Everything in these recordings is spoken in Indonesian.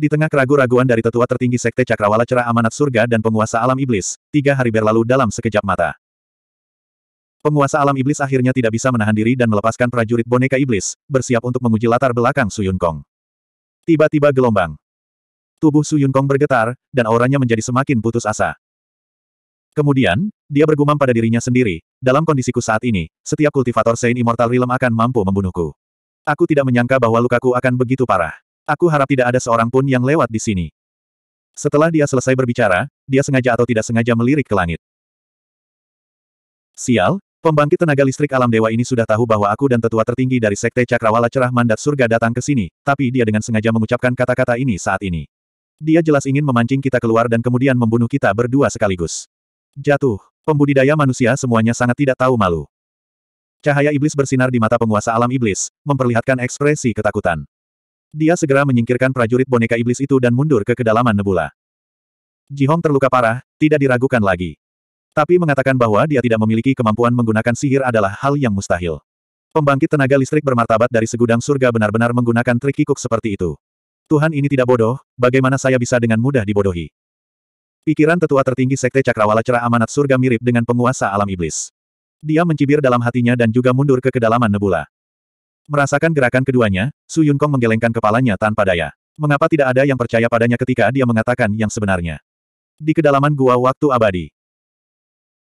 Di tengah keraguan-raguan dari tetua tertinggi Sekte Cakrawala Cerah Amanat Surga dan penguasa alam iblis, tiga hari berlalu dalam sekejap mata. Penguasa alam iblis akhirnya tidak bisa menahan diri dan melepaskan prajurit boneka iblis, bersiap untuk menguji latar belakang Su Kong. Tiba-tiba gelombang. Tubuh Su Kong bergetar, dan auranya menjadi semakin putus asa. Kemudian, dia bergumam pada dirinya sendiri, dalam kondisiku saat ini, setiap kultivator Saint Immortal Realm akan mampu membunuhku. Aku tidak menyangka bahwa lukaku akan begitu parah. Aku harap tidak ada seorang pun yang lewat di sini. Setelah dia selesai berbicara, dia sengaja atau tidak sengaja melirik ke langit. Sial, pembangkit tenaga listrik alam dewa ini sudah tahu bahwa aku dan tetua tertinggi dari Sekte Cakrawala Cerah Mandat Surga datang ke sini, tapi dia dengan sengaja mengucapkan kata-kata ini saat ini. Dia jelas ingin memancing kita keluar dan kemudian membunuh kita berdua sekaligus. Jatuh. Pembudidaya manusia semuanya sangat tidak tahu malu. Cahaya iblis bersinar di mata penguasa alam iblis, memperlihatkan ekspresi ketakutan. Dia segera menyingkirkan prajurit boneka iblis itu dan mundur ke kedalaman nebula. Jihong terluka parah, tidak diragukan lagi. Tapi mengatakan bahwa dia tidak memiliki kemampuan menggunakan sihir adalah hal yang mustahil. Pembangkit tenaga listrik bermartabat dari segudang surga benar-benar menggunakan trik kikuk seperti itu. Tuhan ini tidak bodoh, bagaimana saya bisa dengan mudah dibodohi? Pikiran tetua tertinggi Sekte Cakrawala cerah amanat surga mirip dengan penguasa alam iblis. Dia mencibir dalam hatinya dan juga mundur ke kedalaman nebula. Merasakan gerakan keduanya, Su Yun Kong menggelengkan kepalanya tanpa daya. Mengapa tidak ada yang percaya padanya ketika dia mengatakan yang sebenarnya? Di kedalaman gua waktu abadi.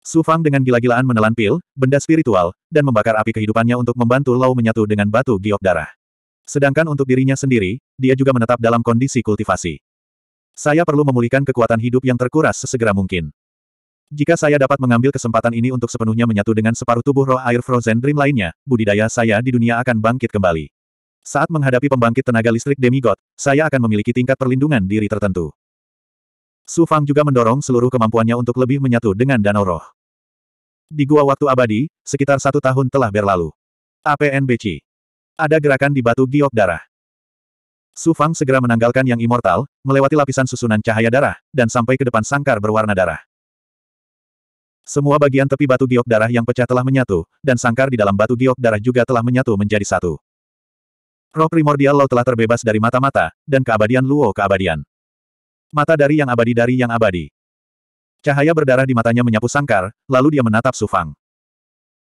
Su Fang dengan gila-gilaan menelan pil, benda spiritual, dan membakar api kehidupannya untuk membantu Lau menyatu dengan batu giok darah. Sedangkan untuk dirinya sendiri, dia juga menetap dalam kondisi kultivasi. Saya perlu memulihkan kekuatan hidup yang terkuras sesegera mungkin. Jika saya dapat mengambil kesempatan ini untuk sepenuhnya menyatu dengan separuh tubuh roh air Frozen Dream lainnya, budidaya saya di dunia akan bangkit kembali. Saat menghadapi pembangkit tenaga listrik demigod, saya akan memiliki tingkat perlindungan diri tertentu. Su Fang juga mendorong seluruh kemampuannya untuk lebih menyatu dengan danau roh. Di gua waktu abadi, sekitar satu tahun telah berlalu. APNBC. Ada gerakan di batu giok darah. Su Fang segera menanggalkan yang immortal, melewati lapisan susunan cahaya darah, dan sampai ke depan sangkar berwarna darah. Semua bagian tepi batu giok darah yang pecah telah menyatu, dan sangkar di dalam batu giok darah juga telah menyatu menjadi satu. Roh primordial Lao telah terbebas dari mata-mata, dan keabadian Luo keabadian. Mata dari yang abadi dari yang abadi. Cahaya berdarah di matanya menyapu sangkar, lalu dia menatap Su Fang.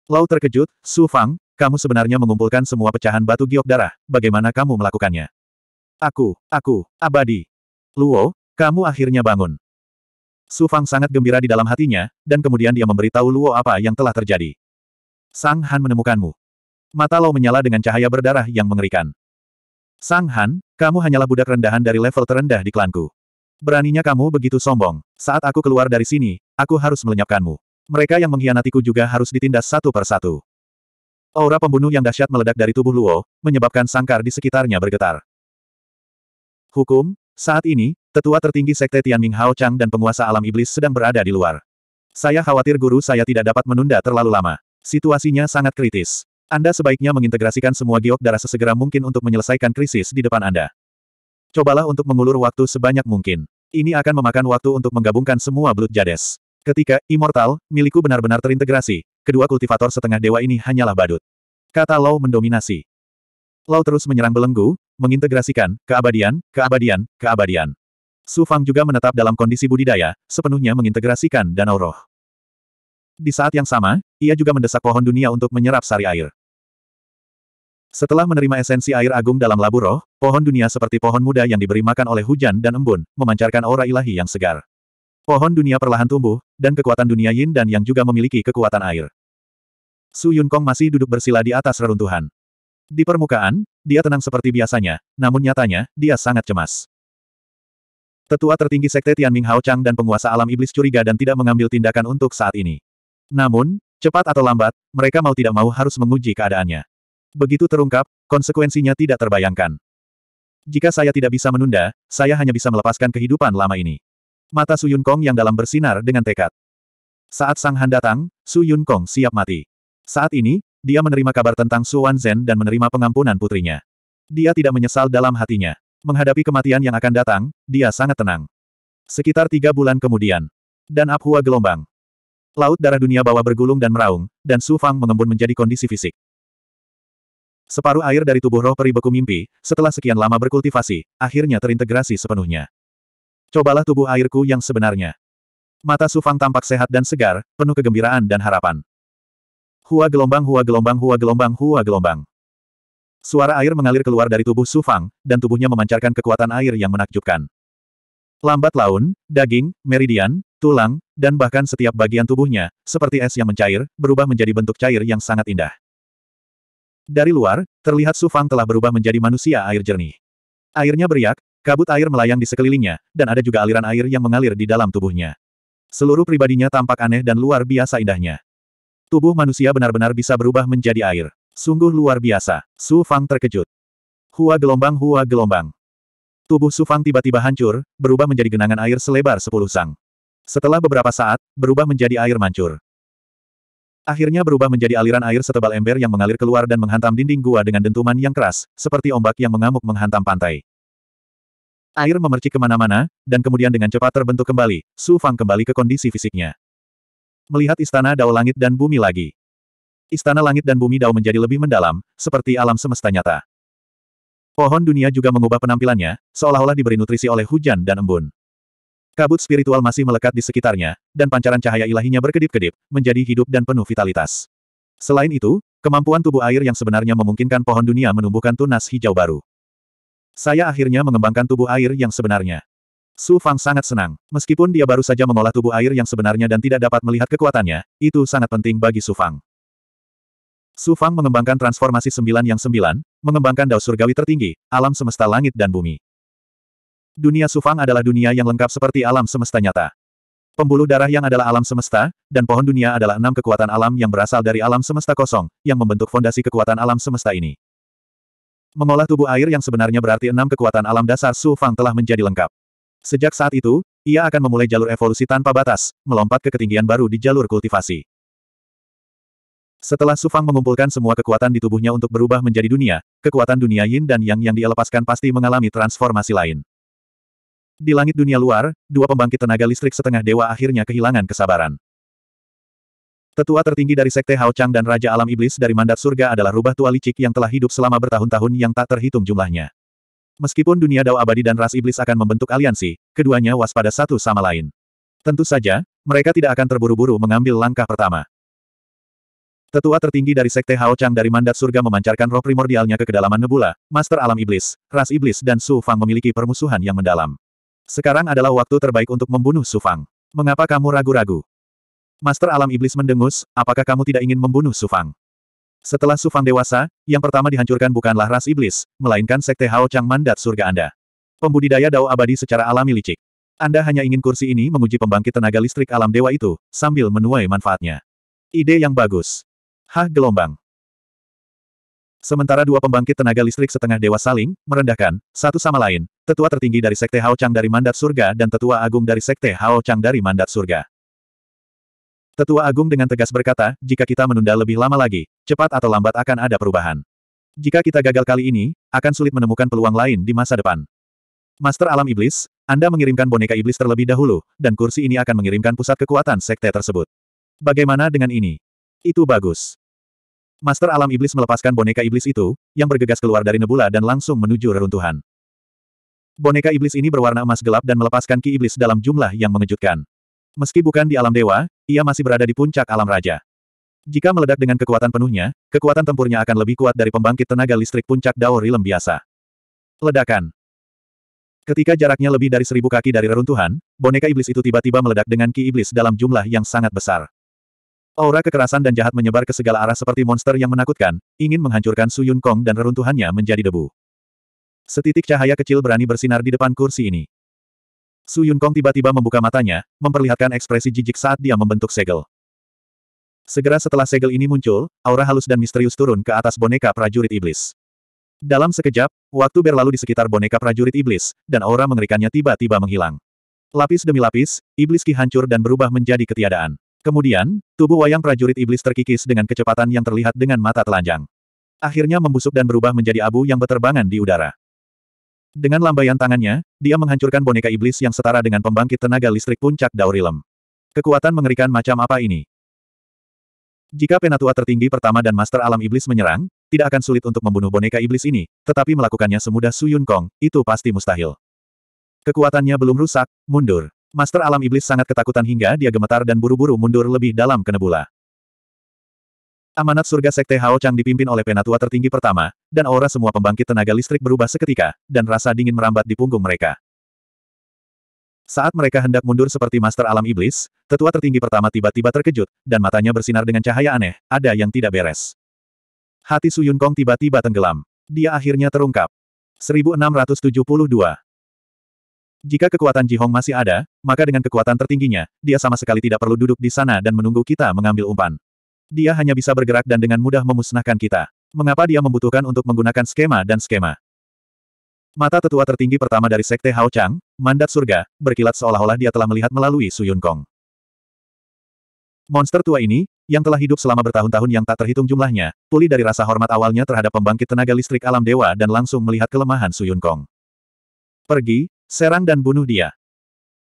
Lau terkejut, Su Fang, kamu sebenarnya mengumpulkan semua pecahan batu giok darah, bagaimana kamu melakukannya? Aku, aku, abadi. Luo, kamu akhirnya bangun. Su Fang sangat gembira di dalam hatinya, dan kemudian dia memberitahu Luo apa yang telah terjadi. Sang Han menemukanmu. Mata Lo menyala dengan cahaya berdarah yang mengerikan. Sang Han, kamu hanyalah budak rendahan dari level terendah di klanku. Beraninya kamu begitu sombong. Saat aku keluar dari sini, aku harus melenyapkanmu. Mereka yang mengkhianatiku juga harus ditindas satu per satu. Aura pembunuh yang dahsyat meledak dari tubuh Luo, menyebabkan sangkar di sekitarnya bergetar. Hukum, saat ini, Tetua tertinggi Sekte Tianming Hao Chang dan penguasa alam iblis sedang berada di luar. Saya khawatir guru saya tidak dapat menunda terlalu lama. Situasinya sangat kritis. Anda sebaiknya mengintegrasikan semua giok darah sesegera mungkin untuk menyelesaikan krisis di depan Anda. Cobalah untuk mengulur waktu sebanyak mungkin. Ini akan memakan waktu untuk menggabungkan semua Blood Jades. Ketika, Immortal, milikku benar-benar terintegrasi, kedua kultivator setengah dewa ini hanyalah badut. Kata Lau mendominasi. Lau terus menyerang belenggu, mengintegrasikan, keabadian, keabadian, keabadian. Su Fang juga menetap dalam kondisi budidaya, sepenuhnya mengintegrasikan danau roh. Di saat yang sama, ia juga mendesak pohon dunia untuk menyerap sari air. Setelah menerima esensi air agung dalam labu roh, pohon dunia seperti pohon muda yang diberi makan oleh hujan dan embun, memancarkan aura ilahi yang segar. Pohon dunia perlahan tumbuh, dan kekuatan dunia yin dan yang juga memiliki kekuatan air. Su Yun Kong masih duduk bersila di atas reruntuhan. Di permukaan, dia tenang seperti biasanya, namun nyatanya, dia sangat cemas. Tetua tertinggi Sekte Tianming Hao Chang dan penguasa alam iblis curiga dan tidak mengambil tindakan untuk saat ini. Namun, cepat atau lambat, mereka mau tidak mau harus menguji keadaannya. Begitu terungkap, konsekuensinya tidak terbayangkan. Jika saya tidak bisa menunda, saya hanya bisa melepaskan kehidupan lama ini. Mata Su Yun Kong yang dalam bersinar dengan tekad. Saat Sang Han datang, Su Yun Kong siap mati. Saat ini, dia menerima kabar tentang Su Wan Zen dan menerima pengampunan putrinya. Dia tidak menyesal dalam hatinya. Menghadapi kematian yang akan datang, dia sangat tenang. Sekitar tiga bulan kemudian. Dan Abhua gelombang. Laut darah dunia bawah bergulung dan meraung, dan Su Fang mengembun menjadi kondisi fisik. Separuh air dari tubuh roh peri beku mimpi, setelah sekian lama berkultivasi, akhirnya terintegrasi sepenuhnya. Cobalah tubuh airku yang sebenarnya. Mata Su Fang tampak sehat dan segar, penuh kegembiraan dan harapan. Hua gelombang hua gelombang hua gelombang hua gelombang. Suara air mengalir keluar dari tubuh Su Fang, dan tubuhnya memancarkan kekuatan air yang menakjubkan. Lambat laun, daging, meridian, tulang, dan bahkan setiap bagian tubuhnya, seperti es yang mencair, berubah menjadi bentuk cair yang sangat indah. Dari luar, terlihat Su Fang telah berubah menjadi manusia air jernih. Airnya beriak, kabut air melayang di sekelilingnya, dan ada juga aliran air yang mengalir di dalam tubuhnya. Seluruh pribadinya tampak aneh dan luar biasa indahnya. Tubuh manusia benar-benar bisa berubah menjadi air. Sungguh luar biasa. Su Fang terkejut. Hua gelombang hua gelombang. Tubuh Su Fang tiba-tiba hancur, berubah menjadi genangan air selebar sepuluh sang. Setelah beberapa saat, berubah menjadi air mancur. Akhirnya berubah menjadi aliran air setebal ember yang mengalir keluar dan menghantam dinding gua dengan dentuman yang keras, seperti ombak yang mengamuk menghantam pantai. Air memercik kemana-mana, dan kemudian dengan cepat terbentuk kembali, Su Fang kembali ke kondisi fisiknya. Melihat istana dao langit dan bumi lagi istana langit dan bumi Dao menjadi lebih mendalam, seperti alam semesta nyata. Pohon dunia juga mengubah penampilannya, seolah-olah diberi nutrisi oleh hujan dan embun. Kabut spiritual masih melekat di sekitarnya, dan pancaran cahaya ilahinya berkedip-kedip, menjadi hidup dan penuh vitalitas. Selain itu, kemampuan tubuh air yang sebenarnya memungkinkan pohon dunia menumbuhkan tunas hijau baru. Saya akhirnya mengembangkan tubuh air yang sebenarnya. Su Fang sangat senang. Meskipun dia baru saja mengolah tubuh air yang sebenarnya dan tidak dapat melihat kekuatannya, itu sangat penting bagi Su Fang. Su Fang mengembangkan transformasi sembilan yang sembilan, mengembangkan dao surgawi tertinggi, alam semesta langit dan bumi. Dunia Su Fang adalah dunia yang lengkap seperti alam semesta nyata. Pembuluh darah yang adalah alam semesta, dan pohon dunia adalah enam kekuatan alam yang berasal dari alam semesta kosong, yang membentuk fondasi kekuatan alam semesta ini. Mengolah tubuh air yang sebenarnya berarti enam kekuatan alam dasar Su Fang telah menjadi lengkap. Sejak saat itu, ia akan memulai jalur evolusi tanpa batas, melompat ke ketinggian baru di jalur kultivasi. Setelah Sufang mengumpulkan semua kekuatan di tubuhnya untuk berubah menjadi dunia, kekuatan dunia yin dan yang yang dia pasti mengalami transformasi lain. Di langit dunia luar, dua pembangkit tenaga listrik setengah dewa akhirnya kehilangan kesabaran. Tetua tertinggi dari Sekte Hao Chang dan Raja Alam Iblis dari Mandat Surga adalah rubah tua licik yang telah hidup selama bertahun-tahun yang tak terhitung jumlahnya. Meskipun dunia Dao Abadi dan ras Iblis akan membentuk aliansi, keduanya waspada satu sama lain. Tentu saja, mereka tidak akan terburu-buru mengambil langkah pertama. Tetua tertinggi dari Sekte Hao Chang dari Mandat Surga memancarkan roh primordialnya ke kedalaman nebula, Master Alam Iblis, Ras Iblis dan Su Fang memiliki permusuhan yang mendalam. Sekarang adalah waktu terbaik untuk membunuh Su Fang. Mengapa kamu ragu-ragu? Master Alam Iblis mendengus, apakah kamu tidak ingin membunuh Su Fang? Setelah Su Fang dewasa, yang pertama dihancurkan bukanlah Ras Iblis, melainkan Sekte Hao Chang Mandat Surga Anda. Pembudidaya dao abadi secara alami licik. Anda hanya ingin kursi ini menguji pembangkit tenaga listrik alam dewa itu, sambil menuai manfaatnya. Ide yang bagus. Hah gelombang. Sementara dua pembangkit tenaga listrik setengah dewa saling merendahkan satu sama lain, tetua tertinggi dari sekte Hao Chang dari mandat surga dan tetua agung dari sekte Hao Chang dari mandat surga. Tetua agung dengan tegas berkata, jika kita menunda lebih lama lagi, cepat atau lambat akan ada perubahan. Jika kita gagal kali ini, akan sulit menemukan peluang lain di masa depan. Master Alam Iblis, Anda mengirimkan boneka iblis terlebih dahulu, dan kursi ini akan mengirimkan pusat kekuatan sekte tersebut. Bagaimana dengan ini? Itu bagus. Master Alam Iblis melepaskan boneka iblis itu, yang bergegas keluar dari nebula dan langsung menuju reruntuhan. Boneka iblis ini berwarna emas gelap dan melepaskan ki iblis dalam jumlah yang mengejutkan. Meski bukan di alam dewa, ia masih berada di puncak alam raja. Jika meledak dengan kekuatan penuhnya, kekuatan tempurnya akan lebih kuat dari pembangkit tenaga listrik puncak Dao Rilem biasa. Ledakan. Ketika jaraknya lebih dari seribu kaki dari reruntuhan, boneka iblis itu tiba-tiba meledak dengan ki iblis dalam jumlah yang sangat besar. Aura kekerasan dan jahat menyebar ke segala arah seperti monster yang menakutkan, ingin menghancurkan Su Yun Kong dan reruntuhannya menjadi debu. Setitik cahaya kecil berani bersinar di depan kursi ini. Su Yun Kong tiba-tiba membuka matanya, memperlihatkan ekspresi jijik saat dia membentuk segel. Segera setelah segel ini muncul, aura halus dan misterius turun ke atas boneka prajurit iblis. Dalam sekejap, waktu berlalu di sekitar boneka prajurit iblis, dan aura mengerikannya tiba-tiba menghilang. Lapis demi lapis, iblis ki hancur dan berubah menjadi ketiadaan. Kemudian, tubuh wayang prajurit iblis terkikis dengan kecepatan yang terlihat dengan mata telanjang. Akhirnya membusuk dan berubah menjadi abu yang beterbangan di udara. Dengan lambaian tangannya, dia menghancurkan boneka iblis yang setara dengan pembangkit tenaga listrik puncak Daurilem. Kekuatan mengerikan macam apa ini? Jika penatua tertinggi pertama dan master alam iblis menyerang, tidak akan sulit untuk membunuh boneka iblis ini, tetapi melakukannya semudah Su Yun Kong, itu pasti mustahil. Kekuatannya belum rusak, mundur. Master alam iblis sangat ketakutan hingga dia gemetar dan buru-buru mundur lebih dalam ke nebula. Amanat surga Sekte Hao Chang dipimpin oleh penatua tertinggi pertama, dan aura semua pembangkit tenaga listrik berubah seketika, dan rasa dingin merambat di punggung mereka. Saat mereka hendak mundur seperti Master Alam Iblis, tetua tertinggi pertama tiba-tiba terkejut, dan matanya bersinar dengan cahaya aneh, ada yang tidak beres. Hati Su Yun Kong tiba-tiba tenggelam. Dia akhirnya terungkap. 1672 jika kekuatan Ji Hong masih ada, maka dengan kekuatan tertingginya, dia sama sekali tidak perlu duduk di sana dan menunggu kita mengambil umpan. Dia hanya bisa bergerak dan dengan mudah memusnahkan kita. Mengapa dia membutuhkan untuk menggunakan skema dan skema? Mata tetua tertinggi pertama dari Sekte Hao Chang, Mandat Surga, berkilat seolah-olah dia telah melihat melalui Su Yun Kong. Monster tua ini, yang telah hidup selama bertahun-tahun yang tak terhitung jumlahnya, pulih dari rasa hormat awalnya terhadap pembangkit tenaga listrik alam dewa dan langsung melihat kelemahan Su Yun Kong. Pergi, Serang dan bunuh dia.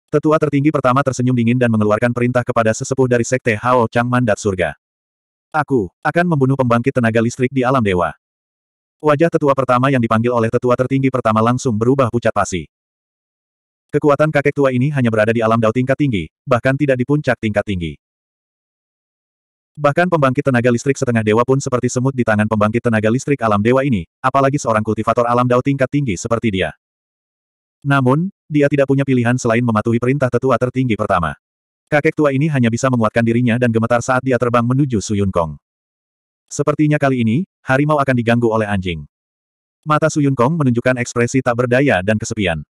Tetua tertinggi pertama tersenyum dingin dan mengeluarkan perintah kepada sesepuh dari Sekte Hao Chang Mandat Surga. Aku, akan membunuh pembangkit tenaga listrik di alam dewa. Wajah tetua pertama yang dipanggil oleh tetua tertinggi pertama langsung berubah pucat pasi. Kekuatan kakek tua ini hanya berada di alam dao tingkat tinggi, bahkan tidak di puncak tingkat tinggi. Bahkan pembangkit tenaga listrik setengah dewa pun seperti semut di tangan pembangkit tenaga listrik alam dewa ini, apalagi seorang kultivator alam dao tingkat tinggi seperti dia. Namun, dia tidak punya pilihan selain mematuhi perintah tetua tertinggi pertama. Kakek tua ini hanya bisa menguatkan dirinya dan gemetar saat dia terbang menuju Suyun Kong. Sepertinya kali ini, harimau akan diganggu oleh anjing. Mata Suyun Kong menunjukkan ekspresi tak berdaya dan kesepian.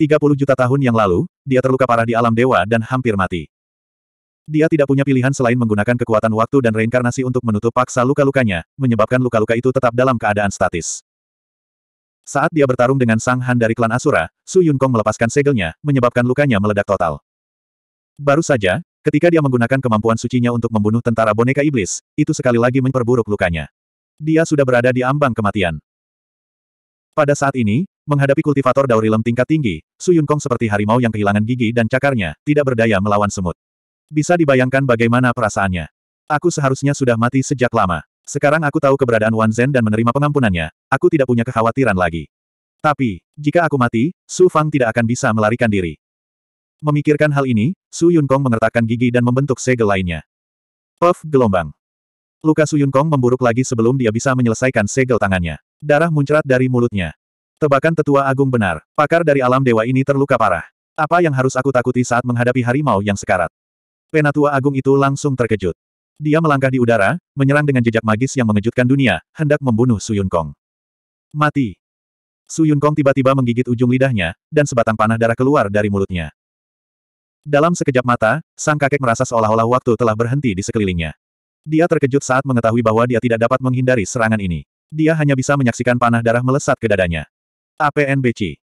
30 juta tahun yang lalu, dia terluka parah di alam dewa dan hampir mati. Dia tidak punya pilihan selain menggunakan kekuatan waktu dan reinkarnasi untuk menutup paksa luka-lukanya, menyebabkan luka-luka itu tetap dalam keadaan statis. Saat dia bertarung dengan Sang Han dari klan Asura, Su Yun Kong melepaskan segelnya, menyebabkan lukanya meledak total. Baru saja, ketika dia menggunakan kemampuan sucinya untuk membunuh tentara boneka iblis, itu sekali lagi memperburuk lukanya. Dia sudah berada di ambang kematian. Pada saat ini, menghadapi kultivator daurilem tingkat tinggi, Su Yun Kong seperti harimau yang kehilangan gigi dan cakarnya, tidak berdaya melawan semut. Bisa dibayangkan bagaimana perasaannya. Aku seharusnya sudah mati sejak lama. Sekarang aku tahu keberadaan Wan Zhen dan menerima pengampunannya, aku tidak punya kekhawatiran lagi. Tapi, jika aku mati, Su Fang tidak akan bisa melarikan diri. Memikirkan hal ini, Su Yun Kong mengertakkan gigi dan membentuk segel lainnya. Puff gelombang. Luka Su Yun Kong memburuk lagi sebelum dia bisa menyelesaikan segel tangannya. Darah muncrat dari mulutnya. Tebakan tetua agung benar, pakar dari alam dewa ini terluka parah. Apa yang harus aku takuti saat menghadapi harimau yang sekarat? Penatua agung itu langsung terkejut. Dia melangkah di udara, menyerang dengan jejak magis yang mengejutkan dunia, hendak membunuh Su Yun Kong. Mati. Su Yun Kong tiba-tiba menggigit ujung lidahnya, dan sebatang panah darah keluar dari mulutnya. Dalam sekejap mata, sang kakek merasa seolah-olah waktu telah berhenti di sekelilingnya. Dia terkejut saat mengetahui bahwa dia tidak dapat menghindari serangan ini. Dia hanya bisa menyaksikan panah darah melesat ke dadanya. APNBC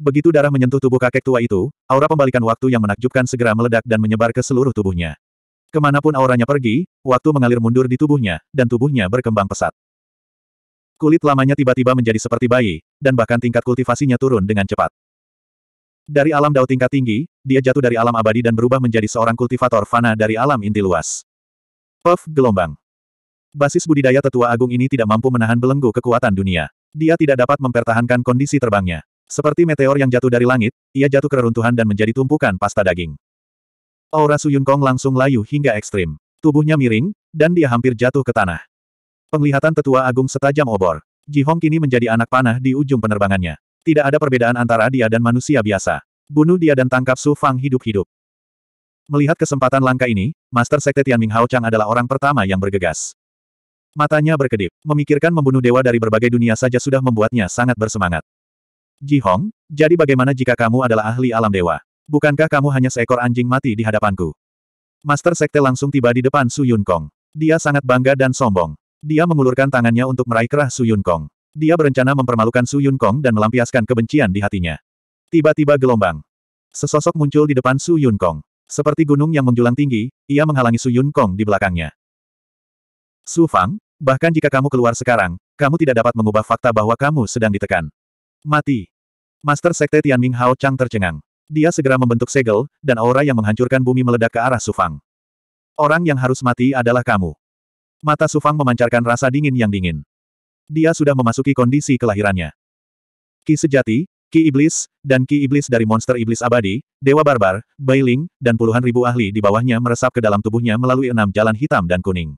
Begitu darah menyentuh tubuh kakek tua itu, aura pembalikan waktu yang menakjubkan segera meledak dan menyebar ke seluruh tubuhnya. Kemanapun auranya pergi, waktu mengalir mundur di tubuhnya, dan tubuhnya berkembang pesat. Kulit lamanya tiba-tiba menjadi seperti bayi, dan bahkan tingkat kultivasinya turun dengan cepat. Dari alam dao tingkat tinggi, dia jatuh dari alam abadi dan berubah menjadi seorang kultivator fana dari alam inti luas. Puff gelombang. Basis budidaya tetua agung ini tidak mampu menahan belenggu kekuatan dunia. Dia tidak dapat mempertahankan kondisi terbangnya. Seperti meteor yang jatuh dari langit, ia jatuh ke reruntuhan dan menjadi tumpukan pasta daging. Aura Suyun Kong langsung layu hingga ekstrim. Tubuhnya miring, dan dia hampir jatuh ke tanah. Penglihatan tetua agung setajam obor. Ji Hong kini menjadi anak panah di ujung penerbangannya. Tidak ada perbedaan antara dia dan manusia biasa. Bunuh dia dan tangkap Su Fang hidup-hidup. Melihat kesempatan langka ini, Master Sekte Tianming Hao Chang adalah orang pertama yang bergegas. Matanya berkedip, memikirkan membunuh dewa dari berbagai dunia saja sudah membuatnya sangat bersemangat. Ji Hong, jadi bagaimana jika kamu adalah ahli alam dewa? Bukankah kamu hanya seekor anjing mati di hadapanku? Master Sekte langsung tiba di depan Su Yun Kong. Dia sangat bangga dan sombong. Dia mengulurkan tangannya untuk meraih kerah Su Yun Kong. Dia berencana mempermalukan Su Yun Kong dan melampiaskan kebencian di hatinya. Tiba-tiba gelombang. Sesosok muncul di depan Su Yun Kong. Seperti gunung yang menjulang tinggi, ia menghalangi Su Yun Kong di belakangnya. Su Fang, bahkan jika kamu keluar sekarang, kamu tidak dapat mengubah fakta bahwa kamu sedang ditekan. Mati. Master Sekte Tianming Hao Chang tercengang. Dia segera membentuk segel, dan aura yang menghancurkan bumi meledak ke arah Sufang. Orang yang harus mati adalah kamu. Mata Sufang memancarkan rasa dingin yang dingin. Dia sudah memasuki kondisi kelahirannya. Ki sejati, Ki Iblis, dan Ki Iblis dari monster Iblis abadi, Dewa Barbar, Bailing, dan puluhan ribu ahli di bawahnya meresap ke dalam tubuhnya melalui enam jalan hitam dan kuning.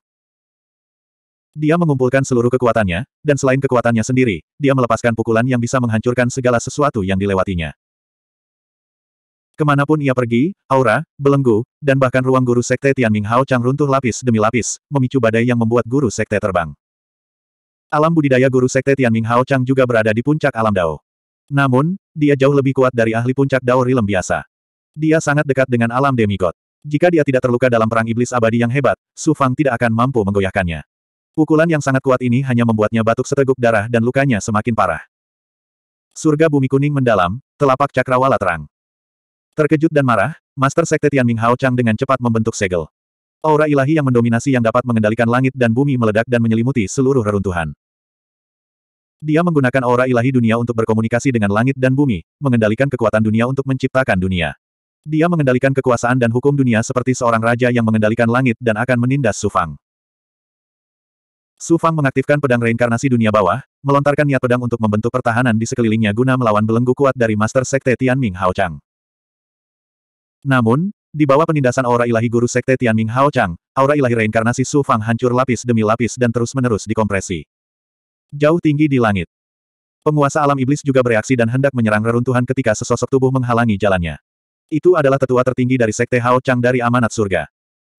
Dia mengumpulkan seluruh kekuatannya, dan selain kekuatannya sendiri, dia melepaskan pukulan yang bisa menghancurkan segala sesuatu yang dilewatinya. Kemanapun ia pergi, aura, belenggu, dan bahkan ruang guru sekte Tianming Hao Chang runtuh lapis demi lapis, memicu badai yang membuat guru sekte terbang. Alam budidaya guru sekte Tianming Hao Chang juga berada di puncak alam Dao. Namun, dia jauh lebih kuat dari ahli puncak Dao Rilem biasa. Dia sangat dekat dengan alam demigod. Jika dia tidak terluka dalam perang iblis abadi yang hebat, Su Fang tidak akan mampu menggoyahkannya. Pukulan yang sangat kuat ini hanya membuatnya batuk seteguk darah dan lukanya semakin parah. Surga bumi kuning mendalam, telapak cakrawala terang. Terkejut dan marah, Master Sekte Tian Ming Hao Chang dengan cepat membentuk segel. Aura ilahi yang mendominasi yang dapat mengendalikan langit dan bumi meledak dan menyelimuti seluruh reruntuhan. Dia menggunakan aura ilahi dunia untuk berkomunikasi dengan langit dan bumi, mengendalikan kekuatan dunia untuk menciptakan dunia. Dia mengendalikan kekuasaan dan hukum dunia seperti seorang raja yang mengendalikan langit dan akan menindas Sufang. Sufang mengaktifkan pedang reinkarnasi dunia bawah, melontarkan niat pedang untuk membentuk pertahanan di sekelilingnya guna melawan belenggu kuat dari Master Sekte Tian Ming Hao Chang. Namun, di bawah penindasan aura ilahi guru sekte Tianming Hao Chang, aura ilahi reinkarnasi Su Fang hancur lapis demi lapis dan terus-menerus dikompresi. Jauh tinggi di langit. Penguasa alam iblis juga bereaksi dan hendak menyerang reruntuhan ketika sesosok tubuh menghalangi jalannya. Itu adalah tetua tertinggi dari sekte Hao Chang dari amanat surga.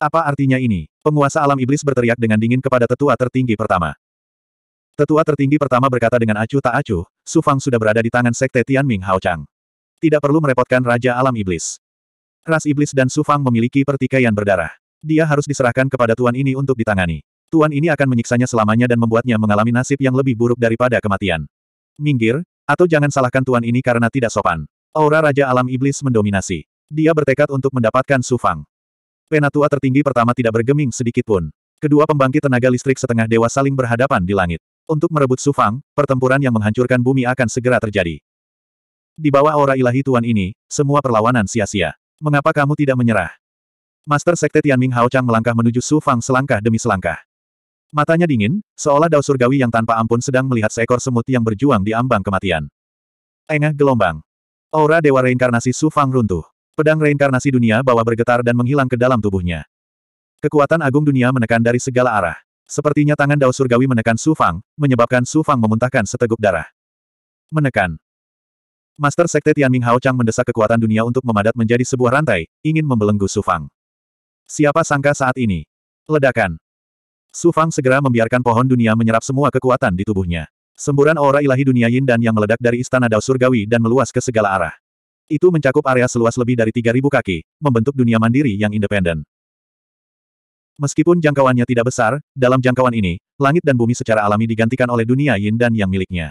Apa artinya ini? Penguasa alam iblis berteriak dengan dingin kepada tetua tertinggi pertama. Tetua tertinggi pertama berkata dengan acuh tak acuh, Su Fang sudah berada di tangan sekte Tianming Hao Chang. Tidak perlu merepotkan Raja Alam Iblis. Ras Iblis dan Sufang memiliki pertikaian berdarah. Dia harus diserahkan kepada Tuan ini untuk ditangani. Tuan ini akan menyiksanya selamanya dan membuatnya mengalami nasib yang lebih buruk daripada kematian. Minggir, atau jangan salahkan Tuan ini karena tidak sopan. Aura Raja Alam Iblis mendominasi. Dia bertekad untuk mendapatkan Sufang. Penatua tertinggi pertama tidak bergeming sedikit pun. Kedua pembangkit tenaga listrik setengah dewa saling berhadapan di langit. Untuk merebut Sufang, pertempuran yang menghancurkan bumi akan segera terjadi. Di bawah aura ilahi Tuan ini, semua perlawanan sia-sia. Mengapa kamu tidak menyerah? Master Sekte Tianming Hao Chang melangkah menuju Su Fang selangkah demi selangkah. Matanya dingin, seolah dao surgawi yang tanpa ampun sedang melihat seekor semut yang berjuang di ambang kematian. Engah gelombang. Aura Dewa Reinkarnasi Su Fang runtuh. Pedang reinkarnasi dunia bawah bergetar dan menghilang ke dalam tubuhnya. Kekuatan agung dunia menekan dari segala arah. Sepertinya tangan Dao Surgawi menekan Su Fang, menyebabkan Su Fang memuntahkan seteguk darah. Menekan. Master Sekte Tianming Hao Chang mendesak kekuatan dunia untuk memadat menjadi sebuah rantai, ingin membelenggu Su Fang. Siapa sangka saat ini? Ledakan. Su Fang segera membiarkan pohon dunia menyerap semua kekuatan di tubuhnya. Semburan aura ilahi dunia Yin dan yang meledak dari Istana Dao Surgawi dan meluas ke segala arah. Itu mencakup area seluas lebih dari 3.000 kaki, membentuk dunia mandiri yang independen. Meskipun jangkauannya tidak besar, dalam jangkauan ini, langit dan bumi secara alami digantikan oleh dunia yin dan yang miliknya.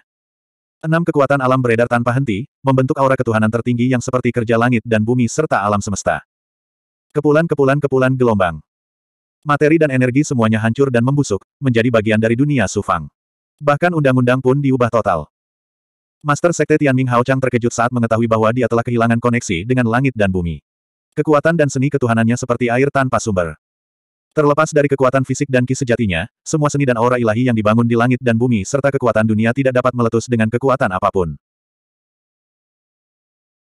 Enam kekuatan alam beredar tanpa henti, membentuk aura ketuhanan tertinggi yang seperti kerja langit dan bumi serta alam semesta. Kepulan-kepulan-kepulan gelombang. Materi dan energi semuanya hancur dan membusuk, menjadi bagian dari dunia Sufang. Bahkan undang-undang pun diubah total. Master Sekte Tianming Hao Chang terkejut saat mengetahui bahwa dia telah kehilangan koneksi dengan langit dan bumi. Kekuatan dan seni ketuhanannya seperti air tanpa sumber. Terlepas dari kekuatan fisik dan ki sejatinya, semua seni dan aura ilahi yang dibangun di langit dan bumi serta kekuatan dunia tidak dapat meletus dengan kekuatan apapun.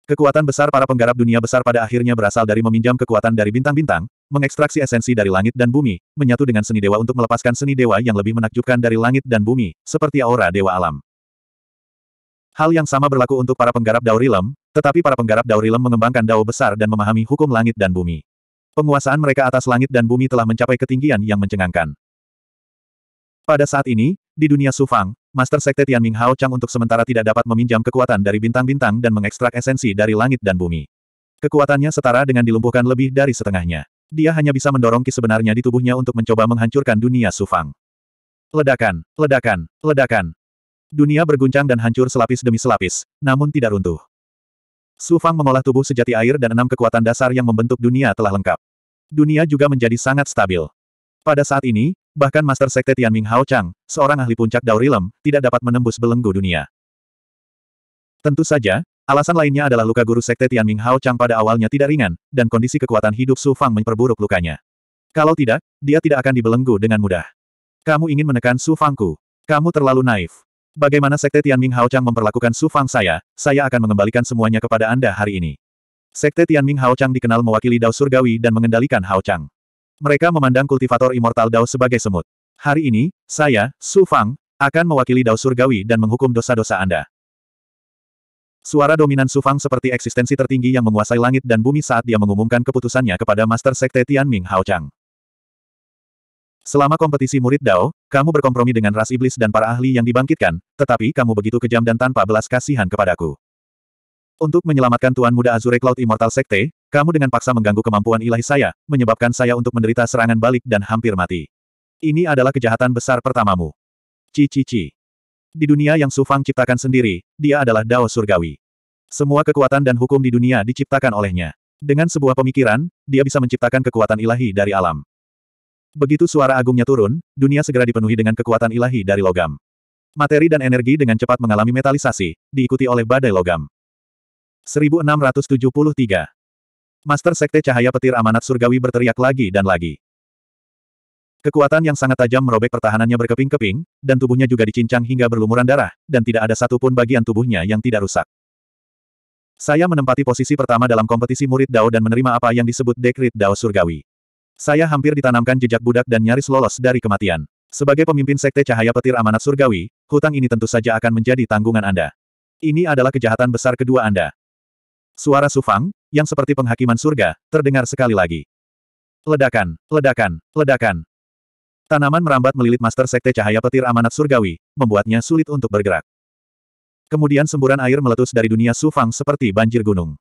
Kekuatan besar para penggarap dunia besar pada akhirnya berasal dari meminjam kekuatan dari bintang-bintang, mengekstraksi esensi dari langit dan bumi, menyatu dengan seni dewa untuk melepaskan seni dewa yang lebih menakjubkan dari langit dan bumi, seperti aura dewa alam. Hal yang sama berlaku untuk para penggarap Daurilem, tetapi para penggarap Daurilem mengembangkan dao besar dan memahami hukum langit dan bumi. Penguasaan mereka atas langit dan bumi telah mencapai ketinggian yang mencengangkan. Pada saat ini, di dunia Sufang, Master Sekte Tianming Ming Hao Chang untuk sementara tidak dapat meminjam kekuatan dari bintang-bintang dan mengekstrak esensi dari langit dan bumi. Kekuatannya setara dengan dilumpuhkan lebih dari setengahnya. Dia hanya bisa mendorong ki sebenarnya di tubuhnya untuk mencoba menghancurkan dunia Sufang. Ledakan, ledakan, ledakan. Dunia berguncang dan hancur selapis demi selapis, namun tidak runtuh. Su Fang mengolah tubuh sejati air dan enam kekuatan dasar yang membentuk dunia telah lengkap. Dunia juga menjadi sangat stabil. Pada saat ini, bahkan Master Sekte Tianming Hao Chang, seorang ahli puncak Daurilem, tidak dapat menembus belenggu dunia. Tentu saja, alasan lainnya adalah luka guru Sekte Tianming Hao Chang pada awalnya tidak ringan, dan kondisi kekuatan hidup Su Fang memperburuk lukanya. Kalau tidak, dia tidak akan dibelenggu dengan mudah. Kamu ingin menekan Su Fangku. Kamu terlalu naif. Bagaimana Sekte Tianming Hao Chang memperlakukan Su Fang saya, saya akan mengembalikan semuanya kepada Anda hari ini. Sekte Tianming Hao Chang dikenal mewakili Dao Surgawi dan mengendalikan Hao Chang. Mereka memandang kultivator Immortal Dao sebagai semut. Hari ini, saya, Su Fang, akan mewakili Dao Surgawi dan menghukum dosa-dosa Anda. Suara dominan Su Fang seperti eksistensi tertinggi yang menguasai langit dan bumi saat dia mengumumkan keputusannya kepada Master Sekte Tianming Hao Chang. Selama kompetisi murid Dao, kamu berkompromi dengan ras iblis dan para ahli yang dibangkitkan, tetapi kamu begitu kejam dan tanpa belas kasihan kepadaku. Untuk menyelamatkan Tuan Muda Azure Cloud Immortal Sekte, kamu dengan paksa mengganggu kemampuan ilahi saya, menyebabkan saya untuk menderita serangan balik dan hampir mati. Ini adalah kejahatan besar pertamamu. Cici-ci. Di dunia yang Sufang ciptakan sendiri, dia adalah Dao Surgawi. Semua kekuatan dan hukum di dunia diciptakan olehnya. Dengan sebuah pemikiran, dia bisa menciptakan kekuatan ilahi dari alam. Begitu suara agungnya turun, dunia segera dipenuhi dengan kekuatan ilahi dari logam. Materi dan energi dengan cepat mengalami metalisasi, diikuti oleh badai logam. 1673 Master Sekte Cahaya Petir Amanat Surgawi berteriak lagi dan lagi. Kekuatan yang sangat tajam merobek pertahanannya berkeping-keping, dan tubuhnya juga dicincang hingga berlumuran darah, dan tidak ada satupun bagian tubuhnya yang tidak rusak. Saya menempati posisi pertama dalam kompetisi murid Dao dan menerima apa yang disebut Dekrit Dao Surgawi. Saya hampir ditanamkan jejak budak dan nyaris lolos dari kematian. Sebagai pemimpin Sekte Cahaya Petir Amanat Surgawi, hutang ini tentu saja akan menjadi tanggungan Anda. Ini adalah kejahatan besar kedua Anda. Suara Sufang, yang seperti penghakiman surga, terdengar sekali lagi. Ledakan, ledakan, ledakan. Tanaman merambat melilit Master Sekte Cahaya Petir Amanat Surgawi, membuatnya sulit untuk bergerak. Kemudian semburan air meletus dari dunia Sufang seperti banjir gunung.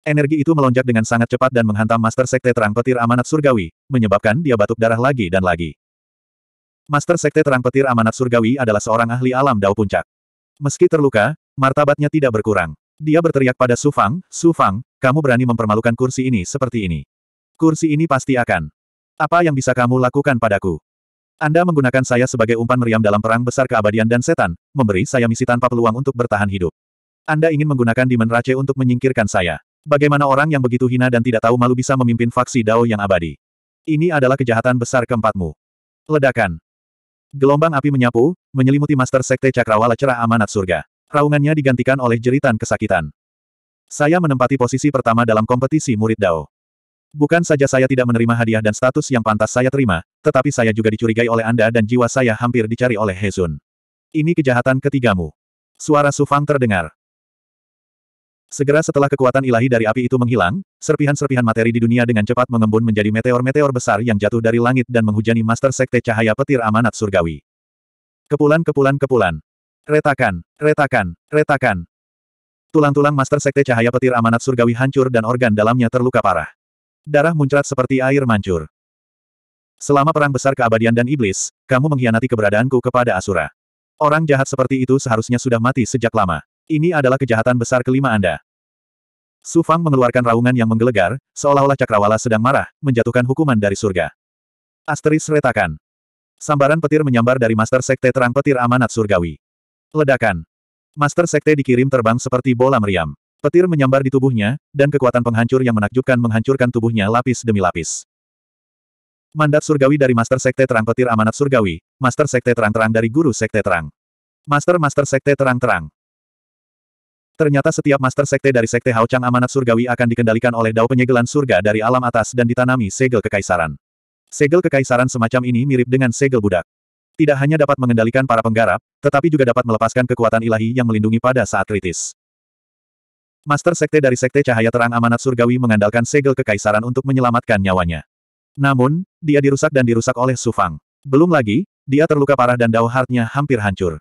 Energi itu melonjak dengan sangat cepat dan menghantam Master Sekte Terang Petir Amanat Surgawi, menyebabkan dia batuk darah lagi dan lagi. Master Sekte Terang Petir Amanat Surgawi adalah seorang ahli alam Dao Puncak. Meski terluka, martabatnya tidak berkurang. Dia berteriak pada Su Fang, Su Fang, kamu berani mempermalukan kursi ini seperti ini. Kursi ini pasti akan. Apa yang bisa kamu lakukan padaku? Anda menggunakan saya sebagai umpan meriam dalam perang besar keabadian dan setan, memberi saya misi tanpa peluang untuk bertahan hidup. Anda ingin menggunakan Demon Rache untuk menyingkirkan saya. Bagaimana orang yang begitu hina dan tidak tahu malu bisa memimpin faksi Dao yang abadi? Ini adalah kejahatan besar keempatmu. Ledakan. Gelombang api menyapu, menyelimuti Master Sekte Cakrawala cerah amanat surga. Raungannya digantikan oleh jeritan kesakitan. Saya menempati posisi pertama dalam kompetisi murid Dao. Bukan saja saya tidak menerima hadiah dan status yang pantas saya terima, tetapi saya juga dicurigai oleh Anda dan jiwa saya hampir dicari oleh Hezun. Ini kejahatan ketigamu. Suara Sufang terdengar. Segera setelah kekuatan ilahi dari api itu menghilang, serpihan-serpihan materi di dunia dengan cepat mengembun menjadi meteor-meteor besar yang jatuh dari langit dan menghujani Master Sekte Cahaya Petir Amanat Surgawi. Kepulan-kepulan-kepulan. Retakan, retakan, retakan. Tulang-tulang Master Sekte Cahaya Petir Amanat Surgawi hancur dan organ dalamnya terluka parah. Darah muncrat seperti air mancur. Selama perang besar keabadian dan iblis, kamu mengkhianati keberadaanku kepada Asura. Orang jahat seperti itu seharusnya sudah mati sejak lama. Ini adalah kejahatan besar kelima Anda. Su Fang mengeluarkan raungan yang menggelegar, seolah-olah cakrawala sedang marah, menjatuhkan hukuman dari surga. Asteris retakan. Sambaran petir menyambar dari Master Sekte Terang Petir Amanat Surgawi. Ledakan. Master Sekte dikirim terbang seperti bola meriam. Petir menyambar di tubuhnya, dan kekuatan penghancur yang menakjubkan menghancurkan tubuhnya lapis demi lapis. Mandat surgawi dari Master Sekte Terang Petir Amanat Surgawi, Master Sekte Terang-Terang dari Guru Sekte Terang. Master-Master Sekte Terang-Terang. Ternyata setiap master sekte dari sekte Hao Chang amanat surgawi akan dikendalikan oleh dao penyegelan surga dari alam atas dan ditanami segel kekaisaran. Segel kekaisaran semacam ini mirip dengan segel budak. Tidak hanya dapat mengendalikan para penggarap, tetapi juga dapat melepaskan kekuatan ilahi yang melindungi pada saat kritis. Master sekte dari sekte cahaya terang amanat surgawi mengandalkan segel kekaisaran untuk menyelamatkan nyawanya. Namun, dia dirusak dan dirusak oleh Sufang. Belum lagi, dia terluka parah dan dao hartnya hampir hancur.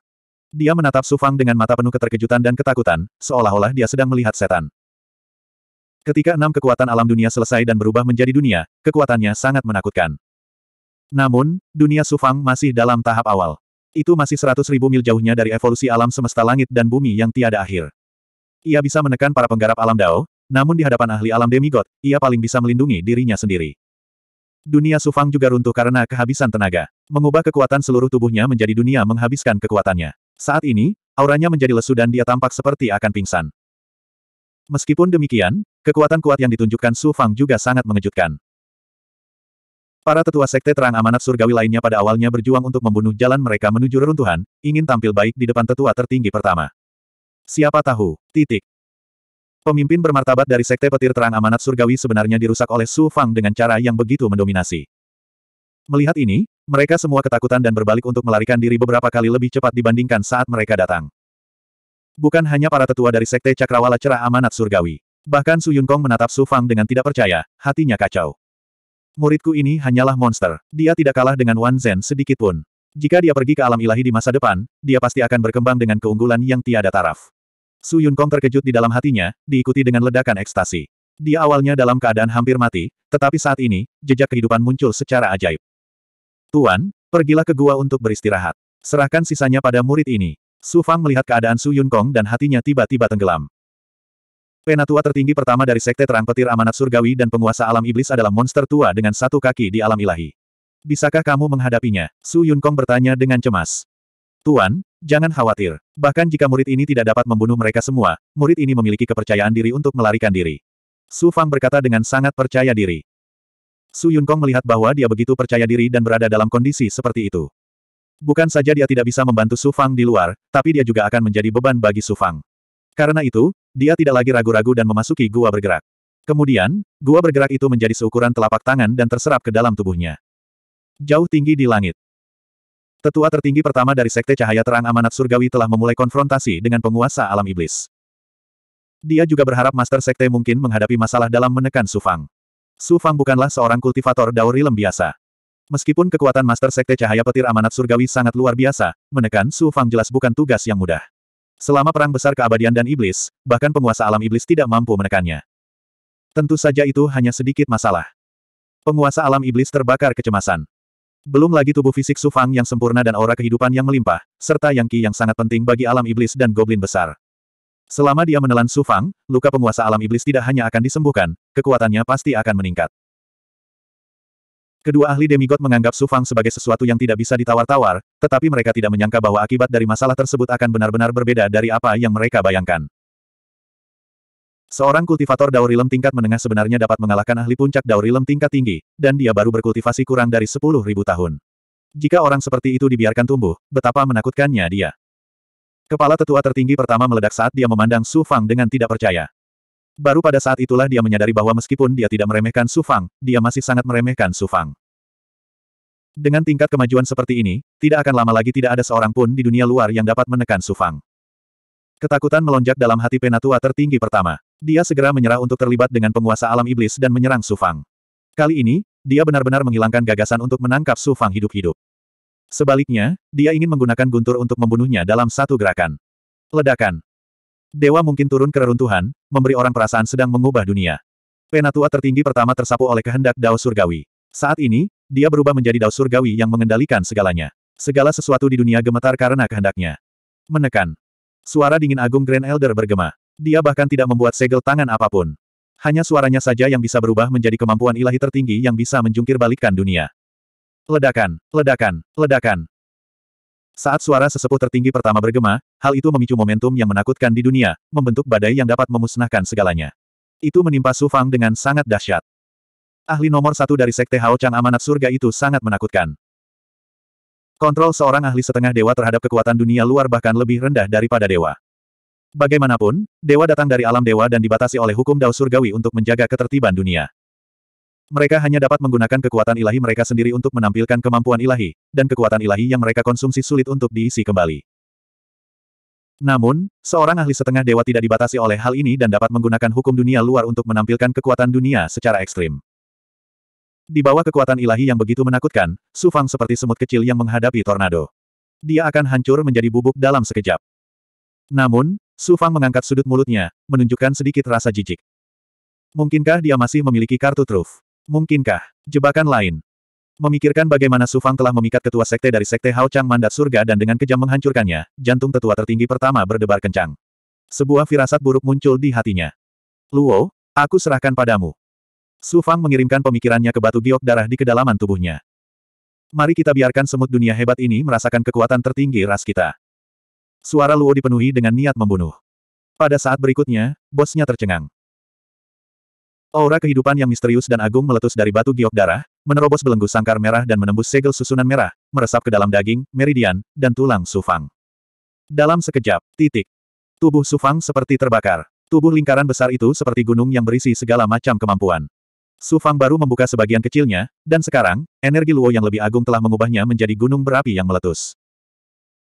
Dia menatap Sufang dengan mata penuh keterkejutan dan ketakutan, seolah-olah dia sedang melihat setan. Ketika enam kekuatan alam dunia selesai dan berubah menjadi dunia, kekuatannya sangat menakutkan. Namun, dunia Sufang masih dalam tahap awal. Itu masih seratus ribu mil jauhnya dari evolusi alam semesta langit dan bumi yang tiada akhir. Ia bisa menekan para penggarap alam Dao, namun di hadapan ahli alam demigod, ia paling bisa melindungi dirinya sendiri. Dunia Sufang juga runtuh karena kehabisan tenaga. Mengubah kekuatan seluruh tubuhnya menjadi dunia menghabiskan kekuatannya. Saat ini, auranya menjadi lesu dan dia tampak seperti akan pingsan. Meskipun demikian, kekuatan kuat yang ditunjukkan Su Fang juga sangat mengejutkan. Para tetua sekte terang amanat surgawi lainnya pada awalnya berjuang untuk membunuh jalan mereka menuju reruntuhan, ingin tampil baik di depan tetua tertinggi pertama. Siapa tahu, titik. Pemimpin bermartabat dari sekte petir terang amanat surgawi sebenarnya dirusak oleh Su Fang dengan cara yang begitu mendominasi. Melihat ini, mereka semua ketakutan dan berbalik untuk melarikan diri beberapa kali lebih cepat dibandingkan saat mereka datang. Bukan hanya para tetua dari Sekte Cakrawala cerah amanat surgawi. Bahkan Su Yunkong menatap Su Fang dengan tidak percaya, hatinya kacau. Muridku ini hanyalah monster. Dia tidak kalah dengan Wan Zhen sedikitpun. Jika dia pergi ke alam ilahi di masa depan, dia pasti akan berkembang dengan keunggulan yang tiada taraf. Su Yunkong terkejut di dalam hatinya, diikuti dengan ledakan ekstasi. Dia awalnya dalam keadaan hampir mati, tetapi saat ini, jejak kehidupan muncul secara ajaib. Tuan, pergilah ke gua untuk beristirahat. Serahkan sisanya pada murid ini. Su Fang melihat keadaan Su Yun Kong dan hatinya tiba-tiba tenggelam. Penatua tertinggi pertama dari Sekte Terang Petir Amanat Surgawi dan penguasa alam iblis adalah monster tua dengan satu kaki di alam ilahi. Bisakah kamu menghadapinya? Su Yun Kong bertanya dengan cemas. Tuan, jangan khawatir. Bahkan jika murid ini tidak dapat membunuh mereka semua, murid ini memiliki kepercayaan diri untuk melarikan diri. Su Fang berkata dengan sangat percaya diri. Su Yun Kong melihat bahwa dia begitu percaya diri dan berada dalam kondisi seperti itu. Bukan saja dia tidak bisa membantu Su Fang di luar, tapi dia juga akan menjadi beban bagi Su Fang. Karena itu, dia tidak lagi ragu-ragu dan memasuki gua bergerak. Kemudian, gua bergerak itu menjadi seukuran telapak tangan dan terserap ke dalam tubuhnya. Jauh tinggi di langit. Tetua tertinggi pertama dari Sekte Cahaya Terang Amanat Surgawi telah memulai konfrontasi dengan penguasa alam iblis. Dia juga berharap Master Sekte mungkin menghadapi masalah dalam menekan Sufang. Su Fang bukanlah seorang kultivator Dao Rilem biasa. Meskipun kekuatan Master Sekte Cahaya Petir Amanat Surgawi sangat luar biasa, menekan Su Fang jelas bukan tugas yang mudah. Selama Perang Besar Keabadian dan Iblis, bahkan penguasa alam iblis tidak mampu menekannya. Tentu saja itu hanya sedikit masalah. Penguasa alam iblis terbakar kecemasan. Belum lagi tubuh fisik Su Fang yang sempurna dan aura kehidupan yang melimpah, serta yang ki yang sangat penting bagi alam iblis dan goblin besar. Selama dia menelan Su Fang, luka penguasa alam iblis tidak hanya akan disembuhkan, kekuatannya pasti akan meningkat. Kedua ahli demigod menganggap Su Fang sebagai sesuatu yang tidak bisa ditawar-tawar, tetapi mereka tidak menyangka bahwa akibat dari masalah tersebut akan benar-benar berbeda dari apa yang mereka bayangkan. Seorang kultivator daurilem tingkat menengah sebenarnya dapat mengalahkan ahli puncak daurilem tingkat tinggi, dan dia baru berkultivasi kurang dari 10.000 tahun. Jika orang seperti itu dibiarkan tumbuh, betapa menakutkannya dia. Kepala tetua tertinggi pertama meledak saat dia memandang Su Fang dengan tidak percaya. Baru pada saat itulah dia menyadari bahwa meskipun dia tidak meremehkan Su Fang, dia masih sangat meremehkan Su Fang. Dengan tingkat kemajuan seperti ini, tidak akan lama lagi tidak ada seorang pun di dunia luar yang dapat menekan Su Fang. Ketakutan melonjak dalam hati penatua tertinggi pertama. Dia segera menyerah untuk terlibat dengan penguasa alam iblis dan menyerang Su Fang. Kali ini, dia benar-benar menghilangkan gagasan untuk menangkap Su Fang hidup-hidup. Sebaliknya, dia ingin menggunakan guntur untuk membunuhnya dalam satu gerakan. Ledakan. Dewa mungkin turun ke reruntuhan, memberi orang perasaan sedang mengubah dunia. Penatua tertinggi pertama tersapu oleh kehendak Dao Surgawi. Saat ini, dia berubah menjadi Dao Surgawi yang mengendalikan segalanya. Segala sesuatu di dunia gemetar karena kehendaknya. Menekan. Suara dingin agung Grand Elder bergema. Dia bahkan tidak membuat segel tangan apapun. Hanya suaranya saja yang bisa berubah menjadi kemampuan ilahi tertinggi yang bisa menjungkir balikkan dunia. Ledakan, ledakan, ledakan. Saat suara sesepuh tertinggi pertama bergema, hal itu memicu momentum yang menakutkan di dunia, membentuk badai yang dapat memusnahkan segalanya. Itu menimpa Su Fang dengan sangat dahsyat. Ahli nomor satu dari Sekte Hao Chang Amanat Surga itu sangat menakutkan. Kontrol seorang ahli setengah dewa terhadap kekuatan dunia luar bahkan lebih rendah daripada dewa. Bagaimanapun, dewa datang dari alam dewa dan dibatasi oleh hukum Dao Surgawi untuk menjaga ketertiban dunia. Mereka hanya dapat menggunakan kekuatan ilahi mereka sendiri untuk menampilkan kemampuan ilahi, dan kekuatan ilahi yang mereka konsumsi sulit untuk diisi kembali. Namun, seorang ahli setengah dewa tidak dibatasi oleh hal ini dan dapat menggunakan hukum dunia luar untuk menampilkan kekuatan dunia secara ekstrim. Di bawah kekuatan ilahi yang begitu menakutkan, Su Fang seperti semut kecil yang menghadapi tornado. Dia akan hancur menjadi bubuk dalam sekejap. Namun, Su Fang mengangkat sudut mulutnya, menunjukkan sedikit rasa jijik. Mungkinkah dia masih memiliki kartu truf? Mungkinkah? Jebakan lain. Memikirkan bagaimana Su Fang telah memikat ketua sekte dari sekte Hao Chang Mandat Surga dan dengan kejam menghancurkannya, jantung tetua tertinggi pertama berdebar kencang. Sebuah firasat buruk muncul di hatinya. Luo, aku serahkan padamu. Su Fang mengirimkan pemikirannya ke batu giok darah di kedalaman tubuhnya. Mari kita biarkan semut dunia hebat ini merasakan kekuatan tertinggi ras kita. Suara Luo dipenuhi dengan niat membunuh. Pada saat berikutnya, bosnya tercengang. Aura kehidupan yang misterius dan agung meletus dari batu giok darah, menerobos belenggu sangkar merah dan menembus segel susunan merah, meresap ke dalam daging, meridian, dan tulang Sufang. Dalam sekejap, titik. Tubuh Sufang seperti terbakar. Tubuh lingkaran besar itu seperti gunung yang berisi segala macam kemampuan. Sufang baru membuka sebagian kecilnya, dan sekarang, energi Luo yang lebih agung telah mengubahnya menjadi gunung berapi yang meletus.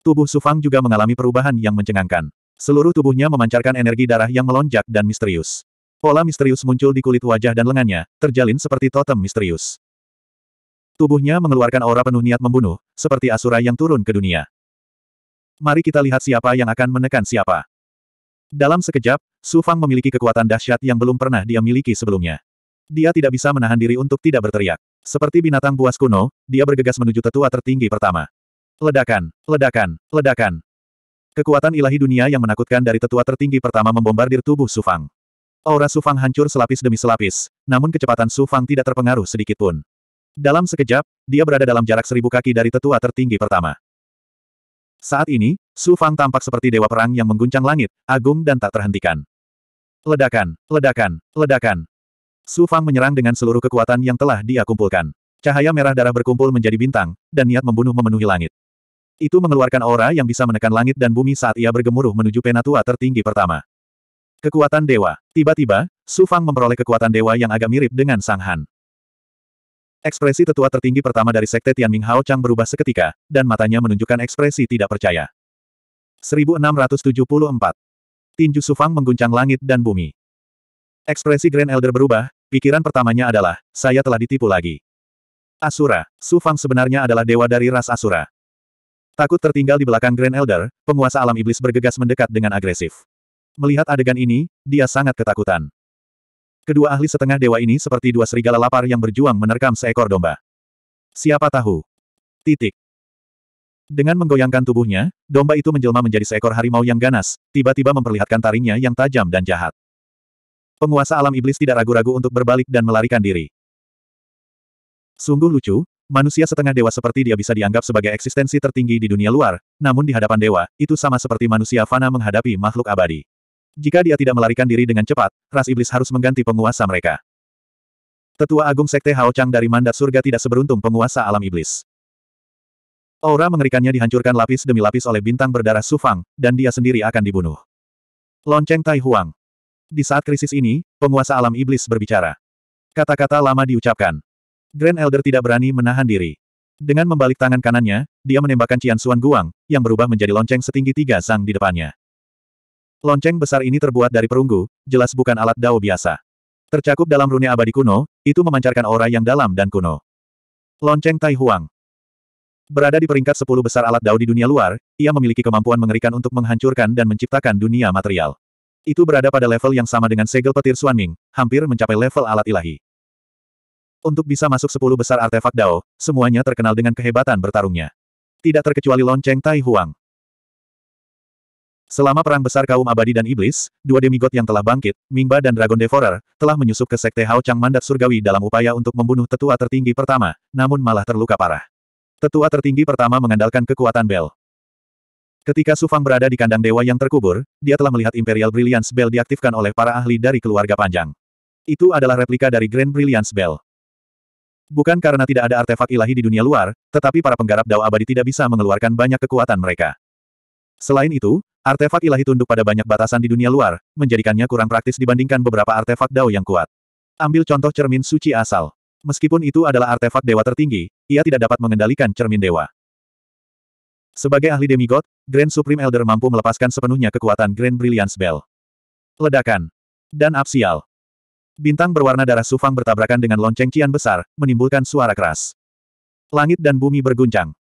Tubuh Sufang juga mengalami perubahan yang mencengangkan. Seluruh tubuhnya memancarkan energi darah yang melonjak dan misterius. Pola misterius muncul di kulit wajah dan lengannya, terjalin seperti totem misterius. Tubuhnya mengeluarkan aura penuh niat membunuh, seperti asura yang turun ke dunia. Mari kita lihat siapa yang akan menekan siapa. Dalam sekejap, Su Fang memiliki kekuatan dahsyat yang belum pernah dia miliki sebelumnya. Dia tidak bisa menahan diri untuk tidak berteriak. Seperti binatang buas kuno, dia bergegas menuju tetua tertinggi pertama. Ledakan, ledakan, ledakan. Kekuatan ilahi dunia yang menakutkan dari tetua tertinggi pertama membombardir tubuh Su Fang. Aura sufang hancur selapis demi selapis, namun kecepatan sufang tidak terpengaruh sedikitpun. Dalam sekejap, dia berada dalam jarak seribu kaki dari tetua tertinggi pertama. Saat ini, sufang tampak seperti dewa perang yang mengguncang langit, agung dan tak terhentikan. Ledakan, ledakan, ledakan. Sufang menyerang dengan seluruh kekuatan yang telah dia kumpulkan. Cahaya merah darah berkumpul menjadi bintang, dan niat membunuh memenuhi langit. Itu mengeluarkan aura yang bisa menekan langit dan bumi saat ia bergemuruh menuju penatua tertinggi pertama. Kekuatan Dewa. Tiba-tiba, Su Fang memperoleh kekuatan Dewa yang agak mirip dengan Sang Han. Ekspresi tetua tertinggi pertama dari Sekte Tianming Hao Chang berubah seketika, dan matanya menunjukkan ekspresi tidak percaya. 1674. Tinju Su Fang mengguncang langit dan bumi. Ekspresi Grand Elder berubah, pikiran pertamanya adalah, saya telah ditipu lagi. Asura. Su Fang sebenarnya adalah dewa dari ras Asura. Takut tertinggal di belakang Grand Elder, penguasa alam iblis bergegas mendekat dengan agresif. Melihat adegan ini, dia sangat ketakutan. Kedua ahli setengah dewa ini seperti dua serigala lapar yang berjuang menerkam seekor domba. Siapa tahu? Titik. Dengan menggoyangkan tubuhnya, domba itu menjelma menjadi seekor harimau yang ganas, tiba-tiba memperlihatkan taringnya yang tajam dan jahat. Penguasa alam iblis tidak ragu-ragu untuk berbalik dan melarikan diri. Sungguh lucu, manusia setengah dewa seperti dia bisa dianggap sebagai eksistensi tertinggi di dunia luar, namun di hadapan dewa, itu sama seperti manusia fana menghadapi makhluk abadi. Jika dia tidak melarikan diri dengan cepat, ras iblis harus mengganti penguasa mereka. Tetua Agung Sekte Hao Chang dari Mandat Surga tidak seberuntung penguasa alam iblis. Aura mengerikannya dihancurkan lapis demi lapis oleh bintang berdarah Sufang, dan dia sendiri akan dibunuh. Lonceng Tai Huang. Di saat krisis ini, penguasa alam iblis berbicara. Kata-kata lama diucapkan. Grand Elder tidak berani menahan diri. Dengan membalik tangan kanannya, dia menembakkan Cian Suan Guang, yang berubah menjadi lonceng setinggi tiga sang di depannya. Lonceng besar ini terbuat dari perunggu, jelas bukan alat dao biasa. Tercakup dalam rune abadi kuno, itu memancarkan aura yang dalam dan kuno. Lonceng Tai Huang Berada di peringkat 10 besar alat dao di dunia luar, ia memiliki kemampuan mengerikan untuk menghancurkan dan menciptakan dunia material. Itu berada pada level yang sama dengan segel petir Suanming, hampir mencapai level alat ilahi. Untuk bisa masuk 10 besar artefak dao, semuanya terkenal dengan kehebatan bertarungnya. Tidak terkecuali lonceng Tai Huang. Selama perang besar kaum abadi dan iblis, dua demigod yang telah bangkit, Mingba dan Dragon Devourer, telah menyusup ke sekte Hao Chang Mandat Surgawi dalam upaya untuk membunuh tetua tertinggi pertama, namun malah terluka parah. Tetua tertinggi pertama mengandalkan kekuatan Bell. Ketika Sufang berada di kandang dewa yang terkubur, dia telah melihat Imperial Brilliance Bell diaktifkan oleh para ahli dari keluarga panjang. Itu adalah replika dari Grand Brilliance Bell. Bukan karena tidak ada artefak ilahi di dunia luar, tetapi para penggarap Dao abadi tidak bisa mengeluarkan banyak kekuatan mereka. Selain itu, Artefak ilahi tunduk pada banyak batasan di dunia luar, menjadikannya kurang praktis dibandingkan beberapa artefak dao yang kuat. Ambil contoh cermin suci asal. Meskipun itu adalah artefak dewa tertinggi, ia tidak dapat mengendalikan cermin dewa. Sebagai ahli demigod, Grand Supreme Elder mampu melepaskan sepenuhnya kekuatan Grand Brilliance Bell. Ledakan. Dan absial. Bintang berwarna darah sufang bertabrakan dengan lonceng cian besar, menimbulkan suara keras. Langit dan bumi berguncang.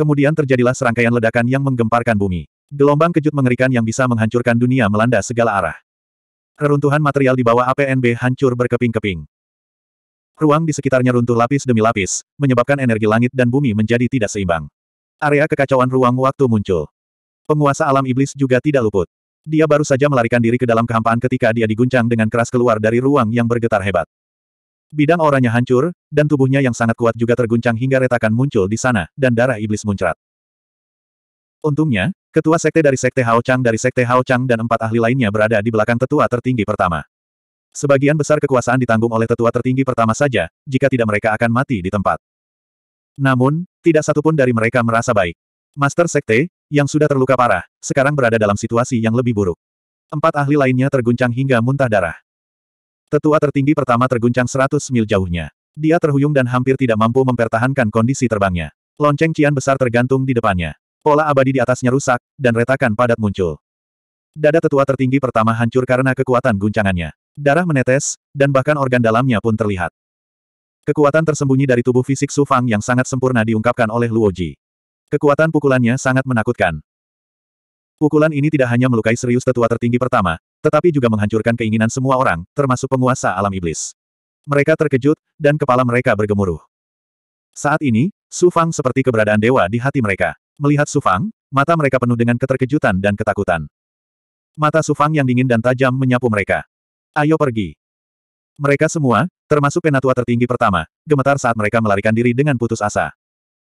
Kemudian terjadilah serangkaian ledakan yang menggemparkan bumi. Gelombang kejut mengerikan yang bisa menghancurkan dunia melanda segala arah. Reruntuhan material di bawah APNB hancur berkeping-keping. Ruang di sekitarnya runtuh lapis demi lapis, menyebabkan energi langit dan bumi menjadi tidak seimbang. Area kekacauan ruang waktu muncul. Penguasa alam iblis juga tidak luput. Dia baru saja melarikan diri ke dalam kehampaan ketika dia diguncang dengan keras keluar dari ruang yang bergetar hebat. Bidang orangnya hancur, dan tubuhnya yang sangat kuat juga terguncang hingga retakan muncul di sana, dan darah iblis muncrat. Untungnya, Ketua sekte dari sekte Hao Chang dari sekte Hao Chang dan empat ahli lainnya berada di belakang tetua tertinggi pertama. Sebagian besar kekuasaan ditanggung oleh tetua tertinggi pertama saja, jika tidak mereka akan mati di tempat. Namun, tidak satupun dari mereka merasa baik. Master Sekte, yang sudah terluka parah, sekarang berada dalam situasi yang lebih buruk. Empat ahli lainnya terguncang hingga muntah darah. Tetua tertinggi pertama terguncang seratus mil jauhnya. Dia terhuyung dan hampir tidak mampu mempertahankan kondisi terbangnya. Lonceng Cian besar tergantung di depannya pola abadi di atasnya rusak, dan retakan padat muncul. Dada tetua tertinggi pertama hancur karena kekuatan guncangannya. Darah menetes, dan bahkan organ dalamnya pun terlihat. Kekuatan tersembunyi dari tubuh fisik Su Fang yang sangat sempurna diungkapkan oleh Luo Ji. Kekuatan pukulannya sangat menakutkan. Pukulan ini tidak hanya melukai serius tetua tertinggi pertama, tetapi juga menghancurkan keinginan semua orang, termasuk penguasa alam iblis. Mereka terkejut, dan kepala mereka bergemuruh. Saat ini, Su Fang seperti keberadaan dewa di hati mereka. Melihat Sufang, mata mereka penuh dengan keterkejutan dan ketakutan. Mata Sufang yang dingin dan tajam menyapu mereka. Ayo pergi. Mereka semua, termasuk penatua tertinggi pertama, gemetar saat mereka melarikan diri dengan putus asa.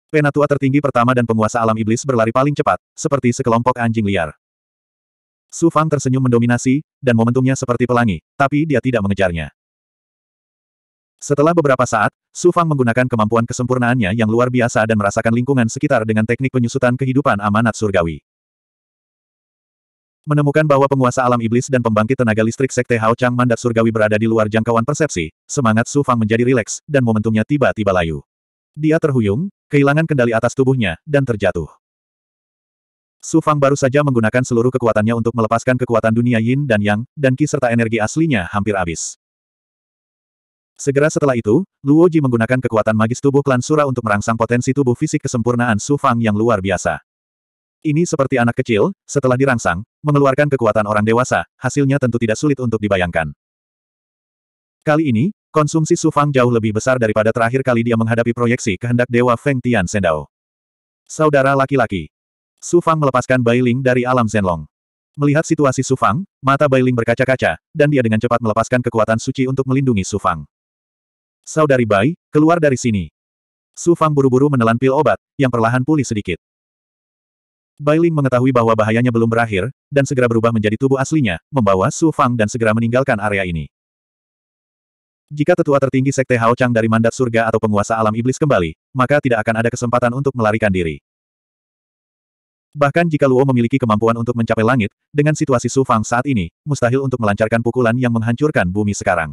Penatua tertinggi pertama dan penguasa alam iblis berlari paling cepat, seperti sekelompok anjing liar. Sufang tersenyum mendominasi, dan momentumnya seperti pelangi, tapi dia tidak mengejarnya. Setelah beberapa saat, Su Fang menggunakan kemampuan kesempurnaannya yang luar biasa dan merasakan lingkungan sekitar dengan teknik penyusutan kehidupan amanat surgawi. Menemukan bahwa penguasa alam iblis dan pembangkit tenaga listrik Sekte Hao Chang Mandat Surgawi berada di luar jangkauan persepsi, semangat Su Fang menjadi rileks, dan momentumnya tiba-tiba layu. Dia terhuyung, kehilangan kendali atas tubuhnya, dan terjatuh. Su Fang baru saja menggunakan seluruh kekuatannya untuk melepaskan kekuatan dunia Yin dan Yang, dan Qi serta energi aslinya hampir habis. Segera setelah itu, Luo Ji menggunakan kekuatan magis tubuh klan Sura untuk merangsang potensi tubuh fisik kesempurnaan Su Fang yang luar biasa. Ini seperti anak kecil, setelah dirangsang, mengeluarkan kekuatan orang dewasa, hasilnya tentu tidak sulit untuk dibayangkan. Kali ini, konsumsi Su Fang jauh lebih besar daripada terakhir kali dia menghadapi proyeksi kehendak Dewa Feng Tian Sendao. Saudara laki-laki. Su Fang melepaskan Ling dari alam Zenlong. Melihat situasi Su Fang, mata Ling berkaca-kaca, dan dia dengan cepat melepaskan kekuatan suci untuk melindungi Su Fang. Saudari Bai, keluar dari sini. Su Fang buru-buru menelan pil obat, yang perlahan pulih sedikit. Bai Ling mengetahui bahwa bahayanya belum berakhir, dan segera berubah menjadi tubuh aslinya, membawa Su Fang dan segera meninggalkan area ini. Jika tetua tertinggi Sekte Hao Chang dari mandat surga atau penguasa alam iblis kembali, maka tidak akan ada kesempatan untuk melarikan diri. Bahkan jika Luo memiliki kemampuan untuk mencapai langit, dengan situasi Su Fang saat ini, mustahil untuk melancarkan pukulan yang menghancurkan bumi sekarang.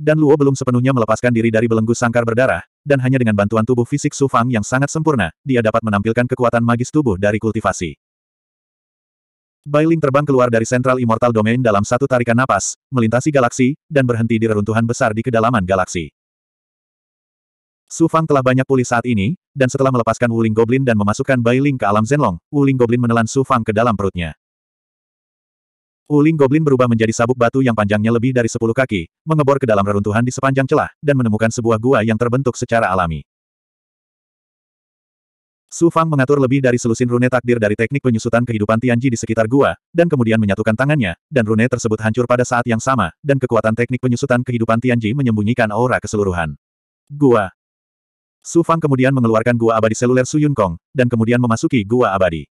Dan Luo belum sepenuhnya melepaskan diri dari belenggu sangkar berdarah, dan hanya dengan bantuan tubuh fisik Su Fang yang sangat sempurna, dia dapat menampilkan kekuatan magis tubuh dari kultivasi. Bailing terbang keluar dari Central Immortal Domain dalam satu tarikan napas, melintasi galaksi, dan berhenti di reruntuhan besar di kedalaman galaksi. Su Fang telah banyak pulih saat ini, dan setelah melepaskan Wuling Goblin dan memasukkan Bailing ke alam Zenlong, Wuling Goblin menelan Su Fang ke dalam perutnya. Uling Goblin berubah menjadi sabuk batu yang panjangnya lebih dari 10 kaki, mengebor ke dalam reruntuhan di sepanjang celah, dan menemukan sebuah gua yang terbentuk secara alami. Su Fang mengatur lebih dari selusin rune takdir dari teknik penyusutan kehidupan Tianji di sekitar gua, dan kemudian menyatukan tangannya, dan rune tersebut hancur pada saat yang sama, dan kekuatan teknik penyusutan kehidupan Tianji menyembunyikan aura keseluruhan. Gua. Su Fang kemudian mengeluarkan gua abadi seluler Su Yun Kong, dan kemudian memasuki gua abadi.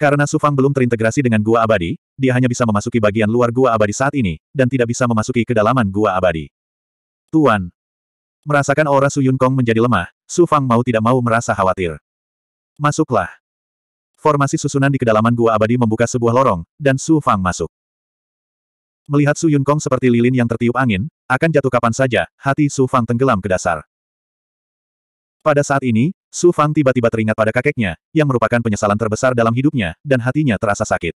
Karena Sufang belum terintegrasi dengan gua abadi, dia hanya bisa memasuki bagian luar gua abadi saat ini, dan tidak bisa memasuki kedalaman gua abadi. Tuan. Merasakan aura Su Yun Kong menjadi lemah, Sufang mau tidak mau merasa khawatir. Masuklah. Formasi susunan di kedalaman gua abadi membuka sebuah lorong, dan Sufang masuk. Melihat Su Yun Kong seperti lilin yang tertiup angin, akan jatuh kapan saja, hati Sufang tenggelam ke dasar. Pada saat ini, Su Fang tiba-tiba teringat pada kakeknya, yang merupakan penyesalan terbesar dalam hidupnya, dan hatinya terasa sakit.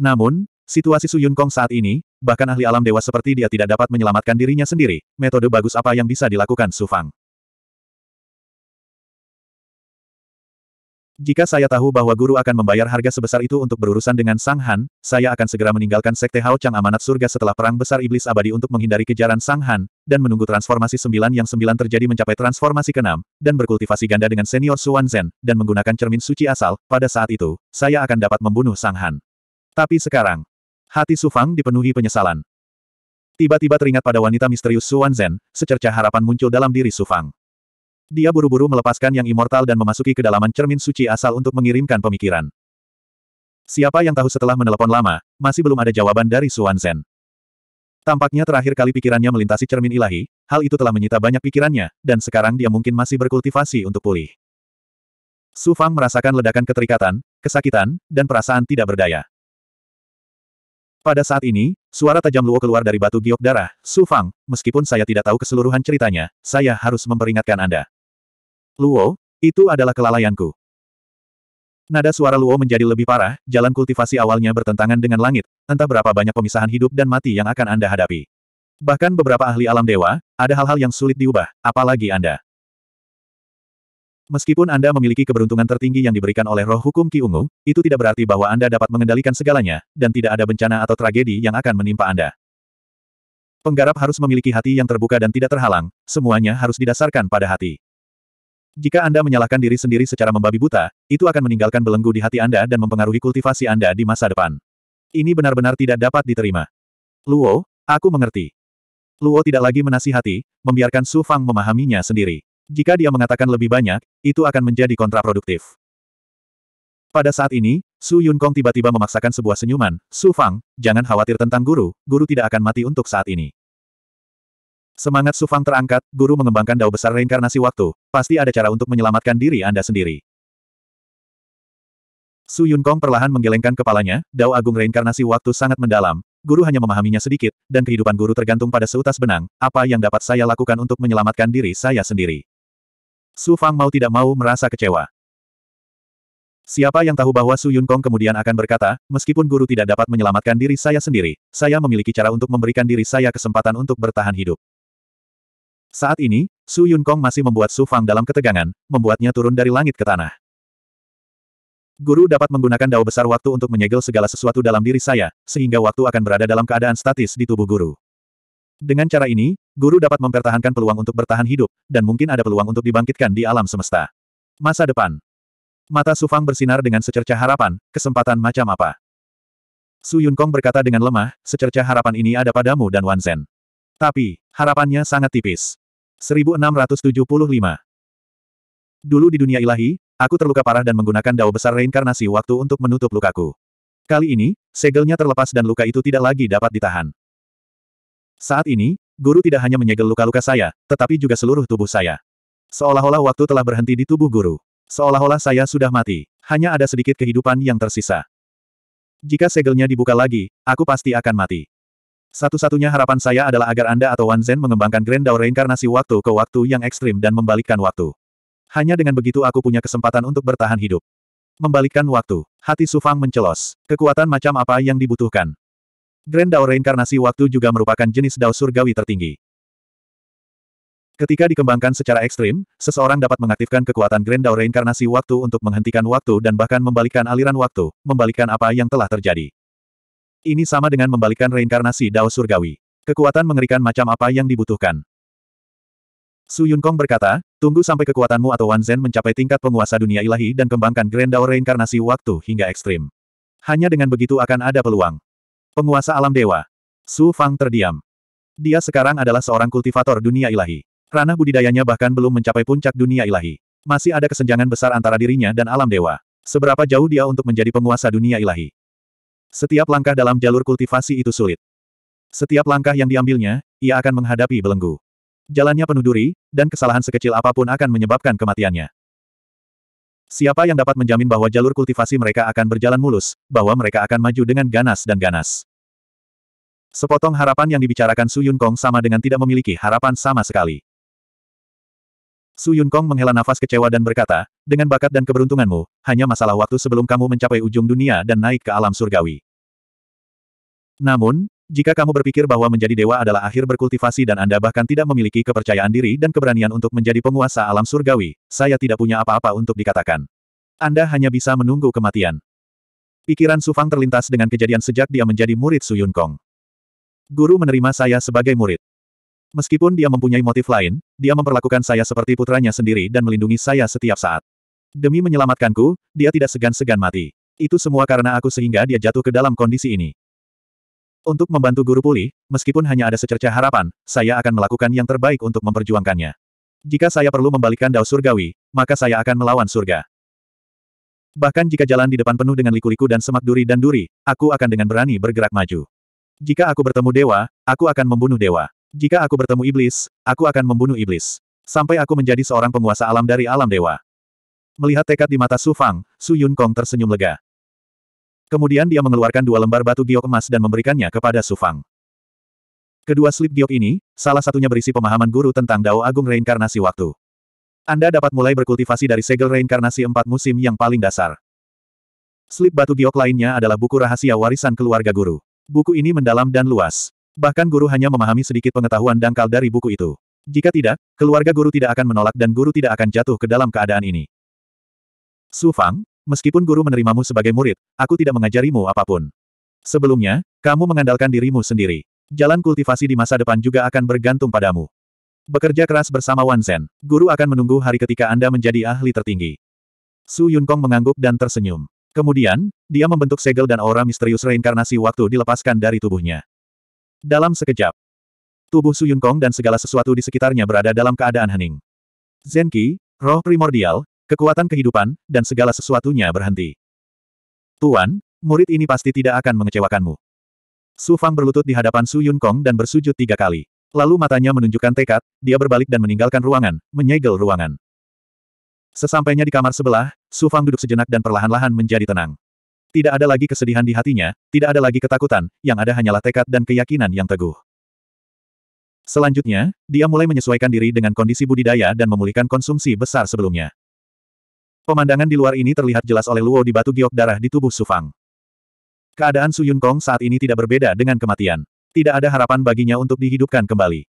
Namun, situasi Su Yun Kong saat ini, bahkan ahli alam dewa seperti dia tidak dapat menyelamatkan dirinya sendiri, metode bagus apa yang bisa dilakukan Su Fang. Jika saya tahu bahwa guru akan membayar harga sebesar itu untuk berurusan dengan Sang Han, saya akan segera meninggalkan Sekte Hao Chang Amanat Surga setelah Perang Besar Iblis Abadi untuk menghindari kejaran Sang Han, dan menunggu transformasi sembilan yang sembilan terjadi mencapai transformasi keenam, dan berkultivasi ganda dengan senior Suan Zen, dan menggunakan cermin suci asal, pada saat itu, saya akan dapat membunuh Sang Han. Tapi sekarang, hati Su Fang dipenuhi penyesalan. Tiba-tiba teringat pada wanita misterius Suan Zen, secercah harapan muncul dalam diri Su Fang. Dia buru-buru melepaskan yang immortal dan memasuki kedalaman cermin suci asal untuk mengirimkan pemikiran. Siapa yang tahu setelah menelepon lama, masih belum ada jawaban dari Suan Zen. Tampaknya terakhir kali pikirannya melintasi cermin ilahi, hal itu telah menyita banyak pikirannya, dan sekarang dia mungkin masih berkultivasi untuk pulih. Su Fang merasakan ledakan keterikatan, kesakitan, dan perasaan tidak berdaya. Pada saat ini, suara tajam Luo keluar dari batu giok darah, Su Fang, meskipun saya tidak tahu keseluruhan ceritanya, saya harus memperingatkan Anda. Luo, itu adalah kelalaianku. Nada suara Luo menjadi lebih parah, jalan kultivasi awalnya bertentangan dengan langit, entah berapa banyak pemisahan hidup dan mati yang akan Anda hadapi. Bahkan beberapa ahli alam dewa, ada hal-hal yang sulit diubah, apalagi Anda. Meskipun Anda memiliki keberuntungan tertinggi yang diberikan oleh roh hukum Ki Ungu, itu tidak berarti bahwa Anda dapat mengendalikan segalanya, dan tidak ada bencana atau tragedi yang akan menimpa Anda. Penggarap harus memiliki hati yang terbuka dan tidak terhalang, semuanya harus didasarkan pada hati. Jika Anda menyalahkan diri sendiri secara membabi buta, itu akan meninggalkan belenggu di hati Anda dan mempengaruhi kultivasi Anda di masa depan. Ini benar-benar tidak dapat diterima. Luo, aku mengerti. Luo tidak lagi menasihati, membiarkan Su Fang memahaminya sendiri. Jika dia mengatakan lebih banyak, itu akan menjadi kontraproduktif. Pada saat ini, Su Yun Kong tiba-tiba memaksakan sebuah senyuman, Su Fang, jangan khawatir tentang guru, guru tidak akan mati untuk saat ini. Semangat Sufang terangkat, guru mengembangkan dao besar reinkarnasi waktu, pasti ada cara untuk menyelamatkan diri Anda sendiri. Su Yun Kong perlahan menggelengkan kepalanya, dao agung reinkarnasi waktu sangat mendalam, guru hanya memahaminya sedikit, dan kehidupan guru tergantung pada seutas benang, apa yang dapat saya lakukan untuk menyelamatkan diri saya sendiri. Su Fang mau tidak mau merasa kecewa. Siapa yang tahu bahwa Su Yun Kong kemudian akan berkata, meskipun guru tidak dapat menyelamatkan diri saya sendiri, saya memiliki cara untuk memberikan diri saya kesempatan untuk bertahan hidup. Saat ini, Su Yun Kong masih membuat Su Fang dalam ketegangan, membuatnya turun dari langit ke tanah. Guru dapat menggunakan dao besar waktu untuk menyegel segala sesuatu dalam diri saya, sehingga waktu akan berada dalam keadaan statis di tubuh guru. Dengan cara ini, guru dapat mempertahankan peluang untuk bertahan hidup, dan mungkin ada peluang untuk dibangkitkan di alam semesta. Masa depan. Mata Su Fang bersinar dengan secerca harapan, kesempatan macam apa. Su Yun Kong berkata dengan lemah, secerca harapan ini ada padamu dan Wan Zhen. Tapi, harapannya sangat tipis. 1675 Dulu di dunia ilahi, aku terluka parah dan menggunakan dao besar reinkarnasi waktu untuk menutup lukaku. Kali ini, segelnya terlepas dan luka itu tidak lagi dapat ditahan. Saat ini, guru tidak hanya menyegel luka-luka saya, tetapi juga seluruh tubuh saya. Seolah-olah waktu telah berhenti di tubuh guru. Seolah-olah saya sudah mati. Hanya ada sedikit kehidupan yang tersisa. Jika segelnya dibuka lagi, aku pasti akan mati. Satu-satunya harapan saya adalah agar Anda atau Wan Zhen mengembangkan Grand Dao reinkarnasi waktu ke waktu yang ekstrim dan membalikkan waktu. Hanya dengan begitu aku punya kesempatan untuk bertahan hidup. Membalikkan waktu. Hati Sufang mencelos. Kekuatan macam apa yang dibutuhkan? Grand Dao reinkarnasi waktu juga merupakan jenis Dao surgawi tertinggi. Ketika dikembangkan secara ekstrim, seseorang dapat mengaktifkan kekuatan Grand Dao reinkarnasi waktu untuk menghentikan waktu dan bahkan membalikkan aliran waktu, membalikkan apa yang telah terjadi. Ini sama dengan membalikkan reinkarnasi Dao Surgawi. Kekuatan mengerikan macam apa yang dibutuhkan. Su Yun Kong berkata, tunggu sampai kekuatanmu atau Wan Zhen mencapai tingkat penguasa dunia ilahi dan kembangkan Grand Dao reinkarnasi waktu hingga ekstrim. Hanya dengan begitu akan ada peluang. Penguasa alam dewa. Su Fang terdiam. Dia sekarang adalah seorang kultivator dunia ilahi. Ranah budidayanya bahkan belum mencapai puncak dunia ilahi. Masih ada kesenjangan besar antara dirinya dan alam dewa. Seberapa jauh dia untuk menjadi penguasa dunia ilahi? Setiap langkah dalam jalur kultivasi itu sulit. Setiap langkah yang diambilnya, ia akan menghadapi belenggu. Jalannya penuh duri, dan kesalahan sekecil apapun akan menyebabkan kematiannya. Siapa yang dapat menjamin bahwa jalur kultivasi mereka akan berjalan mulus, bahwa mereka akan maju dengan ganas dan ganas? Sepotong harapan yang dibicarakan Su Yun Kong sama dengan tidak memiliki harapan sama sekali. Su Yun Kong menghela nafas kecewa dan berkata, dengan bakat dan keberuntunganmu, hanya masalah waktu sebelum kamu mencapai ujung dunia dan naik ke alam surgawi. Namun, jika kamu berpikir bahwa menjadi dewa adalah akhir berkultivasi dan Anda bahkan tidak memiliki kepercayaan diri dan keberanian untuk menjadi penguasa alam surgawi, saya tidak punya apa-apa untuk dikatakan. Anda hanya bisa menunggu kematian. Pikiran Su Fang terlintas dengan kejadian sejak dia menjadi murid Su Yun Kong. Guru menerima saya sebagai murid. Meskipun dia mempunyai motif lain, dia memperlakukan saya seperti putranya sendiri dan melindungi saya setiap saat. Demi menyelamatkanku, dia tidak segan-segan mati. Itu semua karena aku sehingga dia jatuh ke dalam kondisi ini. Untuk membantu guru pulih, meskipun hanya ada secerca harapan, saya akan melakukan yang terbaik untuk memperjuangkannya. Jika saya perlu membalikkan dao surgawi, maka saya akan melawan surga. Bahkan jika jalan di depan penuh dengan liku-liku dan semak duri dan duri, aku akan dengan berani bergerak maju. Jika aku bertemu dewa, aku akan membunuh dewa. Jika aku bertemu iblis, aku akan membunuh iblis. Sampai aku menjadi seorang penguasa alam dari alam dewa. Melihat tekad di mata Su Fang, Su Yun Kong tersenyum lega. Kemudian dia mengeluarkan dua lembar batu giok emas dan memberikannya kepada Su Fang. Kedua slip giok ini, salah satunya berisi pemahaman guru tentang Dao Agung Reinkarnasi Waktu. Anda dapat mulai berkultivasi dari segel reinkarnasi empat musim yang paling dasar. Slip batu giok lainnya adalah buku rahasia warisan keluarga guru. Buku ini mendalam dan luas. Bahkan guru hanya memahami sedikit pengetahuan dangkal dari buku itu. Jika tidak, keluarga guru tidak akan menolak dan guru tidak akan jatuh ke dalam keadaan ini. Su Fang, meskipun guru menerimamu sebagai murid, aku tidak mengajarimu apapun. Sebelumnya, kamu mengandalkan dirimu sendiri. Jalan kultivasi di masa depan juga akan bergantung padamu. Bekerja keras bersama Wan Zhen, guru akan menunggu hari ketika Anda menjadi ahli tertinggi. Su Yun Kong mengangguk dan tersenyum. Kemudian, dia membentuk segel dan aura misterius reinkarnasi waktu dilepaskan dari tubuhnya. Dalam sekejap, tubuh Su Kong dan segala sesuatu di sekitarnya berada dalam keadaan hening. Zenki, roh primordial, kekuatan kehidupan, dan segala sesuatunya berhenti. Tuan, murid ini pasti tidak akan mengecewakanmu. Su Fang berlutut di hadapan Su Kong dan bersujud tiga kali. Lalu matanya menunjukkan tekad, dia berbalik dan meninggalkan ruangan, menyegel ruangan. Sesampainya di kamar sebelah, Su Fang duduk sejenak dan perlahan-lahan menjadi tenang. Tidak ada lagi kesedihan di hatinya, tidak ada lagi ketakutan, yang ada hanyalah tekad dan keyakinan yang teguh. Selanjutnya, dia mulai menyesuaikan diri dengan kondisi budidaya dan memulihkan konsumsi besar sebelumnya. Pemandangan di luar ini terlihat jelas oleh Luo di batu giok darah di tubuh Sufang. Keadaan Su Yun Kong saat ini tidak berbeda dengan kematian. Tidak ada harapan baginya untuk dihidupkan kembali.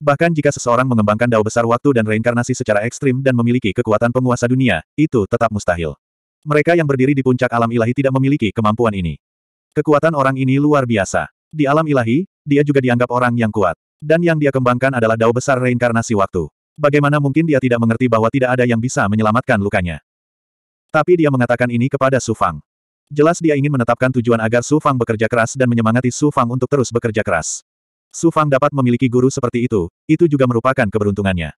Bahkan jika seseorang mengembangkan dao besar waktu dan reinkarnasi secara ekstrim dan memiliki kekuatan penguasa dunia, itu tetap mustahil. Mereka yang berdiri di puncak alam ilahi tidak memiliki kemampuan ini. Kekuatan orang ini luar biasa. Di alam ilahi, dia juga dianggap orang yang kuat. Dan yang dia kembangkan adalah dao besar reinkarnasi waktu. Bagaimana mungkin dia tidak mengerti bahwa tidak ada yang bisa menyelamatkan lukanya. Tapi dia mengatakan ini kepada Su Fang. Jelas dia ingin menetapkan tujuan agar Su Fang bekerja keras dan menyemangati Su Fang untuk terus bekerja keras. Su Fang dapat memiliki guru seperti itu, itu juga merupakan keberuntungannya.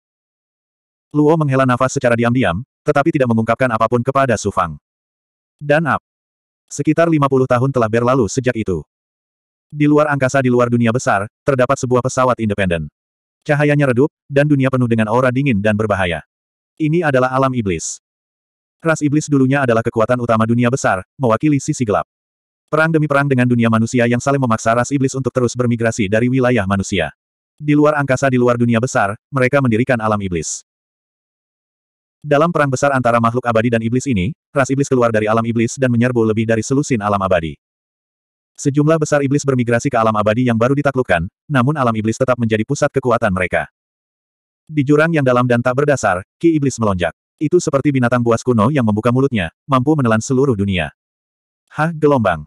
Luo menghela nafas secara diam-diam, tetapi tidak mengungkapkan apapun kepada Su Fang. Dan Up. Sekitar 50 tahun telah berlalu sejak itu. Di luar angkasa di luar dunia besar, terdapat sebuah pesawat independen. Cahayanya redup, dan dunia penuh dengan aura dingin dan berbahaya. Ini adalah alam iblis. Ras iblis dulunya adalah kekuatan utama dunia besar, mewakili sisi gelap. Perang demi perang dengan dunia manusia yang saling memaksa ras iblis untuk terus bermigrasi dari wilayah manusia. Di luar angkasa di luar dunia besar, mereka mendirikan alam iblis. Dalam perang besar antara makhluk abadi dan iblis ini, ras iblis keluar dari alam iblis dan menyerbu lebih dari selusin alam abadi. Sejumlah besar iblis bermigrasi ke alam abadi yang baru ditaklukkan, namun alam iblis tetap menjadi pusat kekuatan mereka. Di jurang yang dalam dan tak berdasar, ki iblis melonjak. Itu seperti binatang buas kuno yang membuka mulutnya, mampu menelan seluruh dunia. Hah, gelombang.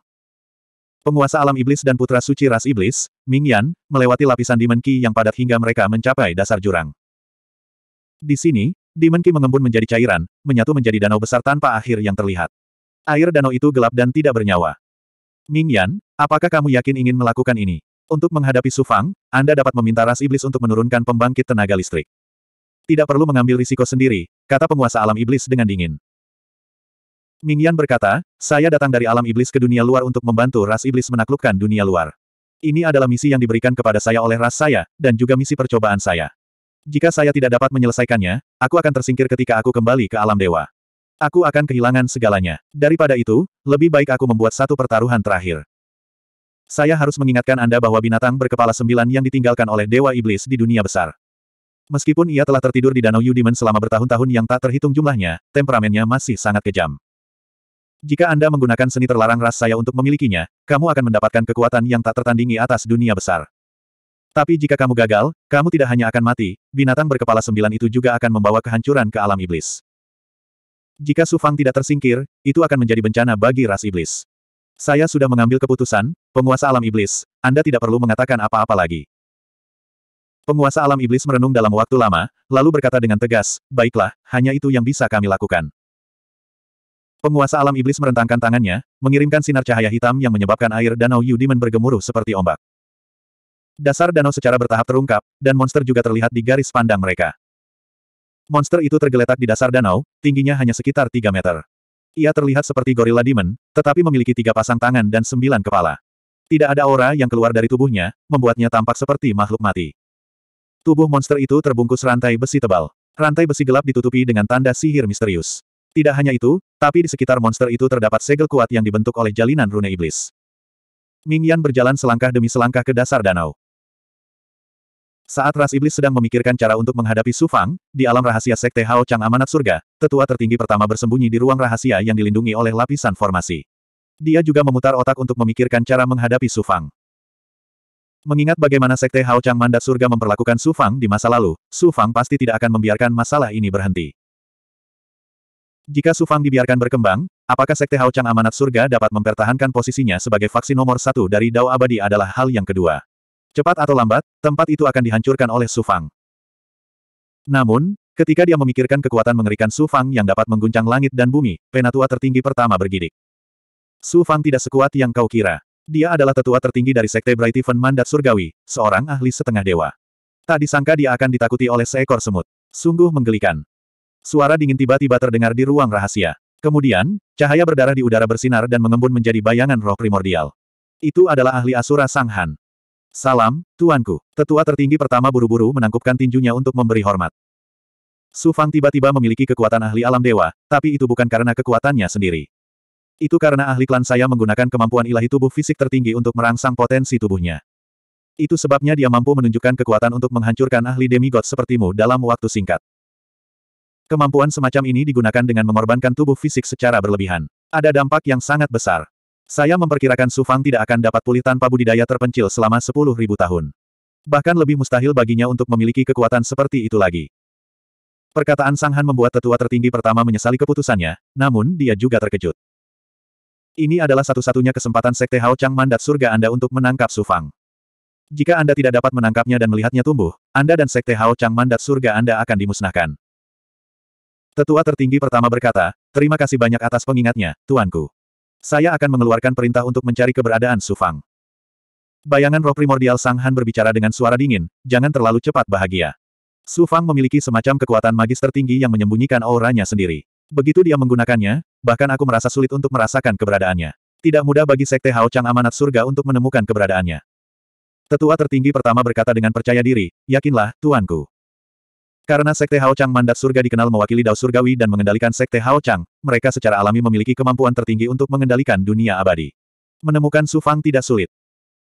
Penguasa alam iblis dan putra suci ras iblis, Ming Yan, melewati lapisan dimenki yang padat hingga mereka mencapai dasar jurang. Di sini, Demon Ki mengembun menjadi cairan, menyatu menjadi danau besar tanpa akhir yang terlihat. Air danau itu gelap dan tidak bernyawa. Ming Yan, apakah kamu yakin ingin melakukan ini? Untuk menghadapi Sufang, Anda dapat meminta ras iblis untuk menurunkan pembangkit tenaga listrik. Tidak perlu mengambil risiko sendiri, kata penguasa alam iblis dengan dingin. Ming Yan berkata, saya datang dari alam iblis ke dunia luar untuk membantu ras iblis menaklukkan dunia luar. Ini adalah misi yang diberikan kepada saya oleh ras saya, dan juga misi percobaan saya. Jika saya tidak dapat menyelesaikannya, aku akan tersingkir ketika aku kembali ke alam dewa. Aku akan kehilangan segalanya. Daripada itu, lebih baik aku membuat satu pertaruhan terakhir. Saya harus mengingatkan Anda bahwa binatang berkepala sembilan yang ditinggalkan oleh Dewa Iblis di dunia besar. Meskipun ia telah tertidur di Danau Yudiman selama bertahun-tahun yang tak terhitung jumlahnya, temperamennya masih sangat kejam. Jika Anda menggunakan seni terlarang ras saya untuk memilikinya, kamu akan mendapatkan kekuatan yang tak tertandingi atas dunia besar. Tapi jika kamu gagal, kamu tidak hanya akan mati, binatang berkepala sembilan itu juga akan membawa kehancuran ke alam iblis. Jika Sufang tidak tersingkir, itu akan menjadi bencana bagi ras iblis. Saya sudah mengambil keputusan, penguasa alam iblis, Anda tidak perlu mengatakan apa-apa lagi. Penguasa alam iblis merenung dalam waktu lama, lalu berkata dengan tegas, baiklah, hanya itu yang bisa kami lakukan. Penguasa alam iblis merentangkan tangannya, mengirimkan sinar cahaya hitam yang menyebabkan air danau Yu Demon bergemuruh seperti ombak. Dasar danau secara bertahap terungkap, dan monster juga terlihat di garis pandang mereka. Monster itu tergeletak di dasar danau, tingginya hanya sekitar 3 meter. Ia terlihat seperti gorila demon, tetapi memiliki tiga pasang tangan dan sembilan kepala. Tidak ada aura yang keluar dari tubuhnya, membuatnya tampak seperti makhluk mati. Tubuh monster itu terbungkus rantai besi tebal. Rantai besi gelap ditutupi dengan tanda sihir misterius. Tidak hanya itu, tapi di sekitar monster itu terdapat segel kuat yang dibentuk oleh jalinan rune iblis. Ming Yan berjalan selangkah demi selangkah ke dasar danau. Saat ras iblis sedang memikirkan cara untuk menghadapi Su Fang, di alam rahasia Sekte Hao Chang Amanat Surga, tetua tertinggi pertama bersembunyi di ruang rahasia yang dilindungi oleh lapisan formasi. Dia juga memutar otak untuk memikirkan cara menghadapi Su Fang. Mengingat bagaimana Sekte Hao Chang Mandat Surga memperlakukan Su Fang di masa lalu, Su Fang pasti tidak akan membiarkan masalah ini berhenti. Jika Su Fang dibiarkan berkembang, apakah Sekte Hao Chang Amanat Surga dapat mempertahankan posisinya sebagai vaksin nomor satu dari Dao Abadi adalah hal yang kedua. Cepat atau lambat, tempat itu akan dihancurkan oleh Sufang. Namun, ketika dia memikirkan kekuatan mengerikan Sufang yang dapat mengguncang langit dan bumi, penatua tertinggi pertama bergidik. Sufang tidak sekuat yang kau kira. Dia adalah tetua tertinggi dari Sekte Bright Even Mandat Surgawi, seorang ahli setengah dewa. Tak disangka dia akan ditakuti oleh seekor semut. Sungguh menggelikan. Suara dingin tiba-tiba terdengar di ruang rahasia. Kemudian, cahaya berdarah di udara bersinar dan mengembun menjadi bayangan roh primordial. Itu adalah ahli Asura Sanghan. Salam, tuanku. Tetua tertinggi pertama buru-buru menangkupkan tinjunya untuk memberi hormat. Su Fang tiba-tiba memiliki kekuatan ahli alam dewa, tapi itu bukan karena kekuatannya sendiri. Itu karena ahli klan saya menggunakan kemampuan ilahi tubuh fisik tertinggi untuk merangsang potensi tubuhnya. Itu sebabnya dia mampu menunjukkan kekuatan untuk menghancurkan ahli demigod sepertimu dalam waktu singkat. Kemampuan semacam ini digunakan dengan mengorbankan tubuh fisik secara berlebihan. Ada dampak yang sangat besar. Saya memperkirakan Su Fang tidak akan dapat pulih tanpa budidaya terpencil selama sepuluh ribu tahun. Bahkan lebih mustahil baginya untuk memiliki kekuatan seperti itu lagi. Perkataan Sang Han membuat tetua tertinggi pertama menyesali keputusannya, namun dia juga terkejut. Ini adalah satu-satunya kesempatan Sekte Hao Chang mandat surga Anda untuk menangkap Su Fang. Jika Anda tidak dapat menangkapnya dan melihatnya tumbuh, Anda dan Sekte Hao Chang mandat surga Anda akan dimusnahkan. Tetua tertinggi pertama berkata, terima kasih banyak atas pengingatnya, tuanku. Saya akan mengeluarkan perintah untuk mencari keberadaan Su Fang. Bayangan roh primordial Sang Han berbicara dengan suara dingin, jangan terlalu cepat bahagia. Su Fang memiliki semacam kekuatan magis tertinggi yang menyembunyikan auranya sendiri. Begitu dia menggunakannya, bahkan aku merasa sulit untuk merasakan keberadaannya. Tidak mudah bagi Sekte Hao Chang Amanat Surga untuk menemukan keberadaannya. Tetua tertinggi pertama berkata dengan percaya diri, yakinlah, tuanku. Karena Sekte Hao Chang Mandat Surga dikenal mewakili Dao Surgawi dan mengendalikan Sekte Hao Chang, mereka secara alami memiliki kemampuan tertinggi untuk mengendalikan dunia abadi. Menemukan Su Fang tidak sulit.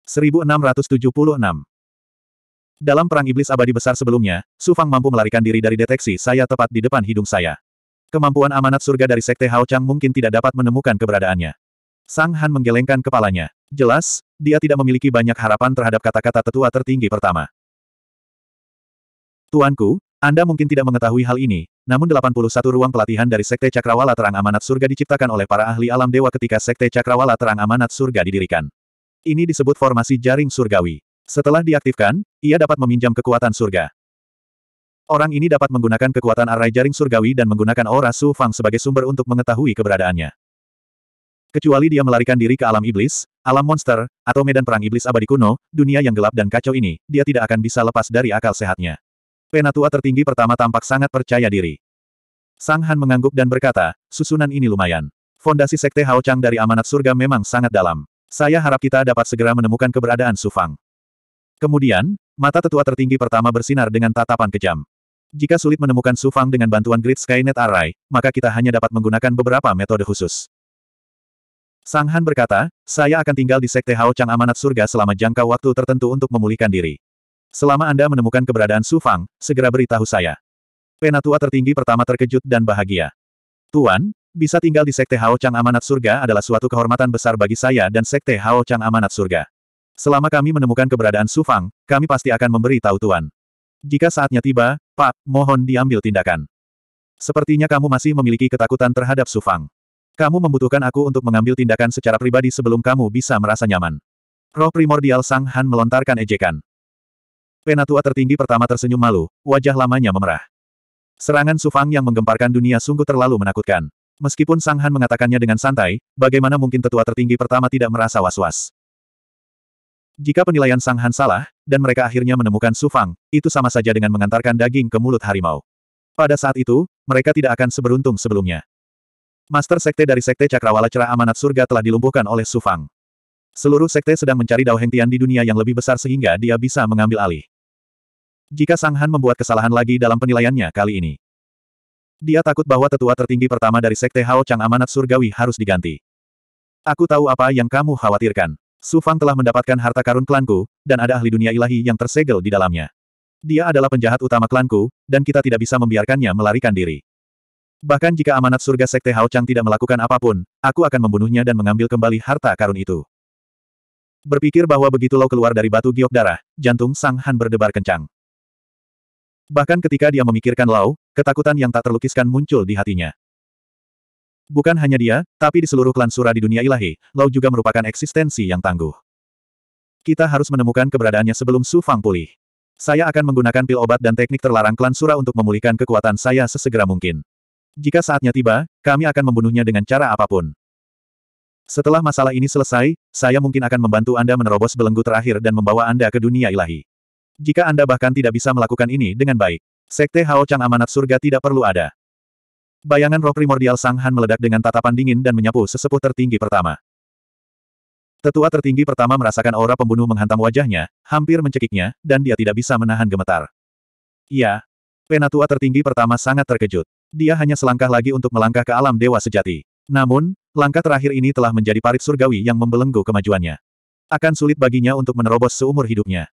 1676 Dalam Perang Iblis Abadi Besar sebelumnya, Su Fang mampu melarikan diri dari deteksi saya tepat di depan hidung saya. Kemampuan amanat surga dari Sekte Hao Chang mungkin tidak dapat menemukan keberadaannya. Sang Han menggelengkan kepalanya. Jelas, dia tidak memiliki banyak harapan terhadap kata-kata tetua tertinggi pertama. Tuanku, anda mungkin tidak mengetahui hal ini, namun 81 ruang pelatihan dari Sekte Cakrawala Terang Amanat Surga diciptakan oleh para ahli alam dewa ketika Sekte Cakrawala Terang Amanat Surga didirikan. Ini disebut formasi jaring surgawi. Setelah diaktifkan, ia dapat meminjam kekuatan surga. Orang ini dapat menggunakan kekuatan arai jaring surgawi dan menggunakan aura Su Fang sebagai sumber untuk mengetahui keberadaannya. Kecuali dia melarikan diri ke alam iblis, alam monster, atau medan perang iblis abadi kuno, dunia yang gelap dan kacau ini, dia tidak akan bisa lepas dari akal sehatnya. Penatua tertinggi pertama tampak sangat percaya diri. Sang Han mengangguk dan berkata, susunan ini lumayan. Fondasi Sekte Hao Chang dari amanat surga memang sangat dalam. Saya harap kita dapat segera menemukan keberadaan Su Fang. Kemudian, mata tetua tertinggi pertama bersinar dengan tatapan kejam. Jika sulit menemukan Su Fang dengan bantuan Great Skynet Array, maka kita hanya dapat menggunakan beberapa metode khusus. Sang Han berkata, saya akan tinggal di Sekte Hao Chang Amanat Surga selama jangka waktu tertentu untuk memulihkan diri. Selama Anda menemukan keberadaan Su Fang, segera beritahu saya. Penatua tertinggi pertama terkejut dan bahagia. Tuan, bisa tinggal di Sekte Hao Chang Amanat Surga adalah suatu kehormatan besar bagi saya dan Sekte Hao Chang Amanat Surga. Selama kami menemukan keberadaan Su Fang, kami pasti akan memberi tahu Tuan. Jika saatnya tiba, Pak, mohon diambil tindakan. Sepertinya kamu masih memiliki ketakutan terhadap Su Fang. Kamu membutuhkan aku untuk mengambil tindakan secara pribadi sebelum kamu bisa merasa nyaman. Roh primordial Sang Han melontarkan ejekan. Penatua tertinggi pertama tersenyum malu, wajah lamanya memerah. Serangan Sufang yang menggemparkan dunia sungguh terlalu menakutkan. Meskipun Sang Han mengatakannya dengan santai, bagaimana mungkin tetua tertinggi pertama tidak merasa was-was? Jika penilaian Sang Han salah, dan mereka akhirnya menemukan Sufang, itu sama saja dengan mengantarkan daging ke mulut harimau. Pada saat itu, mereka tidak akan seberuntung sebelumnya. Master Sekte dari Sekte Cakrawala Cerah Amanat Surga telah dilumpuhkan oleh Sufang. Seluruh sekte sedang mencari Dao Hengtian di dunia yang lebih besar sehingga dia bisa mengambil alih jika Sang Han membuat kesalahan lagi dalam penilaiannya kali ini. Dia takut bahwa tetua tertinggi pertama dari Sekte Hao Chang Amanat Surgawi harus diganti. Aku tahu apa yang kamu khawatirkan. Su Fang telah mendapatkan harta karun klanku, dan ada ahli dunia ilahi yang tersegel di dalamnya. Dia adalah penjahat utama klanku, dan kita tidak bisa membiarkannya melarikan diri. Bahkan jika amanat surga Sekte Hao Chang tidak melakukan apapun, aku akan membunuhnya dan mengambil kembali harta karun itu. Berpikir bahwa begitu lo keluar dari batu giok darah, jantung Sang Han berdebar kencang. Bahkan ketika dia memikirkan Lau, ketakutan yang tak terlukiskan muncul di hatinya. Bukan hanya dia, tapi di seluruh klan Sura di dunia ilahi, Lau juga merupakan eksistensi yang tangguh. Kita harus menemukan keberadaannya sebelum Su Fang pulih. Saya akan menggunakan pil obat dan teknik terlarang klan Sura untuk memulihkan kekuatan saya sesegera mungkin. Jika saatnya tiba, kami akan membunuhnya dengan cara apapun. Setelah masalah ini selesai, saya mungkin akan membantu Anda menerobos belenggu terakhir dan membawa Anda ke dunia ilahi. Jika Anda bahkan tidak bisa melakukan ini dengan baik, Sekte Hao Chang amanat surga tidak perlu ada. Bayangan roh primordial Sang Han meledak dengan tatapan dingin dan menyapu sesepuh tertinggi pertama. Tetua tertinggi pertama merasakan aura pembunuh menghantam wajahnya, hampir mencekiknya, dan dia tidak bisa menahan gemetar. Ya, Penatua tertinggi pertama sangat terkejut. Dia hanya selangkah lagi untuk melangkah ke alam dewa sejati. Namun, langkah terakhir ini telah menjadi parit surgawi yang membelenggu kemajuannya. Akan sulit baginya untuk menerobos seumur hidupnya.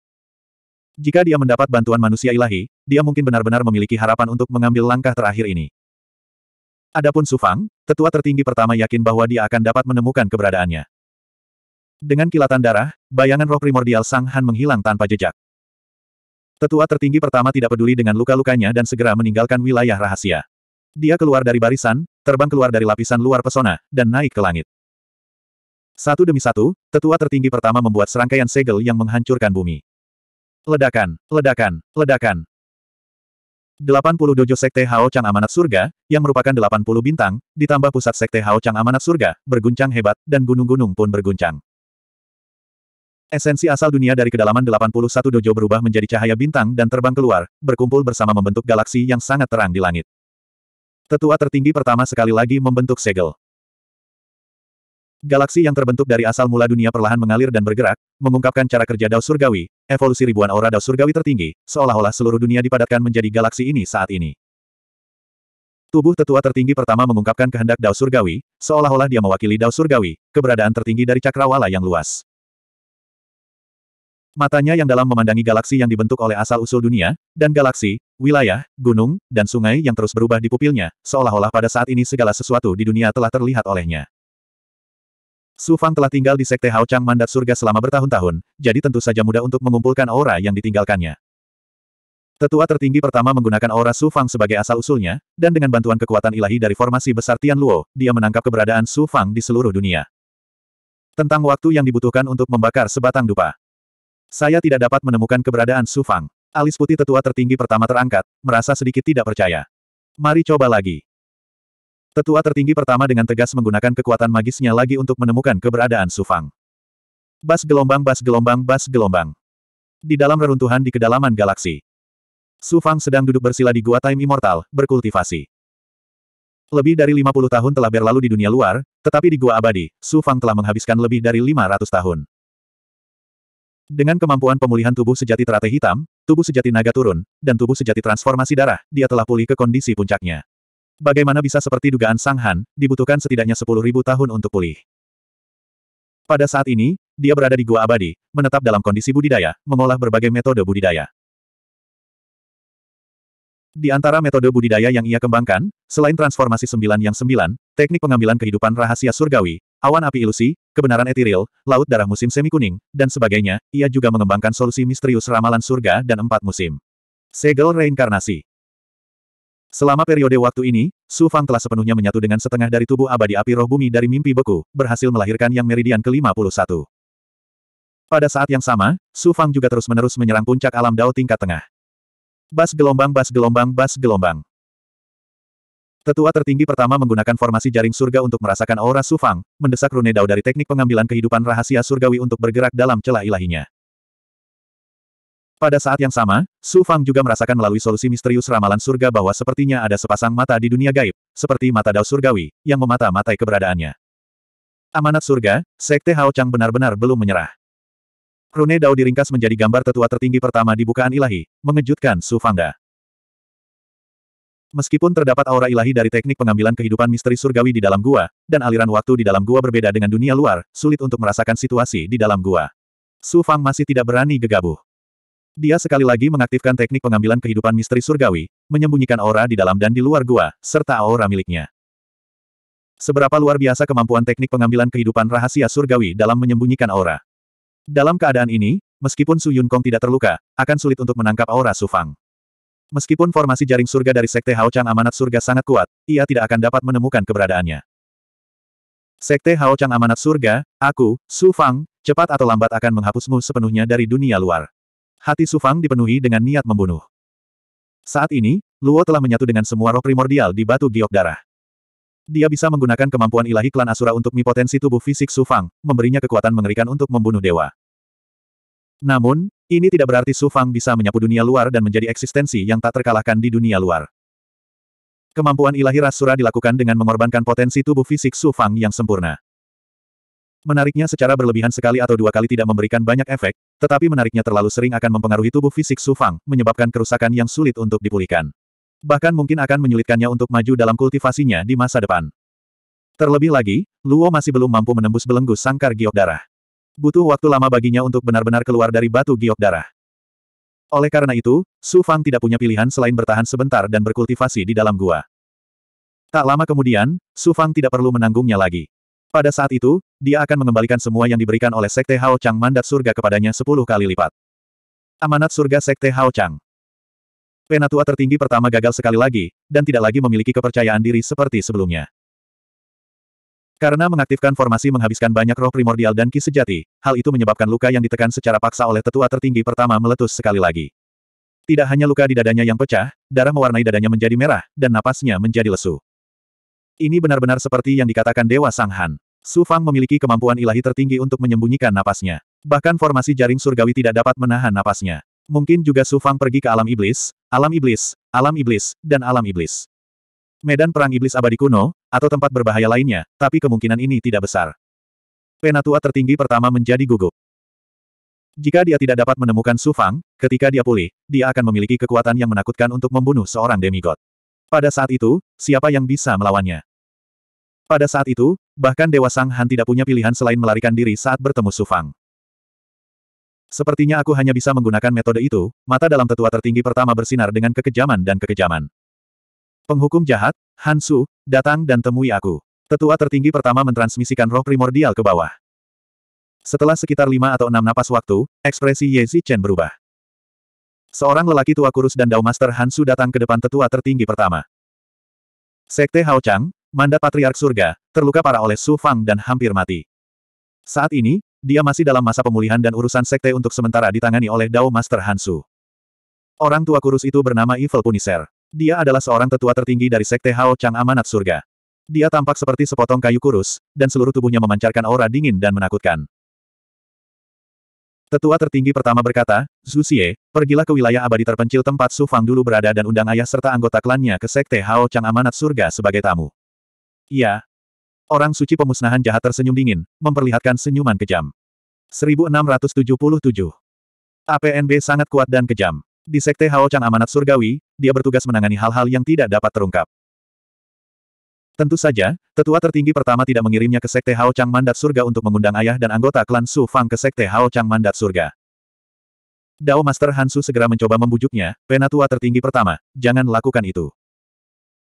Jika dia mendapat bantuan manusia ilahi, dia mungkin benar-benar memiliki harapan untuk mengambil langkah terakhir ini. Adapun Sufang, tetua tertinggi pertama yakin bahwa dia akan dapat menemukan keberadaannya. Dengan kilatan darah, bayangan roh primordial Sang Han menghilang tanpa jejak. Tetua tertinggi pertama tidak peduli dengan luka-lukanya dan segera meninggalkan wilayah rahasia. Dia keluar dari barisan, terbang keluar dari lapisan luar pesona, dan naik ke langit. Satu demi satu, tetua tertinggi pertama membuat serangkaian segel yang menghancurkan bumi. Ledakan, ledakan, ledakan. 80 dojo Sekte Hao Chang Amanat Surga, yang merupakan 80 bintang, ditambah pusat Sekte Hao Chang Amanat Surga, berguncang hebat, dan gunung-gunung pun berguncang. Esensi asal dunia dari kedalaman 81 dojo berubah menjadi cahaya bintang dan terbang keluar, berkumpul bersama membentuk galaksi yang sangat terang di langit. Tetua tertinggi pertama sekali lagi membentuk segel. Galaksi yang terbentuk dari asal mula dunia perlahan mengalir dan bergerak, mengungkapkan cara kerja Dao Surgawi, evolusi ribuan aura Dao Surgawi tertinggi, seolah-olah seluruh dunia dipadatkan menjadi galaksi ini saat ini. Tubuh tetua tertinggi pertama mengungkapkan kehendak Dao Surgawi, seolah-olah dia mewakili Dao Surgawi, keberadaan tertinggi dari cakrawala yang luas. Matanya yang dalam memandangi galaksi yang dibentuk oleh asal-usul dunia, dan galaksi, wilayah, gunung, dan sungai yang terus berubah di pupilnya, seolah-olah pada saat ini segala sesuatu di dunia telah terlihat olehnya. Su Fang telah tinggal di Sekte Hao Chang Mandat Surga selama bertahun-tahun, jadi tentu saja mudah untuk mengumpulkan aura yang ditinggalkannya. Tetua tertinggi pertama menggunakan aura Su Fang sebagai asal-usulnya, dan dengan bantuan kekuatan ilahi dari formasi besar Tian Luo, dia menangkap keberadaan Su Fang di seluruh dunia. Tentang waktu yang dibutuhkan untuk membakar sebatang dupa. Saya tidak dapat menemukan keberadaan Su Fang. Alis putih tetua tertinggi pertama terangkat, merasa sedikit tidak percaya. Mari coba lagi. Tetua tertinggi pertama dengan tegas menggunakan kekuatan magisnya lagi untuk menemukan keberadaan Sufang. Bas gelombang bas gelombang bas gelombang. Di dalam reruntuhan di kedalaman galaksi. Sufang sedang duduk bersila di gua Time Immortal, berkultivasi. Lebih dari 50 tahun telah berlalu di dunia luar, tetapi di gua abadi, Sufang telah menghabiskan lebih dari 500 tahun. Dengan kemampuan pemulihan tubuh sejati teratai hitam, tubuh sejati naga turun, dan tubuh sejati transformasi darah, dia telah pulih ke kondisi puncaknya. Bagaimana bisa seperti dugaan Sang Han, dibutuhkan setidaknya sepuluh ribu tahun untuk pulih. Pada saat ini, dia berada di Gua Abadi, menetap dalam kondisi budidaya, mengolah berbagai metode budidaya. Di antara metode budidaya yang ia kembangkan, selain transformasi sembilan yang sembilan, teknik pengambilan kehidupan rahasia surgawi, awan api ilusi, kebenaran etiril, laut darah musim semi kuning, dan sebagainya, ia juga mengembangkan solusi misterius ramalan surga dan empat musim. Segel reinkarnasi Selama periode waktu ini, Su Fang telah sepenuhnya menyatu dengan setengah dari tubuh abadi api roh bumi dari mimpi beku, berhasil melahirkan yang meridian ke-51. Pada saat yang sama, Su Fang juga terus-menerus menyerang puncak alam dao tingkat tengah. Bas gelombang bas gelombang bas gelombang. Tetua tertinggi pertama menggunakan formasi jaring surga untuk merasakan aura Su Fang, mendesak Rune Dao dari teknik pengambilan kehidupan rahasia surgawi untuk bergerak dalam celah ilahinya. Pada saat yang sama, Su Fang juga merasakan melalui solusi misterius ramalan surga bahwa sepertinya ada sepasang mata di dunia gaib, seperti mata dao surgawi, yang memata-matai keberadaannya. Amanat surga, Sekte Hao Chang benar-benar belum menyerah. Rune Dao diringkas menjadi gambar tetua tertinggi pertama di bukaan ilahi, mengejutkan Su Fangda. Meskipun terdapat aura ilahi dari teknik pengambilan kehidupan misteri surgawi di dalam gua, dan aliran waktu di dalam gua berbeda dengan dunia luar, sulit untuk merasakan situasi di dalam gua. Su Fang masih tidak berani gegabah. Dia sekali lagi mengaktifkan teknik pengambilan kehidupan misteri surgawi, menyembunyikan aura di dalam dan di luar gua, serta aura miliknya. Seberapa luar biasa kemampuan teknik pengambilan kehidupan rahasia surgawi dalam menyembunyikan aura. Dalam keadaan ini, meskipun Su Yun Kong tidak terluka, akan sulit untuk menangkap aura Su Fang. Meskipun formasi jaring surga dari Sekte Hao Chang Amanat Surga sangat kuat, ia tidak akan dapat menemukan keberadaannya. Sekte Hao Chang Amanat Surga, aku, Su Fang, cepat atau lambat akan menghapusmu sepenuhnya dari dunia luar. Hati Sufang dipenuhi dengan niat membunuh. Saat ini, Luo telah menyatu dengan semua roh primordial di batu giok darah. Dia bisa menggunakan kemampuan ilahi klan Asura untuk mi-potensi tubuh fisik Sufang, memberinya kekuatan mengerikan untuk membunuh dewa. Namun, ini tidak berarti Sufang bisa menyapu dunia luar dan menjadi eksistensi yang tak terkalahkan di dunia luar. Kemampuan ilahi Rasura dilakukan dengan mengorbankan potensi tubuh fisik Sufang yang sempurna. Menariknya secara berlebihan sekali atau dua kali tidak memberikan banyak efek, tetapi menariknya terlalu sering akan mempengaruhi tubuh fisik Su Fang, menyebabkan kerusakan yang sulit untuk dipulihkan. Bahkan mungkin akan menyulitkannya untuk maju dalam kultivasinya di masa depan. Terlebih lagi, Luo masih belum mampu menembus belenggu sangkar giok darah. Butuh waktu lama baginya untuk benar-benar keluar dari batu giok darah. Oleh karena itu, Su Fang tidak punya pilihan selain bertahan sebentar dan berkultivasi di dalam gua. Tak lama kemudian, Su Fang tidak perlu menanggungnya lagi. Pada saat itu, dia akan mengembalikan semua yang diberikan oleh Sekte Hao Chang mandat surga kepadanya sepuluh kali lipat. Amanat surga Sekte Hao Chang Penatua tertinggi pertama gagal sekali lagi, dan tidak lagi memiliki kepercayaan diri seperti sebelumnya. Karena mengaktifkan formasi menghabiskan banyak roh primordial dan ki sejati, hal itu menyebabkan luka yang ditekan secara paksa oleh tetua tertinggi pertama meletus sekali lagi. Tidak hanya luka di dadanya yang pecah, darah mewarnai dadanya menjadi merah, dan napasnya menjadi lesu. Ini benar-benar seperti yang dikatakan Dewa Sang Han. Su Fang memiliki kemampuan ilahi tertinggi untuk menyembunyikan napasnya. Bahkan formasi jaring surgawi tidak dapat menahan napasnya. Mungkin juga Su Fang pergi ke alam iblis, alam iblis, alam iblis, dan alam iblis. Medan perang iblis abadi kuno, atau tempat berbahaya lainnya, tapi kemungkinan ini tidak besar. Penatua tertinggi pertama menjadi gugup. Jika dia tidak dapat menemukan Su Fang, ketika dia pulih, dia akan memiliki kekuatan yang menakutkan untuk membunuh seorang demigod. Pada saat itu, siapa yang bisa melawannya? Pada saat itu, bahkan Dewa Sang Han tidak punya pilihan selain melarikan diri saat bertemu Sufang. Sepertinya aku hanya bisa menggunakan metode itu, mata dalam tetua tertinggi pertama bersinar dengan kekejaman dan kekejaman. Penghukum jahat, Han Su, datang dan temui aku. Tetua tertinggi pertama mentransmisikan roh primordial ke bawah. Setelah sekitar lima atau enam napas waktu, ekspresi Ye Zichen berubah. Seorang lelaki tua kurus dan Dao Master Hansu datang ke depan tetua tertinggi pertama. Sekte Hao Chang, Manda Patriark Surga, terluka parah oleh Su Fang dan hampir mati. Saat ini, dia masih dalam masa pemulihan dan urusan sekte untuk sementara ditangani oleh Dao Master Hansu. Orang tua kurus itu bernama Evil Punisher. Dia adalah seorang tetua tertinggi dari sekte Hao Chang Amanat Surga. Dia tampak seperti sepotong kayu kurus, dan seluruh tubuhnya memancarkan aura dingin dan menakutkan. Tetua tertinggi pertama berkata, Zhu Xie, pergilah ke wilayah abadi terpencil tempat Su Fang dulu berada dan undang ayah serta anggota klannya ke sekte Hao Chang Amanat Surga sebagai tamu. Iya. Orang suci pemusnahan jahat tersenyum dingin, memperlihatkan senyuman kejam. 1677. APNB sangat kuat dan kejam. Di Sekte Haochang Amanat Surgawi, dia bertugas menangani hal-hal yang tidak dapat terungkap. Tentu saja, tetua tertinggi pertama tidak mengirimnya ke Sekte Haochang Mandat Surga untuk mengundang ayah dan anggota klan Su Fang ke Sekte Haochang Mandat Surga. Dao Master Hansu segera mencoba membujuknya, penatua tertinggi pertama, jangan lakukan itu.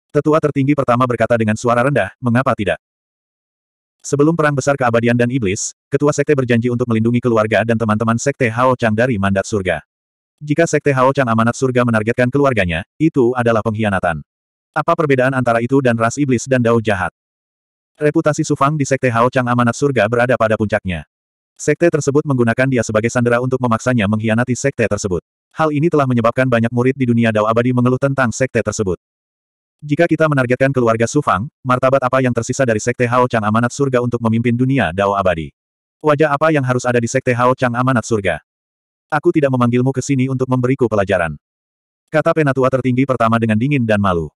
Tetua tertinggi pertama berkata dengan suara rendah, mengapa tidak? Sebelum perang besar keabadian dan iblis, ketua sekte berjanji untuk melindungi keluarga dan teman-teman sekte Hao Chang dari mandat surga. Jika sekte Hao Chang amanat surga menargetkan keluarganya, itu adalah pengkhianatan. Apa perbedaan antara itu dan ras iblis dan dao jahat? Reputasi Sufang di sekte Hao Chang amanat surga berada pada puncaknya. Sekte tersebut menggunakan dia sebagai sandera untuk memaksanya mengkhianati sekte tersebut. Hal ini telah menyebabkan banyak murid di dunia Dao abadi mengeluh tentang sekte tersebut. Jika kita menargetkan keluarga Sufang, martabat apa yang tersisa dari Sekte Hao Chang Amanat Surga untuk memimpin dunia Dao Abadi? Wajah apa yang harus ada di Sekte Hao Chang Amanat Surga? Aku tidak memanggilmu ke sini untuk memberiku pelajaran. Kata penatua tertinggi pertama dengan dingin dan malu.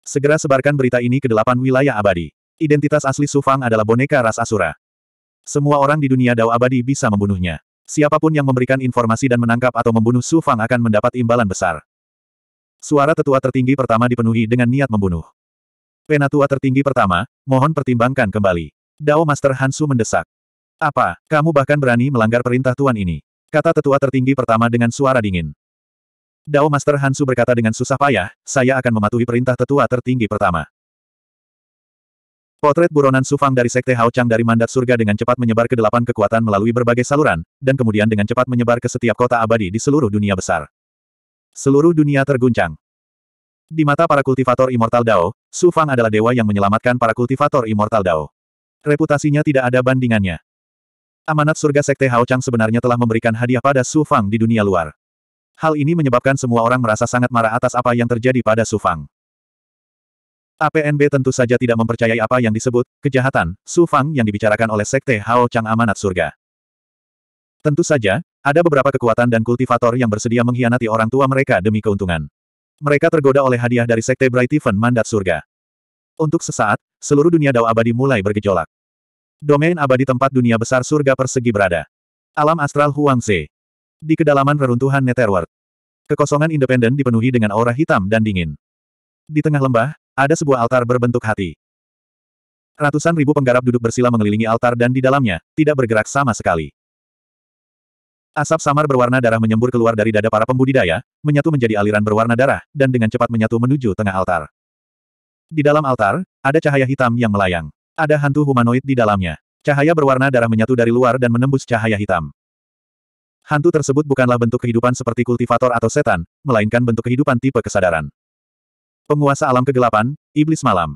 Segera sebarkan berita ini ke delapan wilayah abadi. Identitas asli Sufang adalah boneka ras Asura. Semua orang di dunia Dao abadi bisa membunuhnya. Siapapun yang memberikan informasi dan menangkap atau membunuh Sufang akan mendapat imbalan besar. Suara tetua tertinggi pertama dipenuhi dengan niat membunuh. Penatua tertinggi pertama, mohon pertimbangkan kembali. Dao Master Hansu mendesak. Apa, kamu bahkan berani melanggar perintah tuan ini? Kata tetua tertinggi pertama dengan suara dingin. Dao Master Hansu berkata dengan susah payah, saya akan mematuhi perintah tetua tertinggi pertama. Potret buronan Sufang dari Sekte Hao Chang dari Mandat Surga dengan cepat menyebar ke delapan kekuatan melalui berbagai saluran, dan kemudian dengan cepat menyebar ke setiap kota abadi di seluruh dunia besar. Seluruh dunia terguncang. Di mata para kultivator Immortal Dao, Su Fang adalah dewa yang menyelamatkan para kultivator Immortal Dao. Reputasinya tidak ada bandingannya. Amanat surga Sekte Hao Chang sebenarnya telah memberikan hadiah pada Su Fang di dunia luar. Hal ini menyebabkan semua orang merasa sangat marah atas apa yang terjadi pada Su Fang. APNB tentu saja tidak mempercayai apa yang disebut kejahatan Su Fang yang dibicarakan oleh Sekte Hao Chang Amanat Surga. Tentu saja, ada beberapa kekuatan dan kultivator yang bersedia mengkhianati orang tua mereka demi keuntungan. Mereka tergoda oleh hadiah dari Sekte Bright Brightiven Mandat Surga. Untuk sesaat, seluruh dunia Dao Abadi mulai bergejolak. Domain abadi tempat dunia besar surga persegi berada. Alam astral Huangse. Di kedalaman reruntuhan Netherworld. Kekosongan independen dipenuhi dengan aura hitam dan dingin. Di tengah lembah, ada sebuah altar berbentuk hati. Ratusan ribu penggarap duduk bersila mengelilingi altar dan di dalamnya, tidak bergerak sama sekali. Asap samar berwarna darah menyembur keluar dari dada para pembudidaya, menyatu menjadi aliran berwarna darah, dan dengan cepat menyatu menuju tengah altar. Di dalam altar, ada cahaya hitam yang melayang. Ada hantu humanoid di dalamnya. Cahaya berwarna darah menyatu dari luar dan menembus cahaya hitam. Hantu tersebut bukanlah bentuk kehidupan seperti kultivator atau setan, melainkan bentuk kehidupan tipe kesadaran. Penguasa alam kegelapan, Iblis Malam.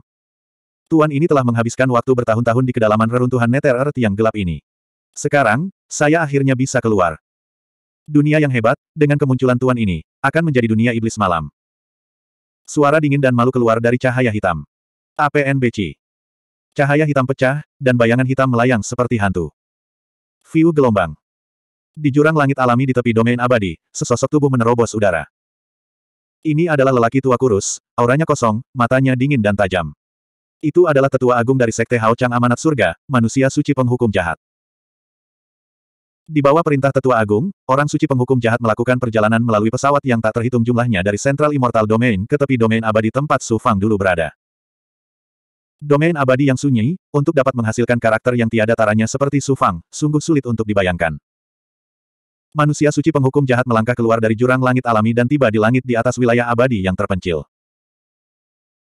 Tuan ini telah menghabiskan waktu bertahun-tahun di kedalaman reruntuhan Nether Earth yang gelap ini. Sekarang, saya akhirnya bisa keluar. Dunia yang hebat, dengan kemunculan Tuan ini, akan menjadi dunia iblis malam. Suara dingin dan malu keluar dari cahaya hitam. APNBC. Cahaya hitam pecah, dan bayangan hitam melayang seperti hantu. View gelombang. Di jurang langit alami di tepi domain abadi, sesosok tubuh menerobos udara. Ini adalah lelaki tua kurus, auranya kosong, matanya dingin dan tajam. Itu adalah tetua agung dari Sekte Hao Chang Amanat Surga, manusia suci penghukum jahat. Di bawah perintah Tetua Agung, orang suci penghukum jahat melakukan perjalanan melalui pesawat yang tak terhitung jumlahnya dari Central Immortal Domain ke tepi domain abadi tempat Su Fang dulu berada. Domain abadi yang sunyi, untuk dapat menghasilkan karakter yang tiada taranya seperti Su Fang, sungguh sulit untuk dibayangkan. Manusia suci penghukum jahat melangkah keluar dari jurang langit alami dan tiba di langit di atas wilayah abadi yang terpencil.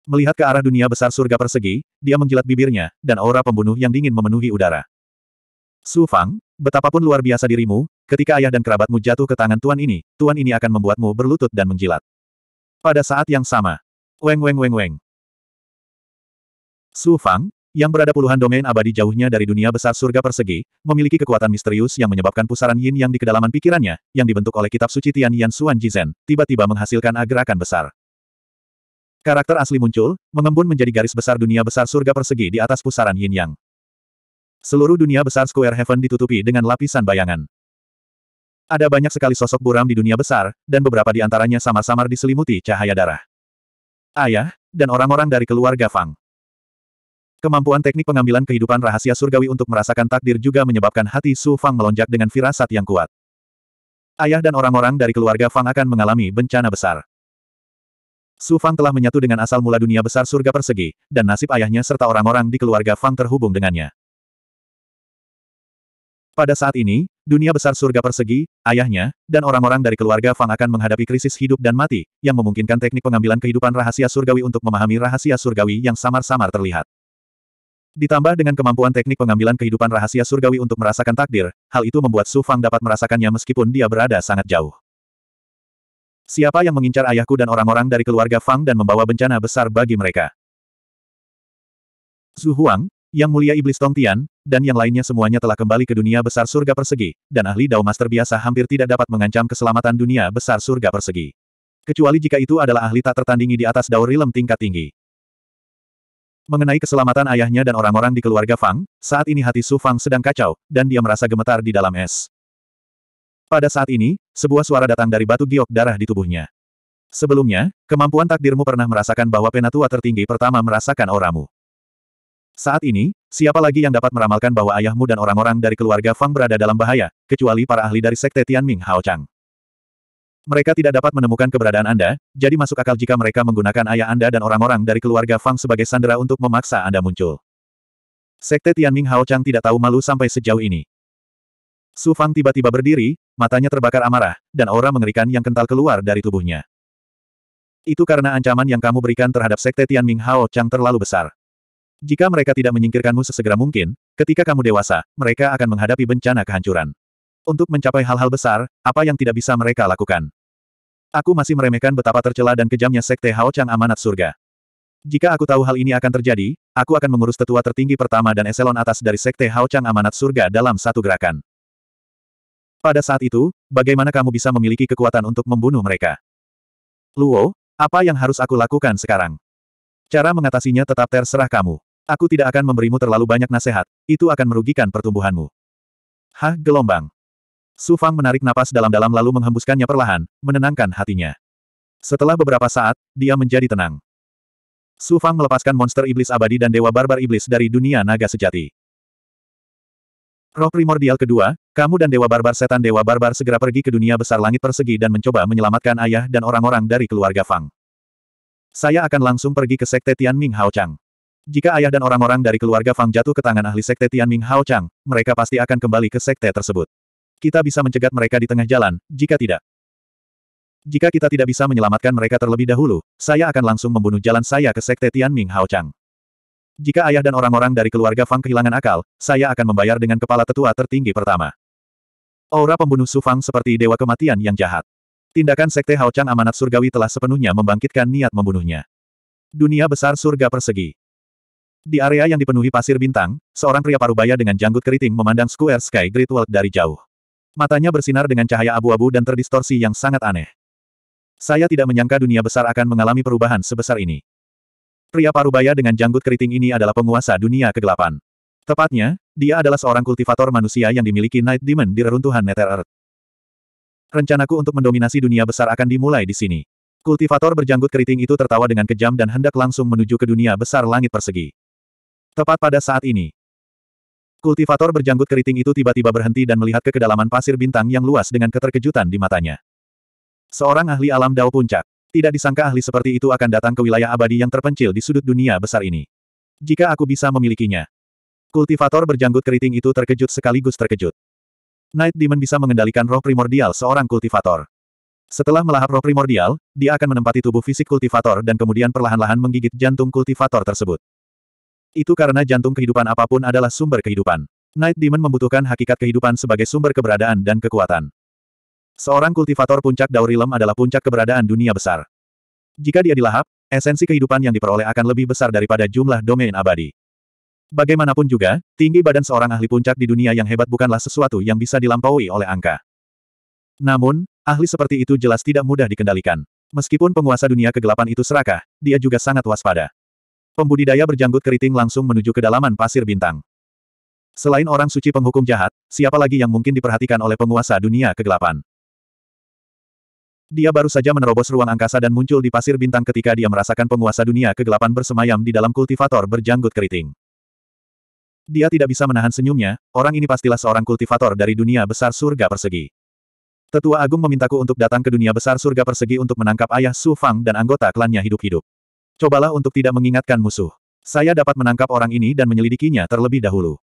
Melihat ke arah dunia besar surga persegi, dia menjilat bibirnya, dan aura pembunuh yang dingin memenuhi udara. Su Fang, betapapun luar biasa dirimu, ketika ayah dan kerabatmu jatuh ke tangan tuan ini, tuan ini akan membuatmu berlutut dan menjilat. Pada saat yang sama, weng weng weng weng. Su Fang, yang berada puluhan domain abadi jauhnya dari dunia besar surga persegi, memiliki kekuatan misterius yang menyebabkan pusaran yin yang di kedalaman pikirannya, yang dibentuk oleh kitab suci Tian Yan Suan Jizen, tiba-tiba menghasilkan agerakan besar. Karakter asli muncul, mengembun menjadi garis besar dunia besar surga persegi di atas pusaran yin yang. Seluruh dunia besar Square Heaven ditutupi dengan lapisan bayangan. Ada banyak sekali sosok buram di dunia besar, dan beberapa di antaranya sama-samar diselimuti cahaya darah. Ayah, dan orang-orang dari keluarga Fang. Kemampuan teknik pengambilan kehidupan rahasia surgawi untuk merasakan takdir juga menyebabkan hati Su Fang melonjak dengan firasat yang kuat. Ayah dan orang-orang dari keluarga Fang akan mengalami bencana besar. Su Fang telah menyatu dengan asal mula dunia besar surga persegi, dan nasib ayahnya serta orang-orang di keluarga Fang terhubung dengannya. Pada saat ini, dunia besar surga persegi, ayahnya, dan orang-orang dari keluarga Fang akan menghadapi krisis hidup dan mati, yang memungkinkan teknik pengambilan kehidupan rahasia surgawi untuk memahami rahasia surgawi yang samar-samar terlihat. Ditambah dengan kemampuan teknik pengambilan kehidupan rahasia surgawi untuk merasakan takdir, hal itu membuat Su Fang dapat merasakannya meskipun dia berada sangat jauh. Siapa yang mengincar ayahku dan orang-orang dari keluarga Fang dan membawa bencana besar bagi mereka? Zhu Huang, yang Mulia Iblis Tongtian, dan yang lainnya semuanya telah kembali ke dunia besar surga persegi, dan ahli Dao Master biasa hampir tidak dapat mengancam keselamatan dunia besar surga persegi. Kecuali jika itu adalah ahli tak tertandingi di atas Dao Rilem tingkat tinggi. Mengenai keselamatan ayahnya dan orang-orang di keluarga Fang, saat ini hati Su Fang sedang kacau, dan dia merasa gemetar di dalam es. Pada saat ini, sebuah suara datang dari batu giok darah di tubuhnya. Sebelumnya, kemampuan takdirmu pernah merasakan bahwa penatua tertinggi pertama merasakan oramu. Saat ini, siapa lagi yang dapat meramalkan bahwa ayahmu dan orang-orang dari keluarga Fang berada dalam bahaya, kecuali para ahli dari Sekte Tianming Hao Chang. Mereka tidak dapat menemukan keberadaan Anda, jadi masuk akal jika mereka menggunakan ayah Anda dan orang-orang dari keluarga Fang sebagai sandera untuk memaksa Anda muncul. Sekte Tianming Hao Chang tidak tahu malu sampai sejauh ini. Su Fang tiba-tiba berdiri, matanya terbakar amarah, dan aura mengerikan yang kental keluar dari tubuhnya. Itu karena ancaman yang kamu berikan terhadap Sekte Tianming Hao Chang terlalu besar. Jika mereka tidak menyingkirkanmu sesegera mungkin, ketika kamu dewasa, mereka akan menghadapi bencana kehancuran. Untuk mencapai hal-hal besar, apa yang tidak bisa mereka lakukan? Aku masih meremehkan betapa tercela dan kejamnya Sekte Hao Chang Amanat Surga. Jika aku tahu hal ini akan terjadi, aku akan mengurus tetua tertinggi pertama dan eselon atas dari Sekte Hao Chang Amanat Surga dalam satu gerakan. Pada saat itu, bagaimana kamu bisa memiliki kekuatan untuk membunuh mereka? Luo, apa yang harus aku lakukan sekarang? Cara mengatasinya tetap terserah kamu. Aku tidak akan memberimu terlalu banyak nasihat, itu akan merugikan pertumbuhanmu. Hah, gelombang. Su Fang menarik napas dalam-dalam lalu menghembuskannya perlahan, menenangkan hatinya. Setelah beberapa saat, dia menjadi tenang. Su Fang melepaskan monster iblis abadi dan dewa barbar iblis dari dunia naga sejati. Roh primordial kedua, kamu dan dewa barbar setan dewa barbar segera pergi ke dunia besar langit persegi dan mencoba menyelamatkan ayah dan orang-orang dari keluarga Fang. Saya akan langsung pergi ke Sekte Tian Tianming Haochang. Jika ayah dan orang-orang dari keluarga Fang jatuh ke tangan ahli Sekte Tian Tianming Haochang, mereka pasti akan kembali ke Sekte tersebut. Kita bisa mencegat mereka di tengah jalan, jika tidak. Jika kita tidak bisa menyelamatkan mereka terlebih dahulu, saya akan langsung membunuh jalan saya ke Sekte Tian Tianming Haochang. Jika ayah dan orang-orang dari keluarga Fang kehilangan akal, saya akan membayar dengan kepala tetua tertinggi pertama. Aura pembunuh Su Fang seperti dewa kematian yang jahat. Tindakan Sekte Chang Amanat Surgawi telah sepenuhnya membangkitkan niat membunuhnya. Dunia besar surga persegi. Di area yang dipenuhi pasir bintang, seorang pria parubaya dengan janggut keriting memandang Square Sky Great World dari jauh. Matanya bersinar dengan cahaya abu-abu dan terdistorsi yang sangat aneh. Saya tidak menyangka dunia besar akan mengalami perubahan sebesar ini. Pria parubaya dengan janggut keriting ini adalah penguasa dunia kegelapan. Tepatnya, dia adalah seorang kultivator manusia yang dimiliki Night Demon di reruntuhan Nether Earth rencanaku untuk mendominasi dunia besar akan dimulai di sini. Kultivator berjanggut keriting itu tertawa dengan kejam dan hendak langsung menuju ke dunia besar langit persegi. Tepat pada saat ini, kultivator berjanggut keriting itu tiba-tiba berhenti dan melihat ke kedalaman pasir bintang yang luas dengan keterkejutan di matanya. Seorang ahli alam Dao Puncak. Tidak disangka ahli seperti itu akan datang ke wilayah abadi yang terpencil di sudut dunia besar ini. Jika aku bisa memilikinya. Kultivator berjanggut keriting itu terkejut sekaligus terkejut. Night Demon bisa mengendalikan roh primordial seorang kultivator. Setelah melahap roh primordial, dia akan menempati tubuh fisik kultivator dan kemudian perlahan-lahan menggigit jantung kultivator tersebut. Itu karena jantung kehidupan apapun adalah sumber kehidupan. Night Demon membutuhkan hakikat kehidupan sebagai sumber keberadaan dan kekuatan. Seorang kultivator puncak Daurilem adalah puncak keberadaan dunia besar. Jika dia dilahap, esensi kehidupan yang diperoleh akan lebih besar daripada jumlah domain abadi. Bagaimanapun juga, tinggi badan seorang ahli puncak di dunia yang hebat bukanlah sesuatu yang bisa dilampaui oleh angka. Namun, ahli seperti itu jelas tidak mudah dikendalikan. Meskipun penguasa dunia kegelapan itu serakah, dia juga sangat waspada. Pembudidaya berjanggut keriting langsung menuju kedalaman pasir bintang. Selain orang suci penghukum jahat, siapa lagi yang mungkin diperhatikan oleh penguasa dunia kegelapan? Dia baru saja menerobos ruang angkasa dan muncul di pasir bintang ketika dia merasakan penguasa dunia kegelapan bersemayam di dalam kultivator berjanggut keriting. Dia tidak bisa menahan senyumnya, orang ini pastilah seorang kultivator dari dunia besar surga persegi. Tetua Agung memintaku untuk datang ke dunia besar surga persegi untuk menangkap ayah Su Fang dan anggota klannya hidup-hidup. Cobalah untuk tidak mengingatkan musuh. Saya dapat menangkap orang ini dan menyelidikinya terlebih dahulu.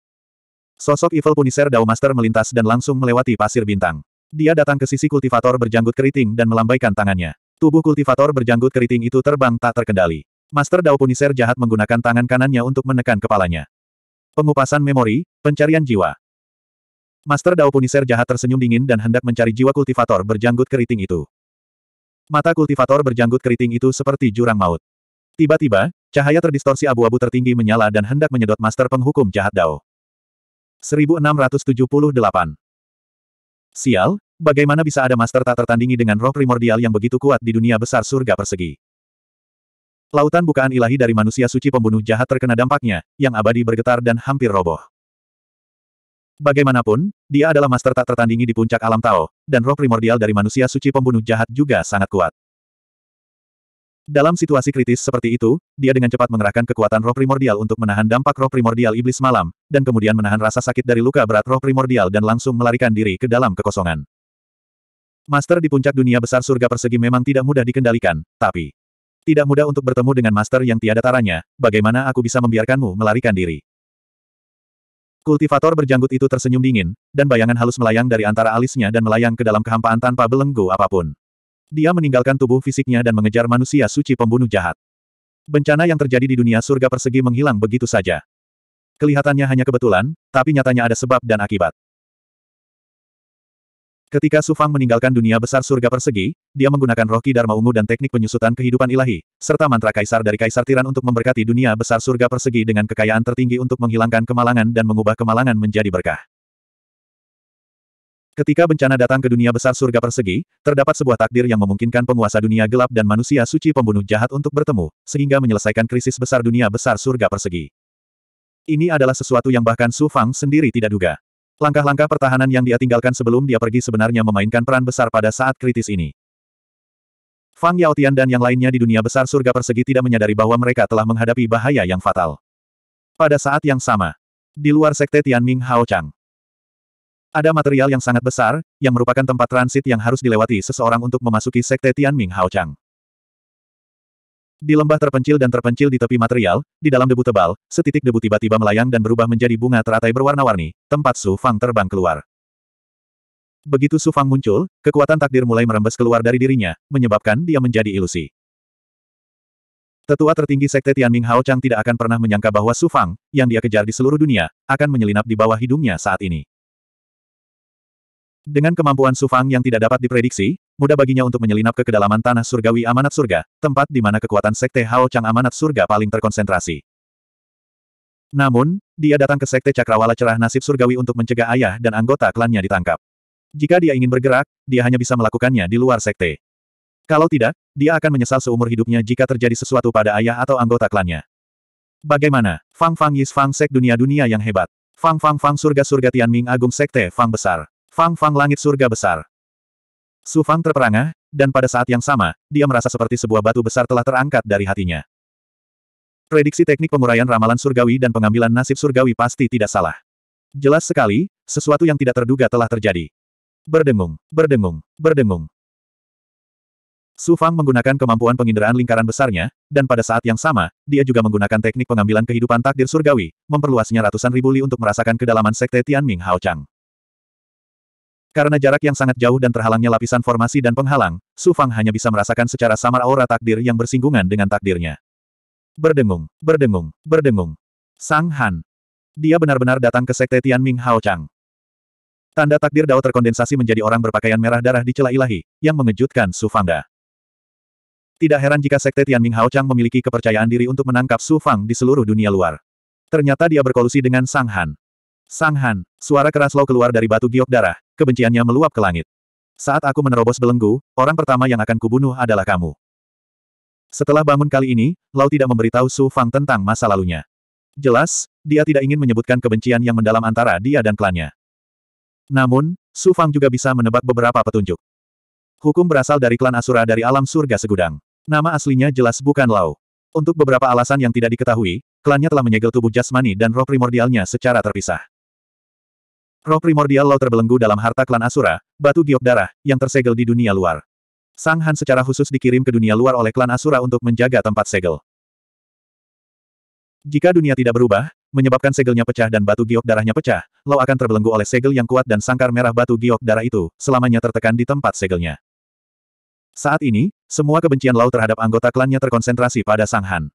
Sosok Evil Punisher Dao Master melintas dan langsung melewati pasir bintang. Dia datang ke sisi kultivator berjanggut keriting dan melambaikan tangannya. Tubuh kultivator berjanggut keriting itu terbang tak terkendali. Master Dao Punisher jahat menggunakan tangan kanannya untuk menekan kepalanya. Pengupasan memori, pencarian jiwa. Master Dao Punisher jahat tersenyum dingin dan hendak mencari jiwa kultivator berjanggut keriting itu. Mata kultivator berjanggut keriting itu seperti jurang maut. Tiba-tiba, cahaya terdistorsi abu-abu tertinggi menyala dan hendak menyedot Master Penghukum Jahat Dao. 1678 Sial, bagaimana bisa ada Master tak tertandingi dengan roh primordial yang begitu kuat di dunia besar surga persegi? Lautan bukaan ilahi dari manusia suci pembunuh jahat terkena dampaknya, yang abadi bergetar dan hampir roboh. Bagaimanapun, dia adalah master tak tertandingi di puncak alam Tao, dan roh primordial dari manusia suci pembunuh jahat juga sangat kuat. Dalam situasi kritis seperti itu, dia dengan cepat mengerahkan kekuatan roh primordial untuk menahan dampak roh primordial iblis malam, dan kemudian menahan rasa sakit dari luka berat roh primordial dan langsung melarikan diri ke dalam kekosongan. Master di puncak dunia besar surga persegi memang tidak mudah dikendalikan, tapi tidak mudah untuk bertemu dengan master yang tiada taranya, bagaimana aku bisa membiarkanmu melarikan diri? Kultivator berjanggut itu tersenyum dingin, dan bayangan halus melayang dari antara alisnya dan melayang ke dalam kehampaan tanpa belenggu apapun. Dia meninggalkan tubuh fisiknya dan mengejar manusia suci pembunuh jahat. Bencana yang terjadi di dunia surga persegi menghilang begitu saja. Kelihatannya hanya kebetulan, tapi nyatanya ada sebab dan akibat. Ketika Sufang meninggalkan dunia besar surga persegi, dia menggunakan roh ki Dharma Ungu dan teknik penyusutan kehidupan ilahi, serta mantra kaisar dari Kaisar Tiran untuk memberkati dunia besar surga persegi dengan kekayaan tertinggi untuk menghilangkan kemalangan dan mengubah kemalangan menjadi berkah. Ketika bencana datang ke dunia besar surga persegi, terdapat sebuah takdir yang memungkinkan penguasa dunia gelap dan manusia suci pembunuh jahat untuk bertemu, sehingga menyelesaikan krisis besar dunia besar surga persegi. Ini adalah sesuatu yang bahkan Sufang sendiri tidak duga. Langkah-langkah pertahanan yang dia tinggalkan sebelum dia pergi sebenarnya memainkan peran besar pada saat kritis ini. Fang Yaotian dan yang lainnya di dunia besar surga persegi tidak menyadari bahwa mereka telah menghadapi bahaya yang fatal. Pada saat yang sama, di luar sekte Tianming Haochang, ada material yang sangat besar, yang merupakan tempat transit yang harus dilewati seseorang untuk memasuki sekte Tianming Haochang. Di lembah terpencil dan terpencil di tepi material, di dalam debu tebal, setitik debu tiba-tiba melayang dan berubah menjadi bunga teratai berwarna-warni, tempat Su Fang terbang keluar. Begitu Su Fang muncul, kekuatan takdir mulai merembes keluar dari dirinya, menyebabkan dia menjadi ilusi. Tetua tertinggi Sekte Tianming Hao Chang tidak akan pernah menyangka bahwa Su Fang, yang dia kejar di seluruh dunia, akan menyelinap di bawah hidungnya saat ini. Dengan kemampuan Su Fang yang tidak dapat diprediksi, mudah baginya untuk menyelinap ke kedalaman tanah surgawi amanat surga, tempat di mana kekuatan sekte Hao Chang amanat surga paling terkonsentrasi. Namun, dia datang ke sekte Cakrawala cerah nasib surgawi untuk mencegah ayah dan anggota klannya ditangkap. Jika dia ingin bergerak, dia hanya bisa melakukannya di luar sekte. Kalau tidak, dia akan menyesal seumur hidupnya jika terjadi sesuatu pada ayah atau anggota klannya. Bagaimana? Fang Fang Yis Fang Sek dunia-dunia yang hebat. Fang Fang Fang surga-surga Tian Ming Agung Sekte Fang Besar. Fang Fang Langit Surga Besar. Su Fang terperangah, dan pada saat yang sama, dia merasa seperti sebuah batu besar telah terangkat dari hatinya. Prediksi teknik penguraian ramalan surgawi dan pengambilan nasib surgawi pasti tidak salah. Jelas sekali, sesuatu yang tidak terduga telah terjadi. Berdengung, berdengung, berdengung. Su Fang menggunakan kemampuan penginderaan lingkaran besarnya, dan pada saat yang sama, dia juga menggunakan teknik pengambilan kehidupan takdir surgawi, memperluasnya ratusan ribu li untuk merasakan kedalaman sekte Tianming Hao Chang. Karena jarak yang sangat jauh dan terhalangnya lapisan formasi dan penghalang, Su Fang hanya bisa merasakan secara samar aura takdir yang bersinggungan dengan takdirnya. Berdengung, berdengung, berdengung. Sang Han. Dia benar-benar datang ke sekte Ming Hao Chang. Tanda takdir Dao terkondensasi menjadi orang berpakaian merah darah di celah ilahi, yang mengejutkan Su Da. Tidak heran jika sekte Ming Hao Chang memiliki kepercayaan diri untuk menangkap Su Fang di seluruh dunia luar. Ternyata dia berkolusi dengan Sang Han. Sang Han, suara keras lo keluar dari batu giok darah, kebenciannya meluap ke langit. Saat aku menerobos belenggu, orang pertama yang akan kubunuh adalah kamu. Setelah bangun kali ini, Lau tidak memberitahu Su Fang tentang masa lalunya. Jelas, dia tidak ingin menyebutkan kebencian yang mendalam antara dia dan klannya. Namun, Su Fang juga bisa menebak beberapa petunjuk. Hukum berasal dari klan Asura dari alam surga segudang. Nama aslinya jelas bukan Lau. Untuk beberapa alasan yang tidak diketahui, klannya telah menyegel tubuh jasmani dan roh primordialnya secara terpisah. Roh primordial Lao terbelenggu dalam harta klan Asura, batu giok darah, yang tersegel di dunia luar. Sang Han secara khusus dikirim ke dunia luar oleh klan Asura untuk menjaga tempat segel. Jika dunia tidak berubah, menyebabkan segelnya pecah dan batu giok darahnya pecah, Lao akan terbelenggu oleh segel yang kuat dan sangkar merah batu giok darah itu, selamanya tertekan di tempat segelnya. Saat ini, semua kebencian Lau terhadap anggota klannya terkonsentrasi pada Sang Han.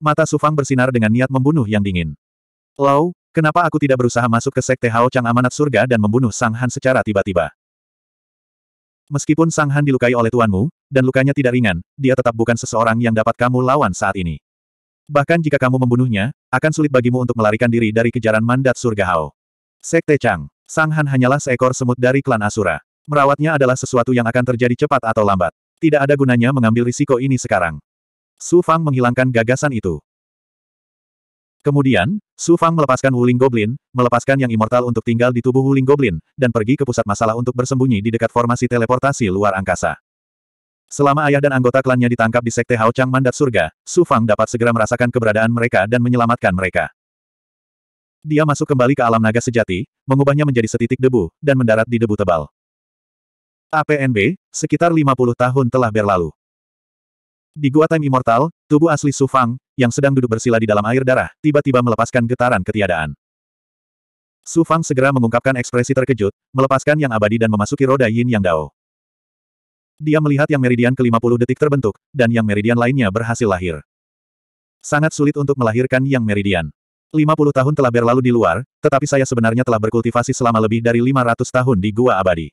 Mata Sufang bersinar dengan niat membunuh yang dingin. Lau, Kenapa aku tidak berusaha masuk ke sekte Hao Chang amanat surga dan membunuh Sang Han secara tiba-tiba? Meskipun Sang Han dilukai oleh tuanmu, dan lukanya tidak ringan, dia tetap bukan seseorang yang dapat kamu lawan saat ini. Bahkan jika kamu membunuhnya, akan sulit bagimu untuk melarikan diri dari kejaran mandat surga Hao. Sekte Chang, Sang Han hanyalah seekor semut dari klan Asura. Merawatnya adalah sesuatu yang akan terjadi cepat atau lambat. Tidak ada gunanya mengambil risiko ini sekarang. Su Fang menghilangkan gagasan itu. Kemudian, Su Fang melepaskan Wuling Goblin, melepaskan yang immortal untuk tinggal di tubuh Wuling Goblin, dan pergi ke pusat masalah untuk bersembunyi di dekat formasi teleportasi luar angkasa. Selama ayah dan anggota klannya ditangkap di Sekte Hao Chang Mandat Surga, Su Fang dapat segera merasakan keberadaan mereka dan menyelamatkan mereka. Dia masuk kembali ke alam naga sejati, mengubahnya menjadi setitik debu, dan mendarat di debu tebal. APNB, sekitar 50 tahun telah berlalu. Di gua Time Immortal, tubuh asli Su Fang, yang sedang duduk bersila di dalam air darah, tiba-tiba melepaskan getaran ketiadaan. Su Fang segera mengungkapkan ekspresi terkejut, melepaskan yang abadi dan memasuki roda Yin Yang Dao. Dia melihat yang meridian ke-50 detik terbentuk, dan yang meridian lainnya berhasil lahir. Sangat sulit untuk melahirkan yang meridian. 50 tahun telah berlalu di luar, tetapi saya sebenarnya telah berkultivasi selama lebih dari 500 tahun di Gua Abadi.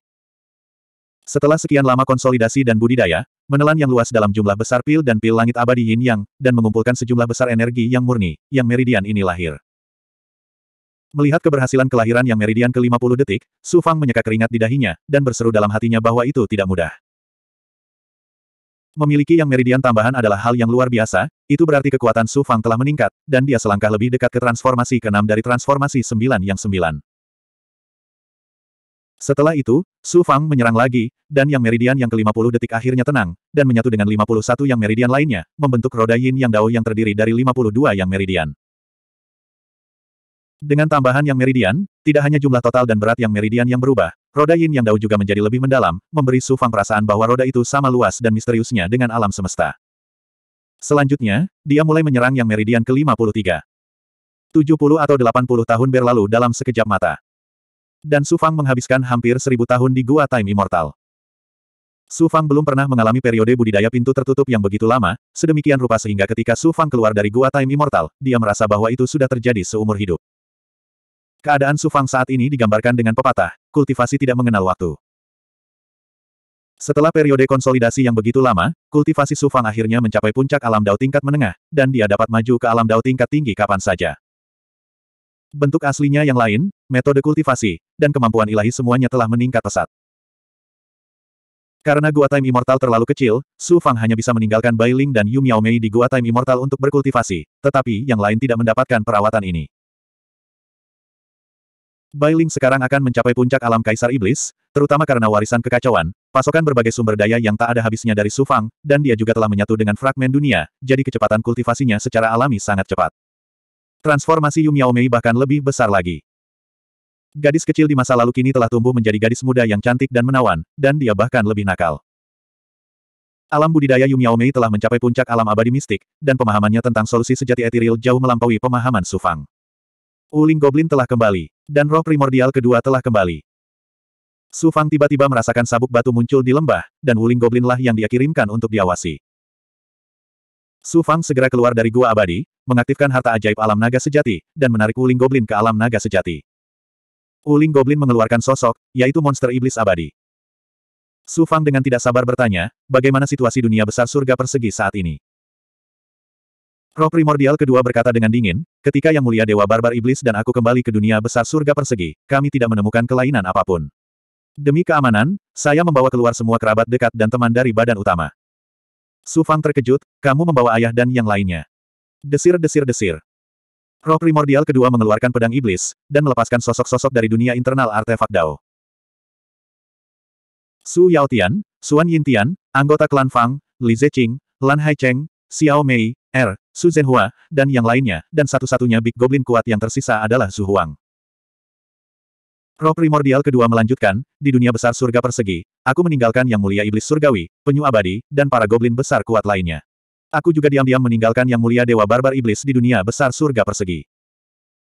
Setelah sekian lama konsolidasi dan budidaya, Menelan yang luas dalam jumlah besar pil dan pil langit abadi yin yang, dan mengumpulkan sejumlah besar energi yang murni, yang meridian ini lahir. Melihat keberhasilan kelahiran yang meridian ke-50 detik, Su Fang menyeka keringat di dahinya, dan berseru dalam hatinya bahwa itu tidak mudah. Memiliki yang meridian tambahan adalah hal yang luar biasa, itu berarti kekuatan Su Fang telah meningkat, dan dia selangkah lebih dekat ke transformasi ke-6 dari transformasi 9 yang 9. Setelah itu, Su Fang menyerang lagi, dan yang meridian yang ke-50 detik akhirnya tenang, dan menyatu dengan 51 yang meridian lainnya, membentuk roda yin yang dao yang terdiri dari 52 yang meridian. Dengan tambahan yang meridian, tidak hanya jumlah total dan berat yang meridian yang berubah, roda yin yang dao juga menjadi lebih mendalam, memberi Su Fang perasaan bahwa roda itu sama luas dan misteriusnya dengan alam semesta. Selanjutnya, dia mulai menyerang yang meridian ke-53. 70 atau 80 tahun berlalu dalam sekejap mata. Dan Su Fang menghabiskan hampir seribu tahun di Gua Time Immortal. Su Fang belum pernah mengalami periode budidaya pintu tertutup yang begitu lama, sedemikian rupa sehingga ketika Su Fang keluar dari Gua Time Immortal, dia merasa bahwa itu sudah terjadi seumur hidup. Keadaan Su Fang saat ini digambarkan dengan pepatah, kultivasi tidak mengenal waktu. Setelah periode konsolidasi yang begitu lama, kultivasi Su Fang akhirnya mencapai puncak alam dao tingkat menengah, dan dia dapat maju ke alam dao tingkat tinggi kapan saja bentuk aslinya yang lain, metode kultivasi, dan kemampuan ilahi semuanya telah meningkat pesat. Karena Gua Time Immortal terlalu kecil, Su Fang hanya bisa meninggalkan Bai Ling dan Yu Miao Mei di Gua Time Immortal untuk berkultivasi, tetapi yang lain tidak mendapatkan perawatan ini. Bai Ling sekarang akan mencapai puncak alam Kaisar Iblis, terutama karena warisan kekacauan, pasokan berbagai sumber daya yang tak ada habisnya dari Su Fang, dan dia juga telah menyatu dengan fragmen dunia, jadi kecepatan kultivasinya secara alami sangat cepat. Transformasi Yu Mei bahkan lebih besar lagi. Gadis kecil di masa lalu kini telah tumbuh menjadi gadis muda yang cantik dan menawan, dan dia bahkan lebih nakal. Alam budidaya Yu Mei telah mencapai puncak alam abadi mistik, dan pemahamannya tentang solusi sejati etiril jauh melampaui pemahaman Sufang. Uling Goblin telah kembali, dan roh primordial kedua telah kembali. Sufang tiba-tiba merasakan sabuk batu muncul di lembah, dan Wuling Goblinlah yang dia kirimkan untuk diawasi. Su Fang segera keluar dari gua abadi, mengaktifkan harta ajaib alam naga sejati, dan menarik Wuling Goblin ke alam naga sejati. Wuling Goblin mengeluarkan sosok, yaitu monster iblis abadi. Su Fang dengan tidak sabar bertanya, bagaimana situasi dunia besar surga persegi saat ini? Roh primordial kedua berkata dengan dingin, ketika Yang Mulia Dewa Barbar Iblis dan aku kembali ke dunia besar surga persegi, kami tidak menemukan kelainan apapun. Demi keamanan, saya membawa keluar semua kerabat dekat dan teman dari badan utama. Su Fang terkejut, kamu membawa ayah dan yang lainnya. Desir-desir-desir. Roh primordial kedua mengeluarkan pedang iblis, dan melepaskan sosok-sosok dari dunia internal artefak Dao. Su Yao Tian, Suan Tian, anggota klan Fang, Li Zeqing, Lan Hai Cheng, Xiao Mei, Er, Su Zhenhua, dan yang lainnya, dan satu-satunya Big Goblin kuat yang tersisa adalah Su Huang. Roh primordial kedua melanjutkan, di dunia besar surga persegi, aku meninggalkan yang mulia iblis surgawi, penyu abadi, dan para goblin besar kuat lainnya. Aku juga diam-diam meninggalkan yang mulia dewa barbar iblis di dunia besar surga persegi.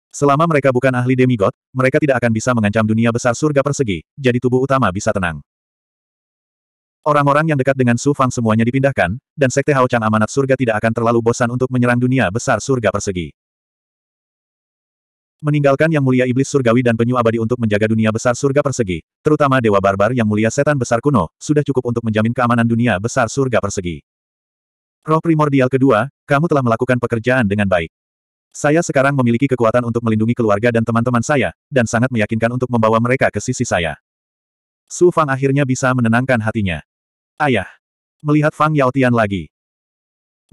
Selama mereka bukan ahli demigod, mereka tidak akan bisa mengancam dunia besar surga persegi, jadi tubuh utama bisa tenang. Orang-orang yang dekat dengan Su Fang semuanya dipindahkan, dan Sekte Hao Chang amanat surga tidak akan terlalu bosan untuk menyerang dunia besar surga persegi meninggalkan yang mulia iblis surgawi dan penyu abadi untuk menjaga dunia besar surga persegi, terutama dewa barbar yang mulia setan besar kuno, sudah cukup untuk menjamin keamanan dunia besar surga persegi. Roh primordial kedua, kamu telah melakukan pekerjaan dengan baik. Saya sekarang memiliki kekuatan untuk melindungi keluarga dan teman-teman saya, dan sangat meyakinkan untuk membawa mereka ke sisi saya. Su Fang akhirnya bisa menenangkan hatinya. Ayah. Melihat Fang Yao Tian lagi.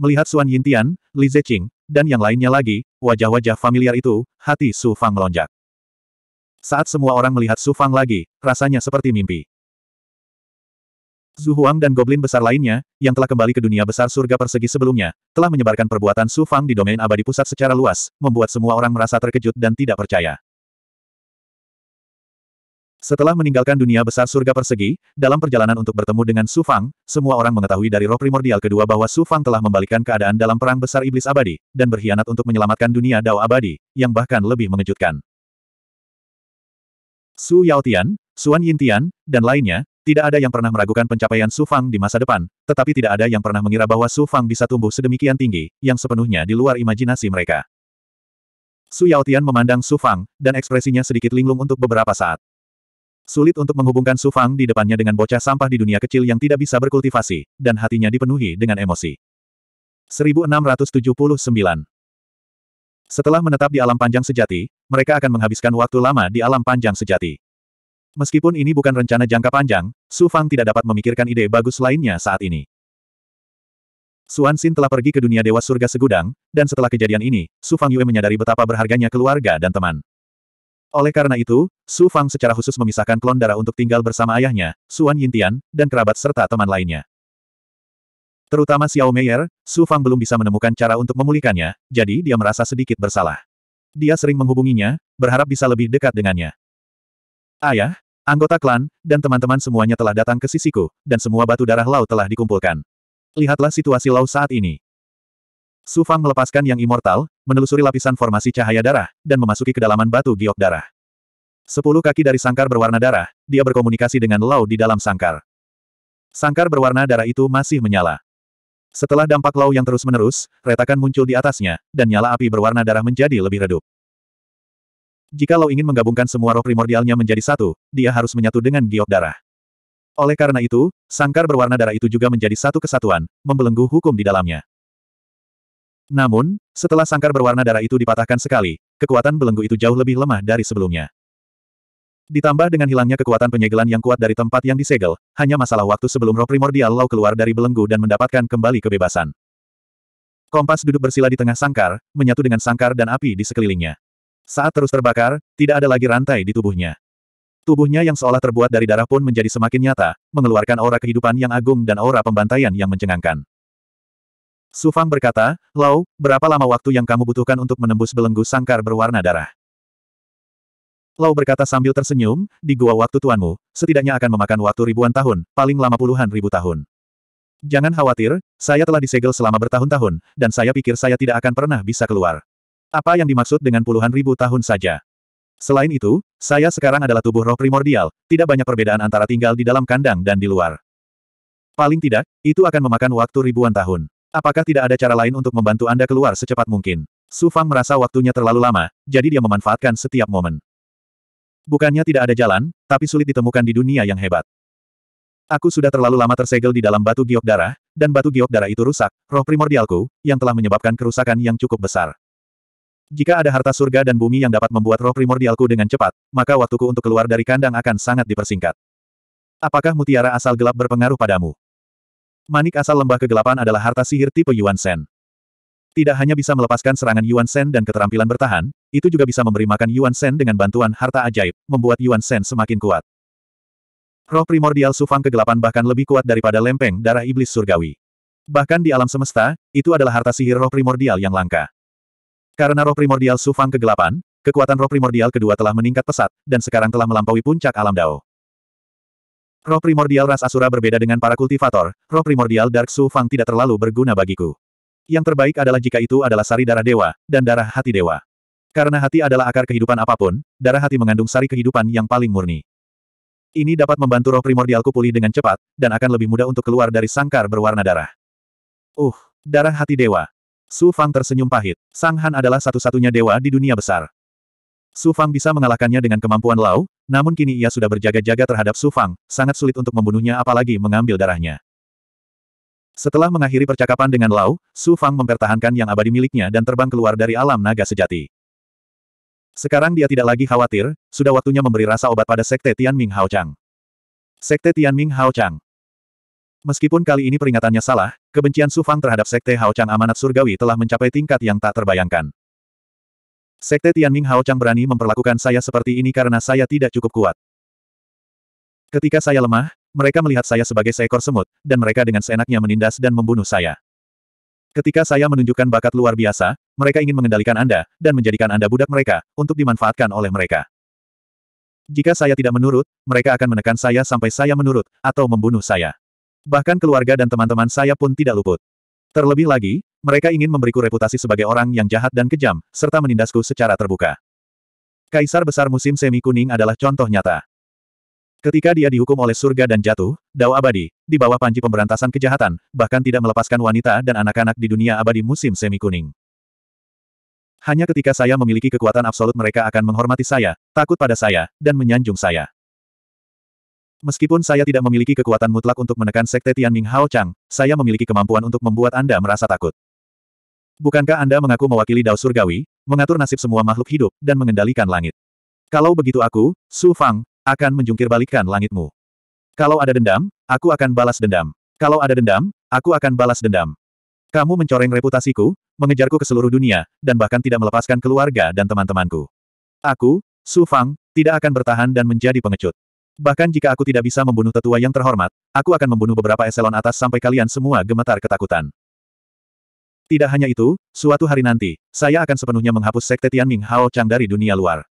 Melihat Suan Yintian, Li Zeqing, dan yang lainnya lagi, wajah-wajah familiar itu, hati Su Fang melonjak. Saat semua orang melihat Su Fang lagi, rasanya seperti mimpi. Zhu Huang dan goblin besar lainnya, yang telah kembali ke dunia besar surga persegi sebelumnya, telah menyebarkan perbuatan Su Fang di domain abadi pusat secara luas, membuat semua orang merasa terkejut dan tidak percaya. Setelah meninggalkan dunia besar surga persegi, dalam perjalanan untuk bertemu dengan Su Fang, semua orang mengetahui dari roh primordial kedua bahwa Su Fang telah membalikkan keadaan dalam perang besar iblis abadi, dan berkhianat untuk menyelamatkan dunia Dao abadi, yang bahkan lebih mengejutkan. Su Yaotian, Suan Yintian, dan lainnya, tidak ada yang pernah meragukan pencapaian Su Fang di masa depan, tetapi tidak ada yang pernah mengira bahwa Su Fang bisa tumbuh sedemikian tinggi, yang sepenuhnya di luar imajinasi mereka. Su Yaotian memandang Su Fang, dan ekspresinya sedikit linglung untuk beberapa saat. Sulit untuk menghubungkan Su Fang di depannya dengan bocah sampah di dunia kecil yang tidak bisa berkultivasi, dan hatinya dipenuhi dengan emosi. 1679 Setelah menetap di alam panjang sejati, mereka akan menghabiskan waktu lama di alam panjang sejati. Meskipun ini bukan rencana jangka panjang, Su Fang tidak dapat memikirkan ide bagus lainnya saat ini. Suan Xin telah pergi ke dunia dewa surga segudang, dan setelah kejadian ini, Su Fang Yue menyadari betapa berharganya keluarga dan teman. Oleh karena itu, Su Fang secara khusus memisahkan klon darah untuk tinggal bersama ayahnya, Suan Yintian, dan kerabat serta teman lainnya. Terutama Xiao Meier, Su Fang belum bisa menemukan cara untuk memulihkannya, jadi dia merasa sedikit bersalah. Dia sering menghubunginya, berharap bisa lebih dekat dengannya. Ayah, anggota klan, dan teman-teman semuanya telah datang ke sisiku, dan semua batu darah laut telah dikumpulkan. Lihatlah situasi laut saat ini. Su Fang melepaskan yang immortal, menelusuri lapisan formasi cahaya darah, dan memasuki kedalaman batu giok darah. Sepuluh kaki dari sangkar berwarna darah, dia berkomunikasi dengan Lau di dalam sangkar. Sangkar berwarna darah itu masih menyala. Setelah dampak Lau yang terus-menerus, retakan muncul di atasnya, dan nyala api berwarna darah menjadi lebih redup. Jika Lau ingin menggabungkan semua roh primordialnya menjadi satu, dia harus menyatu dengan giok darah. Oleh karena itu, sangkar berwarna darah itu juga menjadi satu kesatuan, membelenggu hukum di dalamnya. Namun, setelah sangkar berwarna darah itu dipatahkan sekali, kekuatan belenggu itu jauh lebih lemah dari sebelumnya. Ditambah dengan hilangnya kekuatan penyegelan yang kuat dari tempat yang disegel, hanya masalah waktu sebelum roh primordial Lau keluar dari belenggu dan mendapatkan kembali kebebasan. Kompas duduk bersila di tengah sangkar, menyatu dengan sangkar dan api di sekelilingnya. Saat terus terbakar, tidak ada lagi rantai di tubuhnya. Tubuhnya yang seolah terbuat dari darah pun menjadi semakin nyata, mengeluarkan aura kehidupan yang agung dan aura pembantaian yang mencengangkan. Sufang berkata, Lau, berapa lama waktu yang kamu butuhkan untuk menembus belenggu sangkar berwarna darah? Lau berkata sambil tersenyum, di gua waktu tuanmu, setidaknya akan memakan waktu ribuan tahun, paling lama puluhan ribu tahun. Jangan khawatir, saya telah disegel selama bertahun-tahun, dan saya pikir saya tidak akan pernah bisa keluar. Apa yang dimaksud dengan puluhan ribu tahun saja? Selain itu, saya sekarang adalah tubuh roh primordial, tidak banyak perbedaan antara tinggal di dalam kandang dan di luar. Paling tidak, itu akan memakan waktu ribuan tahun. Apakah tidak ada cara lain untuk membantu Anda keluar secepat mungkin? Su Fang merasa waktunya terlalu lama, jadi dia memanfaatkan setiap momen. Bukannya tidak ada jalan, tapi sulit ditemukan di dunia yang hebat. Aku sudah terlalu lama tersegel di dalam batu giok darah, dan batu giok darah itu rusak, roh primordialku, yang telah menyebabkan kerusakan yang cukup besar. Jika ada harta surga dan bumi yang dapat membuat roh primordialku dengan cepat, maka waktuku untuk keluar dari kandang akan sangat dipersingkat. Apakah mutiara asal gelap berpengaruh padamu? Manik asal lembah kegelapan adalah harta sihir tipe Yuan Shen. Tidak hanya bisa melepaskan serangan Yuan Shen dan keterampilan bertahan, itu juga bisa memberi makan Yuan Shen dengan bantuan harta ajaib, membuat Yuan Shen semakin kuat. Roh primordial sufang kegelapan bahkan lebih kuat daripada lempeng darah iblis surgawi. Bahkan di alam semesta, itu adalah harta sihir roh primordial yang langka. Karena roh primordial sufang kegelapan, kekuatan roh primordial kedua telah meningkat pesat, dan sekarang telah melampaui puncak alam Dao. Roh primordial ras Asura berbeda dengan para kultivator, roh primordial Dark Su Fang tidak terlalu berguna bagiku. Yang terbaik adalah jika itu adalah sari darah dewa, dan darah hati dewa. Karena hati adalah akar kehidupan apapun, darah hati mengandung sari kehidupan yang paling murni. Ini dapat membantu roh primordialku pulih dengan cepat, dan akan lebih mudah untuk keluar dari sangkar berwarna darah. Uh, darah hati dewa. Su Fang tersenyum pahit. Sang Han adalah satu-satunya dewa di dunia besar. Su Fang bisa mengalahkannya dengan kemampuan Lau, namun kini ia sudah berjaga-jaga terhadap Su Fang, sangat sulit untuk membunuhnya apalagi mengambil darahnya. Setelah mengakhiri percakapan dengan Lau, Su Fang mempertahankan yang abadi miliknya dan terbang keluar dari alam naga sejati. Sekarang dia tidak lagi khawatir, sudah waktunya memberi rasa obat pada Sekte Tianming Chang. Sekte Tianming Chang Meskipun kali ini peringatannya salah, kebencian Su Fang terhadap Sekte Hao Chang Amanat Surgawi telah mencapai tingkat yang tak terbayangkan. Sekte Tianming Hao Chang berani memperlakukan saya seperti ini karena saya tidak cukup kuat. Ketika saya lemah, mereka melihat saya sebagai seekor semut, dan mereka dengan seenaknya menindas dan membunuh saya. Ketika saya menunjukkan bakat luar biasa, mereka ingin mengendalikan Anda, dan menjadikan Anda budak mereka, untuk dimanfaatkan oleh mereka. Jika saya tidak menurut, mereka akan menekan saya sampai saya menurut, atau membunuh saya. Bahkan keluarga dan teman-teman saya pun tidak luput. Terlebih lagi, mereka ingin memberiku reputasi sebagai orang yang jahat dan kejam, serta menindasku secara terbuka. Kaisar besar musim semi kuning adalah contoh nyata. Ketika dia dihukum oleh surga dan jatuh, Dao Abadi, di bawah panji pemberantasan kejahatan, bahkan tidak melepaskan wanita dan anak-anak di dunia abadi musim semi kuning. Hanya ketika saya memiliki kekuatan absolut mereka akan menghormati saya, takut pada saya, dan menyanjung saya. Meskipun saya tidak memiliki kekuatan mutlak untuk menekan Sekte Tianming Hao Chang, saya memiliki kemampuan untuk membuat Anda merasa takut. Bukankah Anda mengaku mewakili Dao Surgawi, mengatur nasib semua makhluk hidup, dan mengendalikan langit? Kalau begitu aku, Su Fang, akan menjungkir langitmu. Kalau ada dendam, aku akan balas dendam. Kalau ada dendam, aku akan balas dendam. Kamu mencoreng reputasiku, mengejarku ke seluruh dunia, dan bahkan tidak melepaskan keluarga dan teman-temanku. Aku, Su Fang, tidak akan bertahan dan menjadi pengecut. Bahkan jika aku tidak bisa membunuh tetua yang terhormat, aku akan membunuh beberapa eselon atas sampai kalian semua gemetar ketakutan. Tidak hanya itu, suatu hari nanti, saya akan sepenuhnya menghapus sekte Tianming Hao Chang dari dunia luar.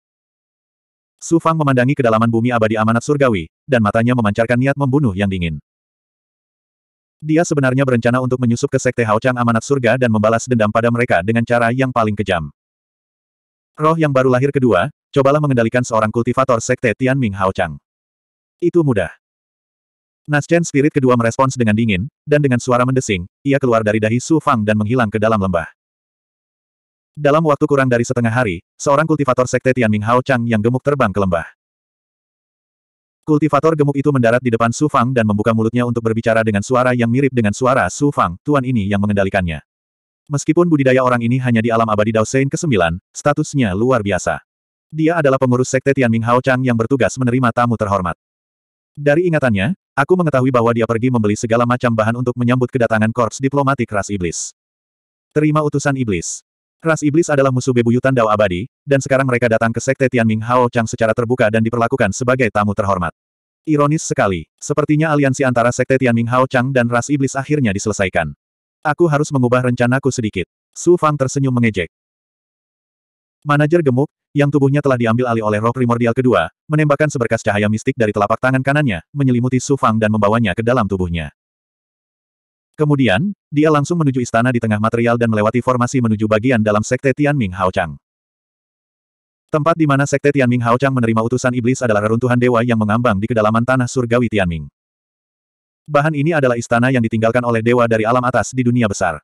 Su Fang memandangi kedalaman bumi abadi amanat surgawi, dan matanya memancarkan niat membunuh yang dingin. Dia sebenarnya berencana untuk menyusup ke sekte Hao Chang amanat surga dan membalas dendam pada mereka dengan cara yang paling kejam. Roh yang baru lahir kedua, cobalah mengendalikan seorang kultivator sekte Tianming Hao Chang. Itu mudah. Nasjen Spirit kedua merespons dengan dingin, dan dengan suara mendesing, ia keluar dari dahi Su Fang dan menghilang ke dalam lembah. Dalam waktu kurang dari setengah hari, seorang kultivator sekte Tianming Hao Chang yang gemuk terbang ke lembah. Kultivator gemuk itu mendarat di depan Su Fang dan membuka mulutnya untuk berbicara dengan suara yang mirip dengan suara Su Fang, tuan ini yang mengendalikannya. Meskipun budidaya orang ini hanya di alam abadi Sein ke-9, statusnya luar biasa. Dia adalah pengurus sekte Tianming Hao Chang yang bertugas menerima tamu terhormat. Dari ingatannya, Aku mengetahui bahwa dia pergi membeli segala macam bahan untuk menyambut kedatangan korps diplomatik ras iblis. Terima utusan iblis. Ras iblis adalah musuh bebuyutan Dao Abadi, dan sekarang mereka datang ke Sekte Tianming Hao Chang secara terbuka dan diperlakukan sebagai tamu terhormat. Ironis sekali, sepertinya aliansi antara Sekte Tianming Hao Chang dan Ras Iblis akhirnya diselesaikan. Aku harus mengubah rencanaku sedikit. Su Fang tersenyum mengejek. Manajer gemuk, yang tubuhnya telah diambil alih oleh roh primordial kedua, menembakkan seberkas cahaya mistik dari telapak tangan kanannya, menyelimuti Su Fang dan membawanya ke dalam tubuhnya. Kemudian, dia langsung menuju istana di tengah material dan melewati formasi menuju bagian dalam sekte Tianming Haochang. Tempat di mana sekte Tianming Haochang menerima utusan iblis adalah reruntuhan dewa yang mengambang di kedalaman tanah surgawi Tianming. Bahan ini adalah istana yang ditinggalkan oleh dewa dari alam atas di dunia besar.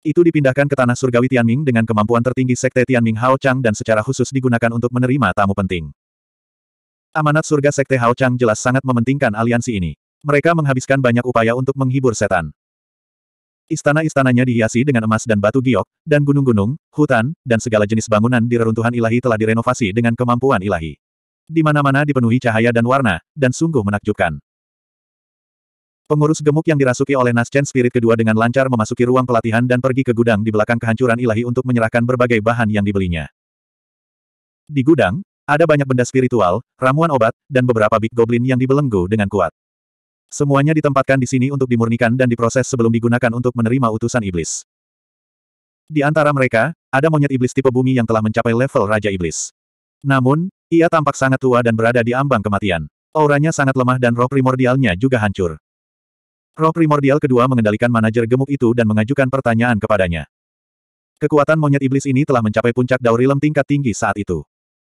Itu dipindahkan ke tanah surgawi Tianming dengan kemampuan tertinggi Sekte Tianming Hao Chang dan secara khusus digunakan untuk menerima tamu penting. Amanat surga Sekte Hao Chang jelas sangat mementingkan aliansi ini. Mereka menghabiskan banyak upaya untuk menghibur setan. Istana-istananya dihiasi dengan emas dan batu giok, dan gunung-gunung, hutan, dan segala jenis bangunan di reruntuhan ilahi telah direnovasi dengan kemampuan ilahi. Di mana-mana dipenuhi cahaya dan warna, dan sungguh menakjubkan. Pengurus gemuk yang dirasuki oleh Naschen Spirit kedua dengan lancar memasuki ruang pelatihan dan pergi ke gudang di belakang kehancuran ilahi untuk menyerahkan berbagai bahan yang dibelinya. Di gudang, ada banyak benda spiritual, ramuan obat, dan beberapa big goblin yang dibelenggu dengan kuat. Semuanya ditempatkan di sini untuk dimurnikan dan diproses sebelum digunakan untuk menerima utusan iblis. Di antara mereka, ada monyet iblis tipe bumi yang telah mencapai level Raja Iblis. Namun, ia tampak sangat tua dan berada di ambang kematian. Auranya sangat lemah dan roh primordialnya juga hancur. Roh primordial kedua mengendalikan manajer gemuk itu dan mengajukan pertanyaan kepadanya. Kekuatan monyet iblis ini telah mencapai puncak daurilem tingkat tinggi saat itu.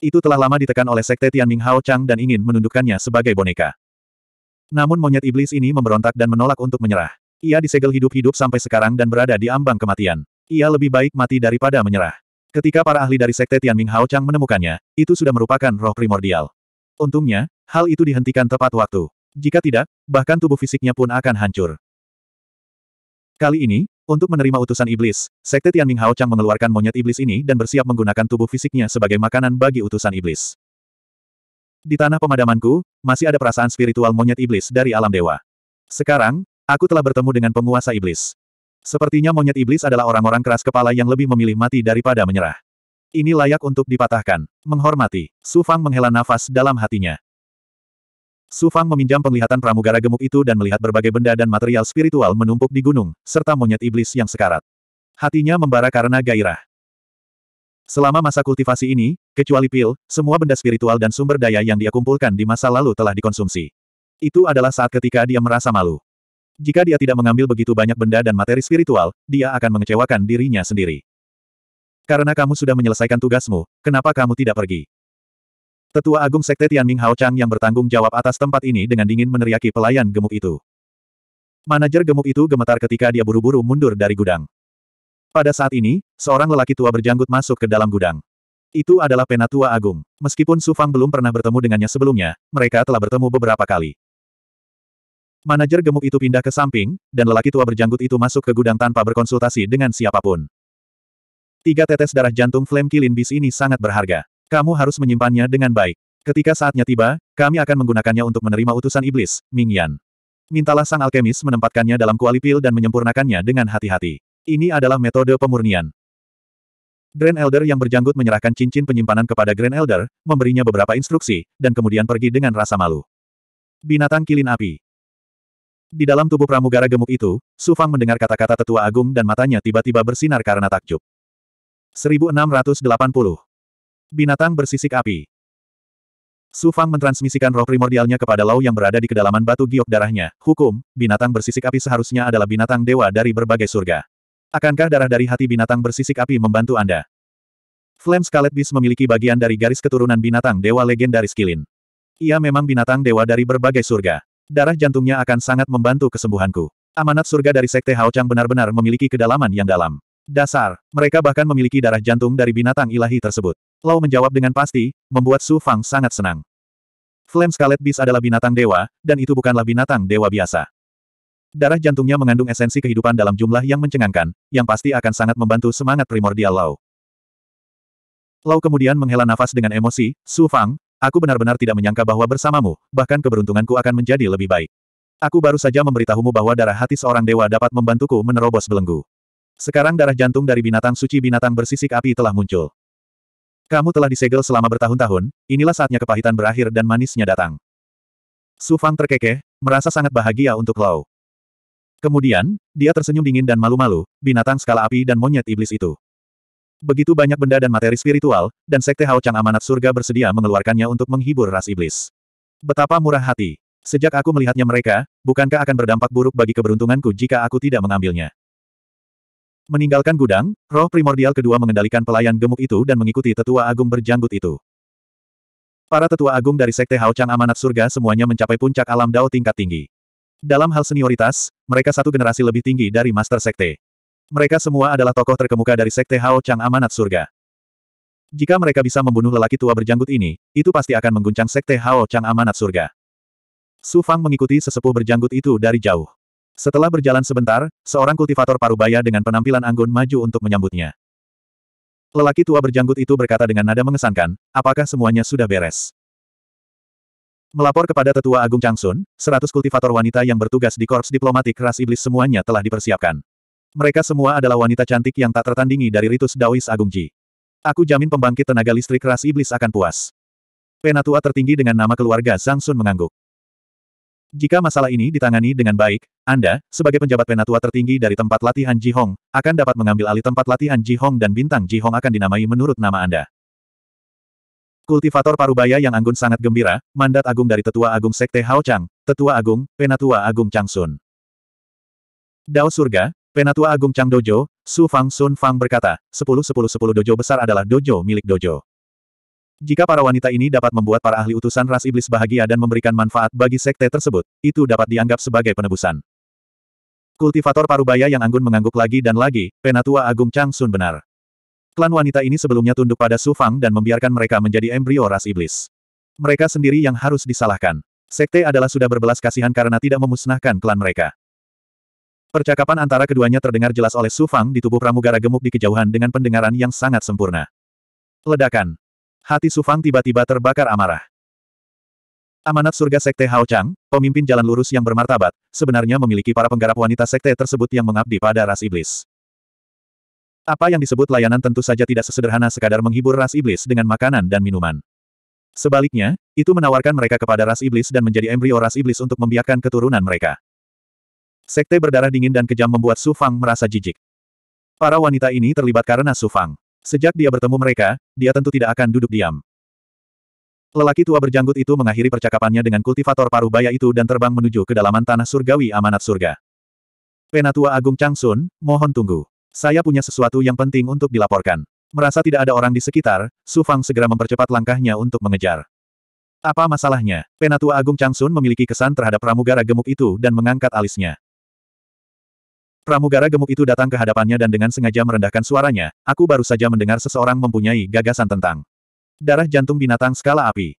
Itu telah lama ditekan oleh sekte Tianming Hao Chang dan ingin menundukkannya sebagai boneka. Namun monyet iblis ini memberontak dan menolak untuk menyerah. Ia disegel hidup-hidup sampai sekarang dan berada di ambang kematian. Ia lebih baik mati daripada menyerah. Ketika para ahli dari sekte Tianming Hao Chang menemukannya, itu sudah merupakan roh primordial. Untungnya, hal itu dihentikan tepat waktu. Jika tidak, bahkan tubuh fisiknya pun akan hancur. Kali ini, untuk menerima utusan iblis, Sekte Tianming Hao Chang mengeluarkan monyet iblis ini dan bersiap menggunakan tubuh fisiknya sebagai makanan bagi utusan iblis. Di tanah pemadamanku, masih ada perasaan spiritual monyet iblis dari alam dewa. Sekarang, aku telah bertemu dengan penguasa iblis. Sepertinya monyet iblis adalah orang-orang keras kepala yang lebih memilih mati daripada menyerah. Ini layak untuk dipatahkan. Menghormati, Su Fang menghela nafas dalam hatinya. Su Fang meminjam penglihatan pramugara gemuk itu dan melihat berbagai benda dan material spiritual menumpuk di gunung, serta monyet iblis yang sekarat. Hatinya membara karena gairah. Selama masa kultivasi ini, kecuali pil, semua benda spiritual dan sumber daya yang dia kumpulkan di masa lalu telah dikonsumsi. Itu adalah saat ketika dia merasa malu. Jika dia tidak mengambil begitu banyak benda dan materi spiritual, dia akan mengecewakan dirinya sendiri. Karena kamu sudah menyelesaikan tugasmu, kenapa kamu tidak pergi? Tetua Agung Sekte Tianming Hao Chang yang bertanggung jawab atas tempat ini dengan dingin meneriaki pelayan gemuk itu. Manajer gemuk itu gemetar ketika dia buru-buru mundur dari gudang. Pada saat ini, seorang lelaki tua berjanggut masuk ke dalam gudang. Itu adalah Penatua Agung. Meskipun Su Fang belum pernah bertemu dengannya sebelumnya, mereka telah bertemu beberapa kali. Manajer gemuk itu pindah ke samping, dan lelaki tua berjanggut itu masuk ke gudang tanpa berkonsultasi dengan siapapun. Tiga tetes darah jantung Flame Kilin Bis ini sangat berharga. Kamu harus menyimpannya dengan baik. Ketika saatnya tiba, kami akan menggunakannya untuk menerima utusan iblis, Mingyan. Mintalah sang alkemis menempatkannya dalam kuali pil dan menyempurnakannya dengan hati-hati. Ini adalah metode pemurnian. Grand Elder yang berjanggut menyerahkan cincin penyimpanan kepada Grand Elder, memberinya beberapa instruksi, dan kemudian pergi dengan rasa malu. Binatang kilin api. Di dalam tubuh pramugara gemuk itu, Sufang mendengar kata-kata tetua agung dan matanya tiba-tiba bersinar karena takjub. 1680 Binatang bersisik api. Su Fang mentransmisikan roh primordialnya kepada Lau yang berada di kedalaman batu giok darahnya. Hukum, binatang bersisik api seharusnya adalah binatang dewa dari berbagai surga. Akankah darah dari hati binatang bersisik api membantu Anda? Flame Scarlet Beast memiliki bagian dari garis keturunan binatang dewa legendaris Kilin. Ia memang binatang dewa dari berbagai surga. Darah jantungnya akan sangat membantu kesembuhanku. Amanat surga dari Sekte Hao benar-benar memiliki kedalaman yang dalam. Dasar, mereka bahkan memiliki darah jantung dari binatang ilahi tersebut. Lau menjawab dengan pasti, membuat Su Fang sangat senang. Flame Scarlet Beast adalah binatang dewa, dan itu bukanlah binatang dewa biasa. Darah jantungnya mengandung esensi kehidupan dalam jumlah yang mencengangkan, yang pasti akan sangat membantu semangat primordial Lau. Lau kemudian menghela nafas dengan emosi, Su Fang, aku benar-benar tidak menyangka bahwa bersamamu, bahkan keberuntunganku akan menjadi lebih baik. Aku baru saja memberitahumu bahwa darah hati seorang dewa dapat membantuku menerobos belenggu. Sekarang darah jantung dari binatang suci binatang bersisik api telah muncul. Kamu telah disegel selama bertahun-tahun, inilah saatnya kepahitan berakhir dan manisnya datang. Su Fang terkekeh, merasa sangat bahagia untuk Lau. Kemudian, dia tersenyum dingin dan malu-malu, binatang skala api dan monyet iblis itu. Begitu banyak benda dan materi spiritual, dan Sekte Hao Chang Amanat Surga bersedia mengeluarkannya untuk menghibur ras iblis. Betapa murah hati. Sejak aku melihatnya mereka, bukankah akan berdampak buruk bagi keberuntunganku jika aku tidak mengambilnya? Meninggalkan gudang, roh primordial kedua mengendalikan pelayan gemuk itu dan mengikuti tetua agung berjanggut itu. Para tetua agung dari Sekte Hao Chang Amanat Surga semuanya mencapai puncak alam Dao tingkat tinggi. Dalam hal senioritas, mereka satu generasi lebih tinggi dari Master Sekte. Mereka semua adalah tokoh terkemuka dari Sekte Hao Chang Amanat Surga. Jika mereka bisa membunuh lelaki tua berjanggut ini, itu pasti akan mengguncang sekte Hao Chang Amanat Surga. Su Fang mengikuti sesepuh berjanggut itu dari jauh. Setelah berjalan sebentar, seorang kultivator parubaya dengan penampilan anggun maju untuk menyambutnya. Lelaki tua berjanggut itu berkata dengan nada mengesankan, apakah semuanya sudah beres? Melapor kepada Tetua Agung Changsun, seratus kultivator wanita yang bertugas di Korps Diplomatik Ras Iblis semuanya telah dipersiapkan. Mereka semua adalah wanita cantik yang tak tertandingi dari ritus Daois Agung Ji. Aku jamin pembangkit tenaga listrik Ras Iblis akan puas. Penatua tertinggi dengan nama keluarga Zhang Sun mengangguk. Jika masalah ini ditangani dengan baik, Anda, sebagai penjabat penatua tertinggi dari tempat latihan Ji Hong, akan dapat mengambil alih tempat latihan Ji Hong dan bintang Ji Hong akan dinamai menurut nama Anda. Kultivator Parubaya yang anggun sangat gembira, mandat agung dari Tetua Agung Sekte Hao Chang, Tetua Agung, Penatua Agung Chang Sun. Dao Surga, Penatua Agung Chang Dojo, Su Fang Sun Fang berkata, 10-10-10 dojo besar adalah dojo milik dojo. Jika para wanita ini dapat membuat para ahli utusan ras iblis bahagia dan memberikan manfaat bagi sekte tersebut, itu dapat dianggap sebagai penebusan. Kultivator parubaya yang anggun mengangguk lagi dan lagi, Penatua Agung Chang Sun benar. Klan wanita ini sebelumnya tunduk pada Su Fang dan membiarkan mereka menjadi embrio ras iblis. Mereka sendiri yang harus disalahkan. Sekte adalah sudah berbelas kasihan karena tidak memusnahkan klan mereka. Percakapan antara keduanya terdengar jelas oleh Su Fang di tubuh pramugara gemuk di kejauhan dengan pendengaran yang sangat sempurna. Ledakan. Hati Sufang tiba-tiba terbakar amarah. Amanat surga Sekte Hao Chang, pemimpin jalan lurus yang bermartabat, sebenarnya memiliki para penggarap wanita Sekte tersebut yang mengabdi pada ras iblis. Apa yang disebut layanan tentu saja tidak sesederhana sekadar menghibur ras iblis dengan makanan dan minuman. Sebaliknya, itu menawarkan mereka kepada ras iblis dan menjadi embrio ras iblis untuk membiarkan keturunan mereka. Sekte berdarah dingin dan kejam membuat Su Fang merasa jijik. Para wanita ini terlibat karena Su Fang. Sejak dia bertemu mereka, dia tentu tidak akan duduk diam. Lelaki tua berjanggut itu mengakhiri percakapannya dengan kultivator paruh baya itu dan terbang menuju kedalaman tanah surgawi amanat surga. Penatua Agung Changsun, mohon tunggu. Saya punya sesuatu yang penting untuk dilaporkan. Merasa tidak ada orang di sekitar, Su Fang segera mempercepat langkahnya untuk mengejar. Apa masalahnya? Penatua Agung Changsun memiliki kesan terhadap pramugara gemuk itu dan mengangkat alisnya. Pramugara gemuk itu datang ke hadapannya dan dengan sengaja merendahkan suaranya, aku baru saja mendengar seseorang mempunyai gagasan tentang darah jantung binatang skala api.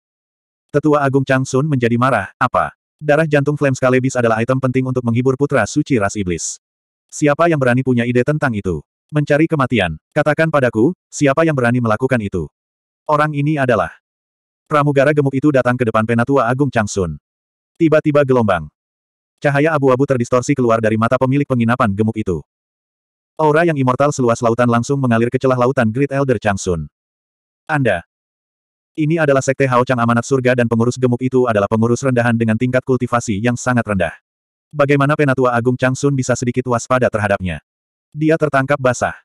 Tetua Agung Chang Sun menjadi marah, apa? Darah jantung Flame Scalebis adalah item penting untuk menghibur putra suci ras iblis. Siapa yang berani punya ide tentang itu? Mencari kematian, katakan padaku, siapa yang berani melakukan itu? Orang ini adalah Pramugara gemuk itu datang ke depan Penatua Agung Changsun. Tiba-tiba gelombang Cahaya abu-abu terdistorsi keluar dari mata pemilik penginapan gemuk itu. Aura yang immortal seluas lautan langsung mengalir ke celah lautan Great Elder Changsun. Anda. Ini adalah sekte Hao Chang Amanat Surga dan pengurus gemuk itu adalah pengurus rendahan dengan tingkat kultivasi yang sangat rendah. Bagaimana Penatua Agung Changsun bisa sedikit waspada terhadapnya? Dia tertangkap basah.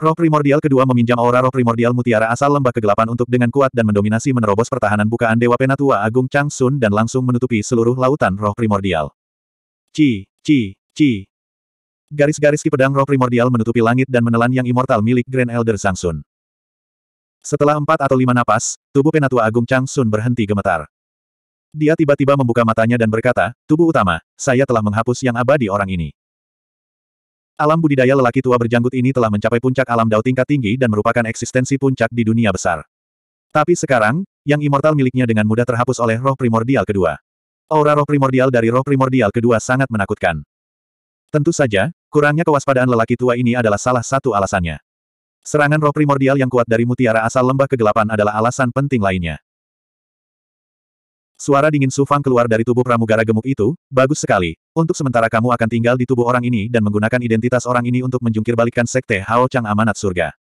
Roh primordial kedua meminjam aura roh primordial mutiara asal lembah kegelapan untuk dengan kuat dan mendominasi menerobos pertahanan bukaan Dewa Penatua Agung Chang Sun dan langsung menutupi seluruh lautan roh primordial. Ci, ci, ci. Garis-garis pedang roh primordial menutupi langit dan menelan yang immortal milik Grand Elder Sang Sun. Setelah empat atau lima napas, tubuh Penatua Agung Chang Sun berhenti gemetar. Dia tiba-tiba membuka matanya dan berkata, tubuh utama, saya telah menghapus yang abadi orang ini. Alam budidaya lelaki tua berjanggut ini telah mencapai puncak alam dao tingkat tinggi dan merupakan eksistensi puncak di dunia besar. Tapi sekarang, yang immortal miliknya dengan mudah terhapus oleh roh primordial kedua. Aura roh primordial dari roh primordial kedua sangat menakutkan. Tentu saja, kurangnya kewaspadaan lelaki tua ini adalah salah satu alasannya. Serangan roh primordial yang kuat dari mutiara asal lembah kegelapan adalah alasan penting lainnya. Suara dingin Sufang keluar dari tubuh pramugara gemuk itu, bagus sekali. Untuk sementara kamu akan tinggal di tubuh orang ini dan menggunakan identitas orang ini untuk menjungkir sekte Hao Chang Amanat Surga.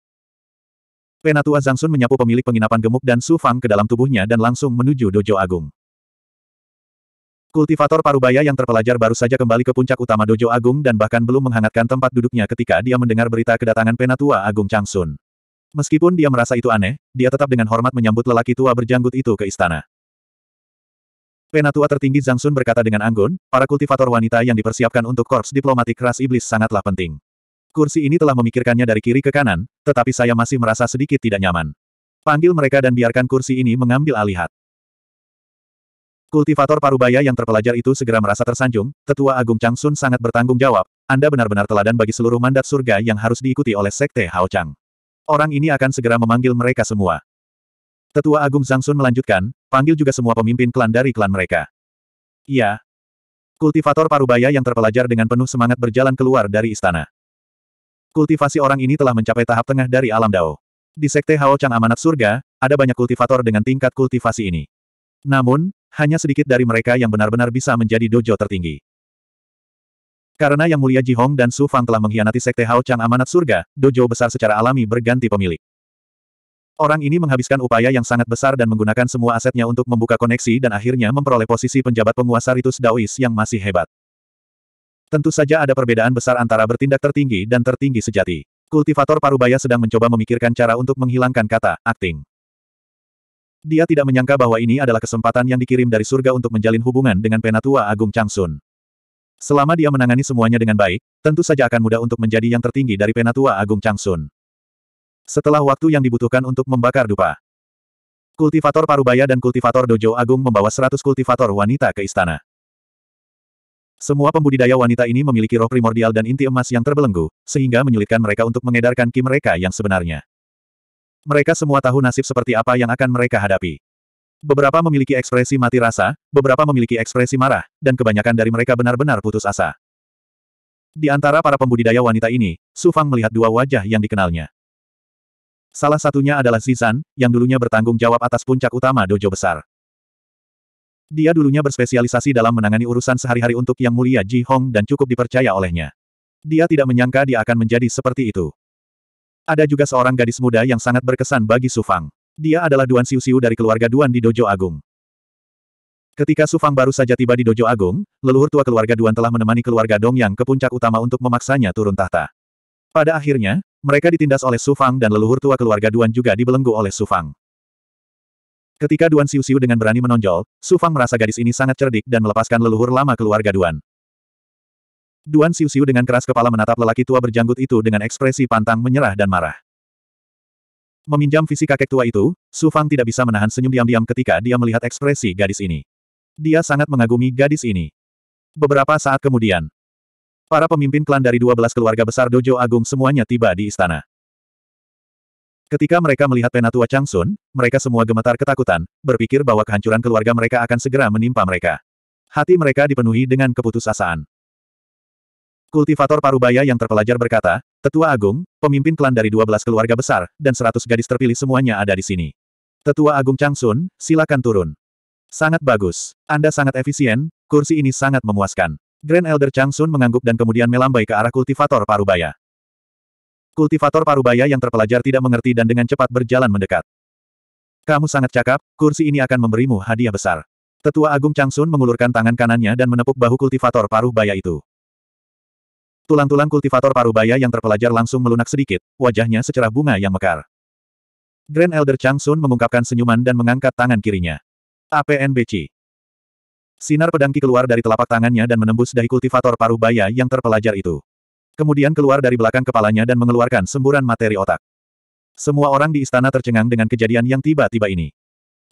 Penatua Zhang Sun menyapu pemilik penginapan gemuk dan Sufang ke dalam tubuhnya dan langsung menuju Dojo Agung. Kultivator Parubaya yang terpelajar baru saja kembali ke puncak utama Dojo Agung dan bahkan belum menghangatkan tempat duduknya ketika dia mendengar berita kedatangan Penatua Agung Chang Sun. Meskipun dia merasa itu aneh, dia tetap dengan hormat menyambut lelaki tua berjanggut itu ke istana. Penatua tertinggi Zhang Sun berkata dengan anggun, para kultivator wanita yang dipersiapkan untuk korps diplomatik ras iblis sangatlah penting. Kursi ini telah memikirkannya dari kiri ke kanan, tetapi saya masih merasa sedikit tidak nyaman. Panggil mereka dan biarkan kursi ini mengambil alihat. Kultivator parubaya yang terpelajar itu segera merasa tersanjung, Tetua Agung Chang Sun sangat bertanggung jawab, Anda benar-benar teladan bagi seluruh mandat surga yang harus diikuti oleh Sekte Hao Chang. Orang ini akan segera memanggil mereka semua. Tetua Agung Zhang melanjutkan, panggil juga semua pemimpin klan dari klan mereka. Iya. Kultivator parubaya yang terpelajar dengan penuh semangat berjalan keluar dari istana. Kultivasi orang ini telah mencapai tahap tengah dari alam Dao. Di Sekte Hao Chang Amanat Surga, ada banyak kultivator dengan tingkat kultivasi ini. Namun, hanya sedikit dari mereka yang benar-benar bisa menjadi dojo tertinggi. Karena Yang Mulia Ji Hong dan Su Fang telah mengkhianati Sekte Hao Chang Amanat Surga, dojo besar secara alami berganti pemilik. Orang ini menghabiskan upaya yang sangat besar dan menggunakan semua asetnya untuk membuka koneksi dan akhirnya memperoleh posisi penjabat penguasa Ritus Daois yang masih hebat. Tentu saja ada perbedaan besar antara bertindak tertinggi dan tertinggi sejati. Kultivator Parubaya sedang mencoba memikirkan cara untuk menghilangkan kata, acting. Dia tidak menyangka bahwa ini adalah kesempatan yang dikirim dari surga untuk menjalin hubungan dengan Penatua Agung Changsun. Selama dia menangani semuanya dengan baik, tentu saja akan mudah untuk menjadi yang tertinggi dari Penatua Agung Changsun. Setelah waktu yang dibutuhkan untuk membakar dupa, kultivator Parubaya dan kultivator Dojo Agung membawa 100 kultivator wanita ke istana. Semua pembudidaya wanita ini memiliki roh primordial dan inti emas yang terbelenggu, sehingga menyulitkan mereka untuk mengedarkan ki mereka yang sebenarnya. Mereka semua tahu nasib seperti apa yang akan mereka hadapi. Beberapa memiliki ekspresi mati rasa, beberapa memiliki ekspresi marah, dan kebanyakan dari mereka benar-benar putus asa. Di antara para pembudidaya wanita ini, Sufang melihat dua wajah yang dikenalnya. Salah satunya adalah Zizan, yang dulunya bertanggung jawab atas puncak utama dojo besar. Dia dulunya berspesialisasi dalam menangani urusan sehari-hari untuk Yang Mulia Ji Hong dan cukup dipercaya olehnya. Dia tidak menyangka dia akan menjadi seperti itu. Ada juga seorang gadis muda yang sangat berkesan bagi Sufang. Dia adalah Duan Siu Siu dari keluarga Duan di Dojo Agung. Ketika Sufang baru saja tiba di Dojo Agung, leluhur tua keluarga Duan telah menemani keluarga Dong Yang ke puncak utama untuk memaksanya turun tahta. Pada akhirnya, mereka ditindas oleh Sufang dan leluhur tua keluarga Duan juga dibelenggu oleh Sufang. Ketika Duan Siu Siu dengan berani menonjol, Sufang merasa gadis ini sangat cerdik dan melepaskan leluhur lama keluarga Duan. Duan Siu Siu dengan keras kepala menatap lelaki tua berjanggut itu dengan ekspresi pantang menyerah dan marah. Meminjam visi kakek tua itu, Sufang tidak bisa menahan senyum diam-diam ketika dia melihat ekspresi gadis ini. Dia sangat mengagumi gadis ini. Beberapa saat kemudian, Para pemimpin klan dari 12 keluarga besar Dojo Agung semuanya tiba di istana. Ketika mereka melihat Penatua Changsun, mereka semua gemetar ketakutan, berpikir bahwa kehancuran keluarga mereka akan segera menimpa mereka. Hati mereka dipenuhi dengan keputusasaan. Kultivator Parubaya yang terpelajar berkata, Tetua Agung, pemimpin klan dari 12 keluarga besar, dan 100 gadis terpilih semuanya ada di sini. Tetua Agung Changsun, silakan turun. Sangat bagus. Anda sangat efisien, kursi ini sangat memuaskan. Grand Elder Chang Sun mengangguk dan kemudian melambai ke arah kultivator parubaya. Kultivator parubaya yang terpelajar tidak mengerti dan dengan cepat berjalan mendekat. Kamu sangat cakap, kursi ini akan memberimu hadiah besar. Tetua Agung Chang Sun mengulurkan tangan kanannya dan menepuk bahu kultivator parubaya itu. Tulang-tulang kultivator parubaya yang terpelajar langsung melunak sedikit, wajahnya secerah bunga yang mekar. Grand Elder Chang Sun mengungkapkan senyuman dan mengangkat tangan kirinya. APNBC. Sinar pedangki keluar dari telapak tangannya dan menembus dahi kultivator paruh baya yang terpelajar itu. Kemudian keluar dari belakang kepalanya dan mengeluarkan semburan materi otak. Semua orang di istana tercengang dengan kejadian yang tiba-tiba ini.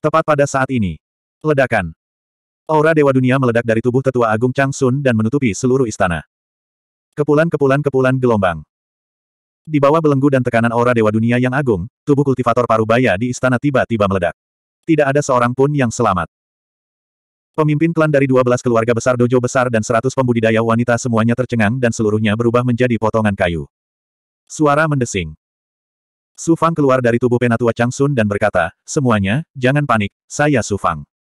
Tepat pada saat ini. Ledakan. Aura Dewa Dunia meledak dari tubuh tetua agung Chang Sun dan menutupi seluruh istana. Kepulan-kepulan-kepulan gelombang. Di bawah belenggu dan tekanan aura Dewa Dunia yang agung, tubuh kultivator parubaya di istana tiba-tiba meledak. Tidak ada seorang pun yang selamat. Pemimpin klan dari 12 keluarga besar dojo besar dan 100 pembudidaya wanita semuanya tercengang dan seluruhnya berubah menjadi potongan kayu. Suara mendesing. Su Fang keluar dari tubuh Penatua Changsun dan berkata, Semuanya, jangan panik, saya Su Fang.